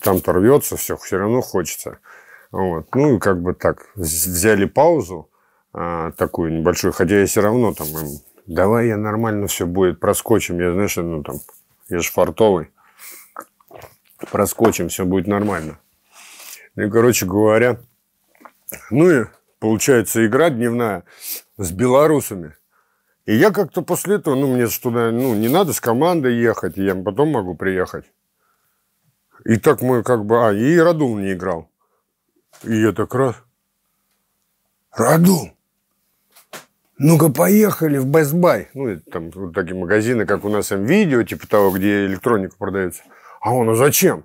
[SPEAKER 3] там-то рвется все, все равно хочется. Вот. Ну, и как бы так, взяли паузу а, такую небольшую, хотя я все равно там давай я нормально все будет, проскочим, я, знаешь, ну там, я же фартовый, проскочим, все будет нормально. Ну и, короче говоря, ну и получается игра дневная с белорусами – и я как-то после этого, ну, мне туда, ну, не надо с командой ехать, я потом могу приехать. И так мы как бы... А, и Радул не играл. И я так раз... Радул! Ну-ка, поехали в Best Buy. Ну, это там вот такие магазины, как у нас там видео, типа того, где электроника продается. А он, а зачем?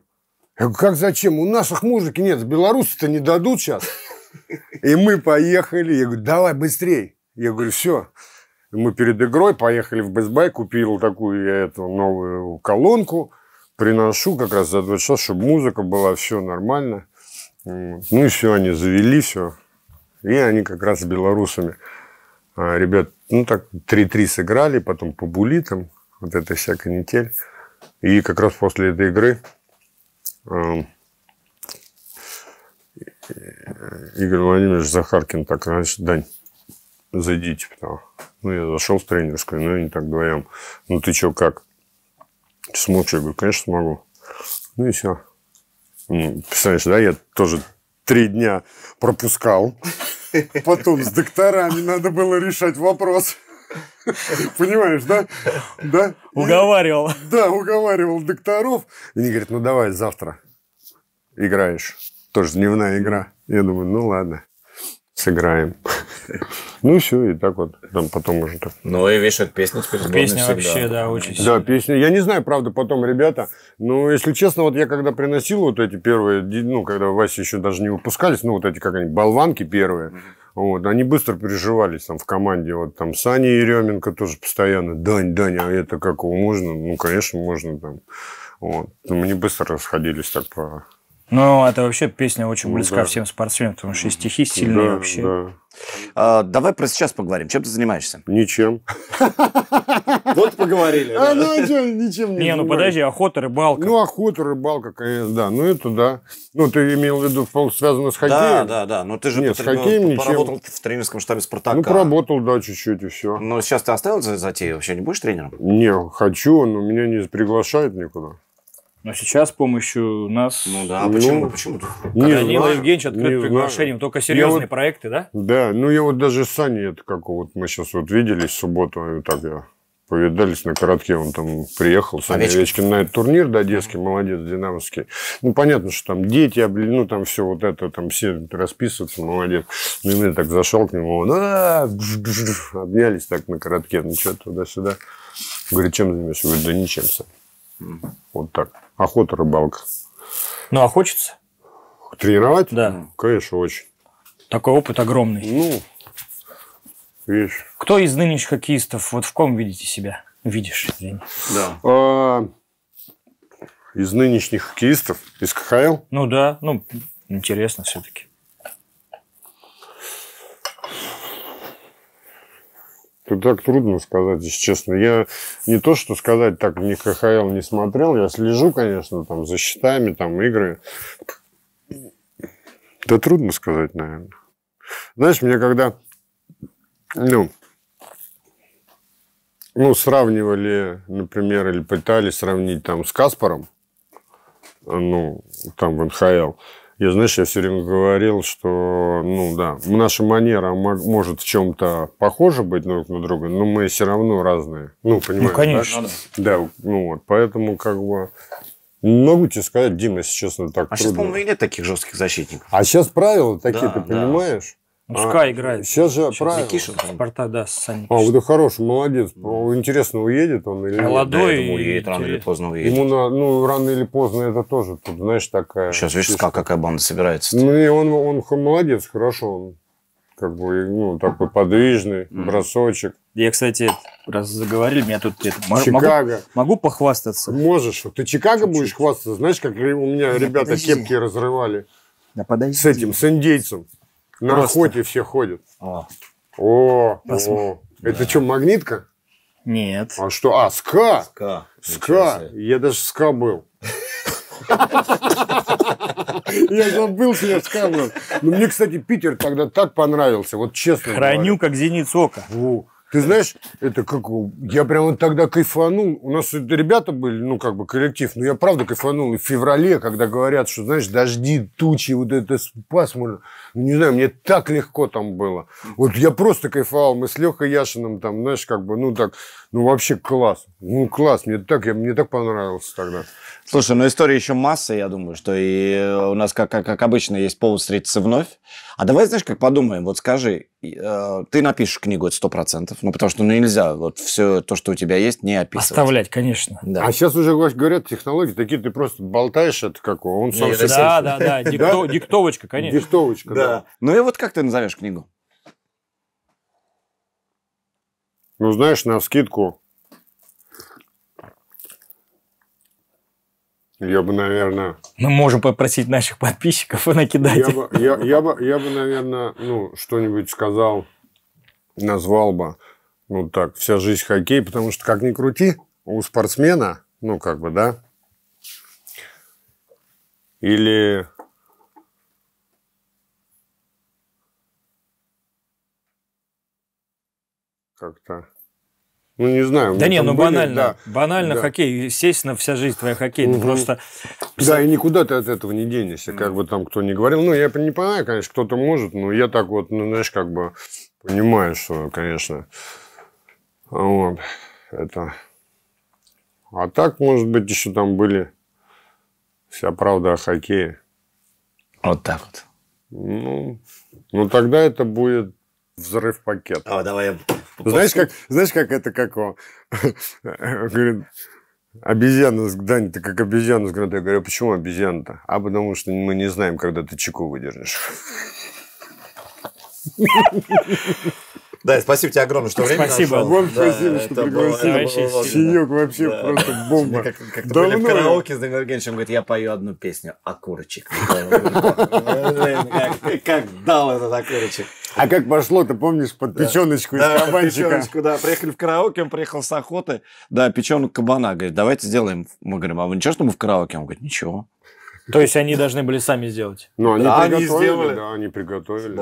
[SPEAKER 3] Я говорю, как зачем? У наших мужики нет, белорусы-то не дадут сейчас. И мы поехали. Я говорю, давай быстрей. Я говорю, все мы перед игрой поехали в Best Buy, купил такую я эту новую колонку, приношу как раз за два часа, чтобы музыка была, все нормально. Ну и все, они завели все. И они как раз с белорусами. А, ребят, ну так 3-3 сыграли, потом по булитам, вот это вся канитель. И как раз после этой игры э, Игорь Владимирович Захаркин так раньше, Дань, зайдите, потому ну, я зашел в тренерскую, ну, не так вдвоем. Ну, ты что, как? Ты смог? Я говорю, конечно, смогу. Ну, и все. Ну, представляешь, да, я тоже три дня пропускал. Потом с докторами надо было решать вопрос. Понимаешь, да? да? Уговаривал. И, да, уговаривал докторов. И они говорят, ну давай завтра играешь. Тоже дневная игра. Я думаю, ну ладно сыграем. [LAUGHS] Ну и все, и так вот, там потом уже так.
[SPEAKER 1] Ну и вешают это песня теперь Песня вообще, да, очень Да,
[SPEAKER 3] песня. Я не знаю, правда, потом, ребята, но если честно, вот я когда приносил вот эти первые, ну, когда Вася еще даже не выпускались, ну, вот эти как они, болванки первые, вот, они быстро переживались там в команде. Вот там Саня Еременко тоже постоянно. Дань, Дань, а это как его можно? Ну, конечно, можно там. Вот. Мы не быстро расходились так по
[SPEAKER 2] ну, это вообще песня очень ну близка да. всем спортсменам, потому что и стихи сильные да, вообще. Да. А, давай про сейчас поговорим. Чем ты занимаешься? Ничем. [LAUGHS]
[SPEAKER 1] Вот поговорили. А ну
[SPEAKER 3] а что, ничем не Не, ну подожди, охота, рыбалка. Ну, охота, рыбалка, конечно, да. Ну, это да. Ну, ты имел в виду, связано с хоккеем? Да, да, да. Но ну, ты же Нет, с хоккеем поработал
[SPEAKER 1] в тренерском штабе «Спартака». Ну, поработал, да, чуть-чуть, и все. Но сейчас ты оставил затею? Вообще не будешь тренером?
[SPEAKER 3] Не, хочу, но меня не приглашают никуда.
[SPEAKER 1] Но а сейчас с помощью нас... Ну
[SPEAKER 3] да, почему? Ну,
[SPEAKER 2] почему? Не Данила знаю, Евгеньевич открыт не приглашением. Знаю. Только серьезные я проекты, да?
[SPEAKER 3] Да, ну я вот даже Сани, это как вот мы сейчас вот виделись в субботу, и так я повидались на коротке, он там приехал, Саня Овечкин. Овечкин на этот турнир, да, детский, молодец, динамовский. Ну, понятно, что там дети, блин, ну, там все вот это, там все расписываются, молодец. Ну, и мне так зашел к нему, он, «А, обнялись так на коротке, ну, что туда-сюда. Говорит, чем занимаешься? Говорит, да ничем, Саня. Вот так. Охота, рыбалка.
[SPEAKER 2] Ну, а хочется? Тренировать? Да. Конечно, очень. Такой опыт огромный. Ну, видишь. Кто из нынешних хоккеистов, вот в ком видите себя? Видишь, извини.
[SPEAKER 3] Да. А, из нынешних хоккеистов? Из КХЛ?
[SPEAKER 2] Ну да, ну, интересно все-таки.
[SPEAKER 3] Тут так трудно сказать, если честно. Я не то, что сказать, так ни КХЛ не смотрел. Я слежу, конечно, там за счетами, там игры. Да трудно сказать, наверное. Знаешь, мне когда, ну, ну, сравнивали, например, или пытались сравнить там с Каспаром, ну, там в НХЛ, я, знаешь, я все время говорил, что, ну да, наша манера может в чем-то похожа быть друг на друга, но мы все равно разные. Ну, ну понимаешь? Ну, конечно. Да, да ну вот, поэтому как бы... могу тебе сказать, Дима, если честно, так А трудно. сейчас, по-моему,
[SPEAKER 1] и нет таких жестких защитников.
[SPEAKER 3] А сейчас правила такие, да, ты да.
[SPEAKER 2] понимаешь? Мужка а, играет. Сейчас же правильно. Никишин там. Спарта, да, Саня.
[SPEAKER 3] А, да хороший, молодец. Интересно, уедет он или Молодой. Да, молодой, думаю, уедет,
[SPEAKER 2] рано или поздно уедет. Ему
[SPEAKER 3] на, ну, рано или поздно это тоже, тут, знаешь, такая... Сейчас видишь, как,
[SPEAKER 1] какая банда собирается. -то.
[SPEAKER 3] Ну, и он, он, он молодец, хорошо. Он
[SPEAKER 1] как бы, ну, такой
[SPEAKER 2] подвижный, mm. бросочек. Я, кстати, раз заговорили, меня тут... Это, Чикаго.
[SPEAKER 3] Могу, могу похвастаться? Можешь. Ты Чикаго Чуть-чуть. будешь хвастаться? Знаешь, как у меня ребята Подожди. кепки разрывали? Да подожди. С этим, с индейцем. На Просто. охоте все ходят. О, о, Посмотри. о. это да. что, магнитка? Нет. А что? А, ска? Ска. Ска. Я даже ска был. Я забыл, что я ска был. Но ну, мне, кстати, Питер тогда так понравился, вот честно Храню, как зеницу ока. Ты знаешь, это как... Я прямо тогда кайфанул. У нас ребята были, ну, как бы коллектив. Но я правда кайфанул и в феврале, когда говорят, что, знаешь, дожди, тучи, вот это пасмурно. Ну, не знаю, мне так легко там было. Вот я просто кайфовал. Мы с Лехой Яшиным там, знаешь, как бы, ну, так... Ну, вообще класс. Ну, класс. Мне
[SPEAKER 1] так, я, мне так понравилось тогда. Слушай, ну, история еще масса, я думаю, что и у нас, как, как, как обычно, есть повод встретиться вновь. А давай, знаешь, как подумаем. Вот скажи, а, ты напишешь книгу, это сто процентов, ну, потому что ну, нельзя вот все то, что у тебя есть, не описывать. Оставлять, конечно. Да. А сейчас уже говорят технологии,
[SPEAKER 3] такие ты просто болтаешь это какого, он сам все Да, да, да, [LAUGHS]
[SPEAKER 2] диктовочка, конечно. Диктовочка, да.
[SPEAKER 1] Ну и вот как ты назовешь книгу? Ну, знаешь, на скидку
[SPEAKER 3] Я бы, наверное...
[SPEAKER 2] Мы можем попросить наших подписчиков и накидать. Я бы,
[SPEAKER 3] я, я бы, я бы наверное, ну, что-нибудь сказал, назвал бы, ну, так, вся жизнь хоккей, потому что, как ни крути, у спортсмена, ну, как бы, да, или
[SPEAKER 2] как-то ну, не знаю. Да не, ну были, банально. Да. Банально да. хоккей. Естественно, вся жизнь твоя хоккей. Угу. просто... Да, и никуда ты от этого не денешься, как
[SPEAKER 3] бы там кто ни говорил. Ну, я не понимаю, конечно, кто-то может, но я так вот, ну, знаешь, как бы понимаю, что, конечно, вот, это... А так, может быть, еще там были вся правда о хоккее. Вот так вот. Ну, ну тогда это будет взрыв пакет. А, давай я знаешь, как, знаешь, как это как он? [LAUGHS] Говорит, обезьяна, Дань, ты как обезьяна с гранатой. Я говорю, «А почему обезьяна-то? А потому что мы не знаем, когда ты чеку выдержишь.
[SPEAKER 1] [LAUGHS] Да, спасибо тебе огромное, что время Спасибо. Нашел. Вам да, спасибо, что пригласили. Синек вообще да. просто бомба. Как, как были в караоке с Данилом Евгеньевичем, говорит, я пою одну песню «Окурочек». [LAUGHS] Как дал этот окурочек. А как пошло, ты помнишь, под да. печеночку из да, кабанчика? печеночку, да. Приехали в караоке, он приехал с охоты. Да, печенок кабана. Говорит, давайте сделаем. Мы говорим, а вы ничего, что мы в караоке? Он говорит, ничего.
[SPEAKER 2] То есть они должны были сами сделать?
[SPEAKER 1] Ну, они приготовили,
[SPEAKER 2] да, они приготовили.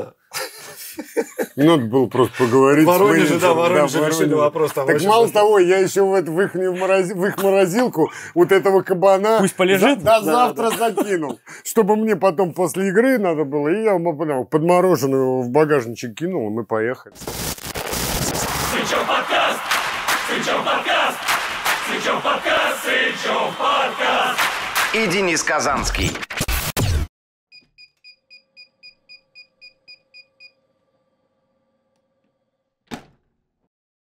[SPEAKER 1] Надо было просто
[SPEAKER 3] поговорить. Воронеже, да, Воронеже да, решили вопрос. Там так мало просто... того, я еще в, это, в, их мороз... в их морозилку вот этого кабана Пусть полежит. За... до да, завтра да. закинул. Чтобы мне потом после игры надо было, и я подмороженную в багажничек кинул, и мы поехали.
[SPEAKER 2] Сычев подкаст! Сычев подкаст! Сычев подкаст! Сычев подкаст!
[SPEAKER 1] И Денис Казанский.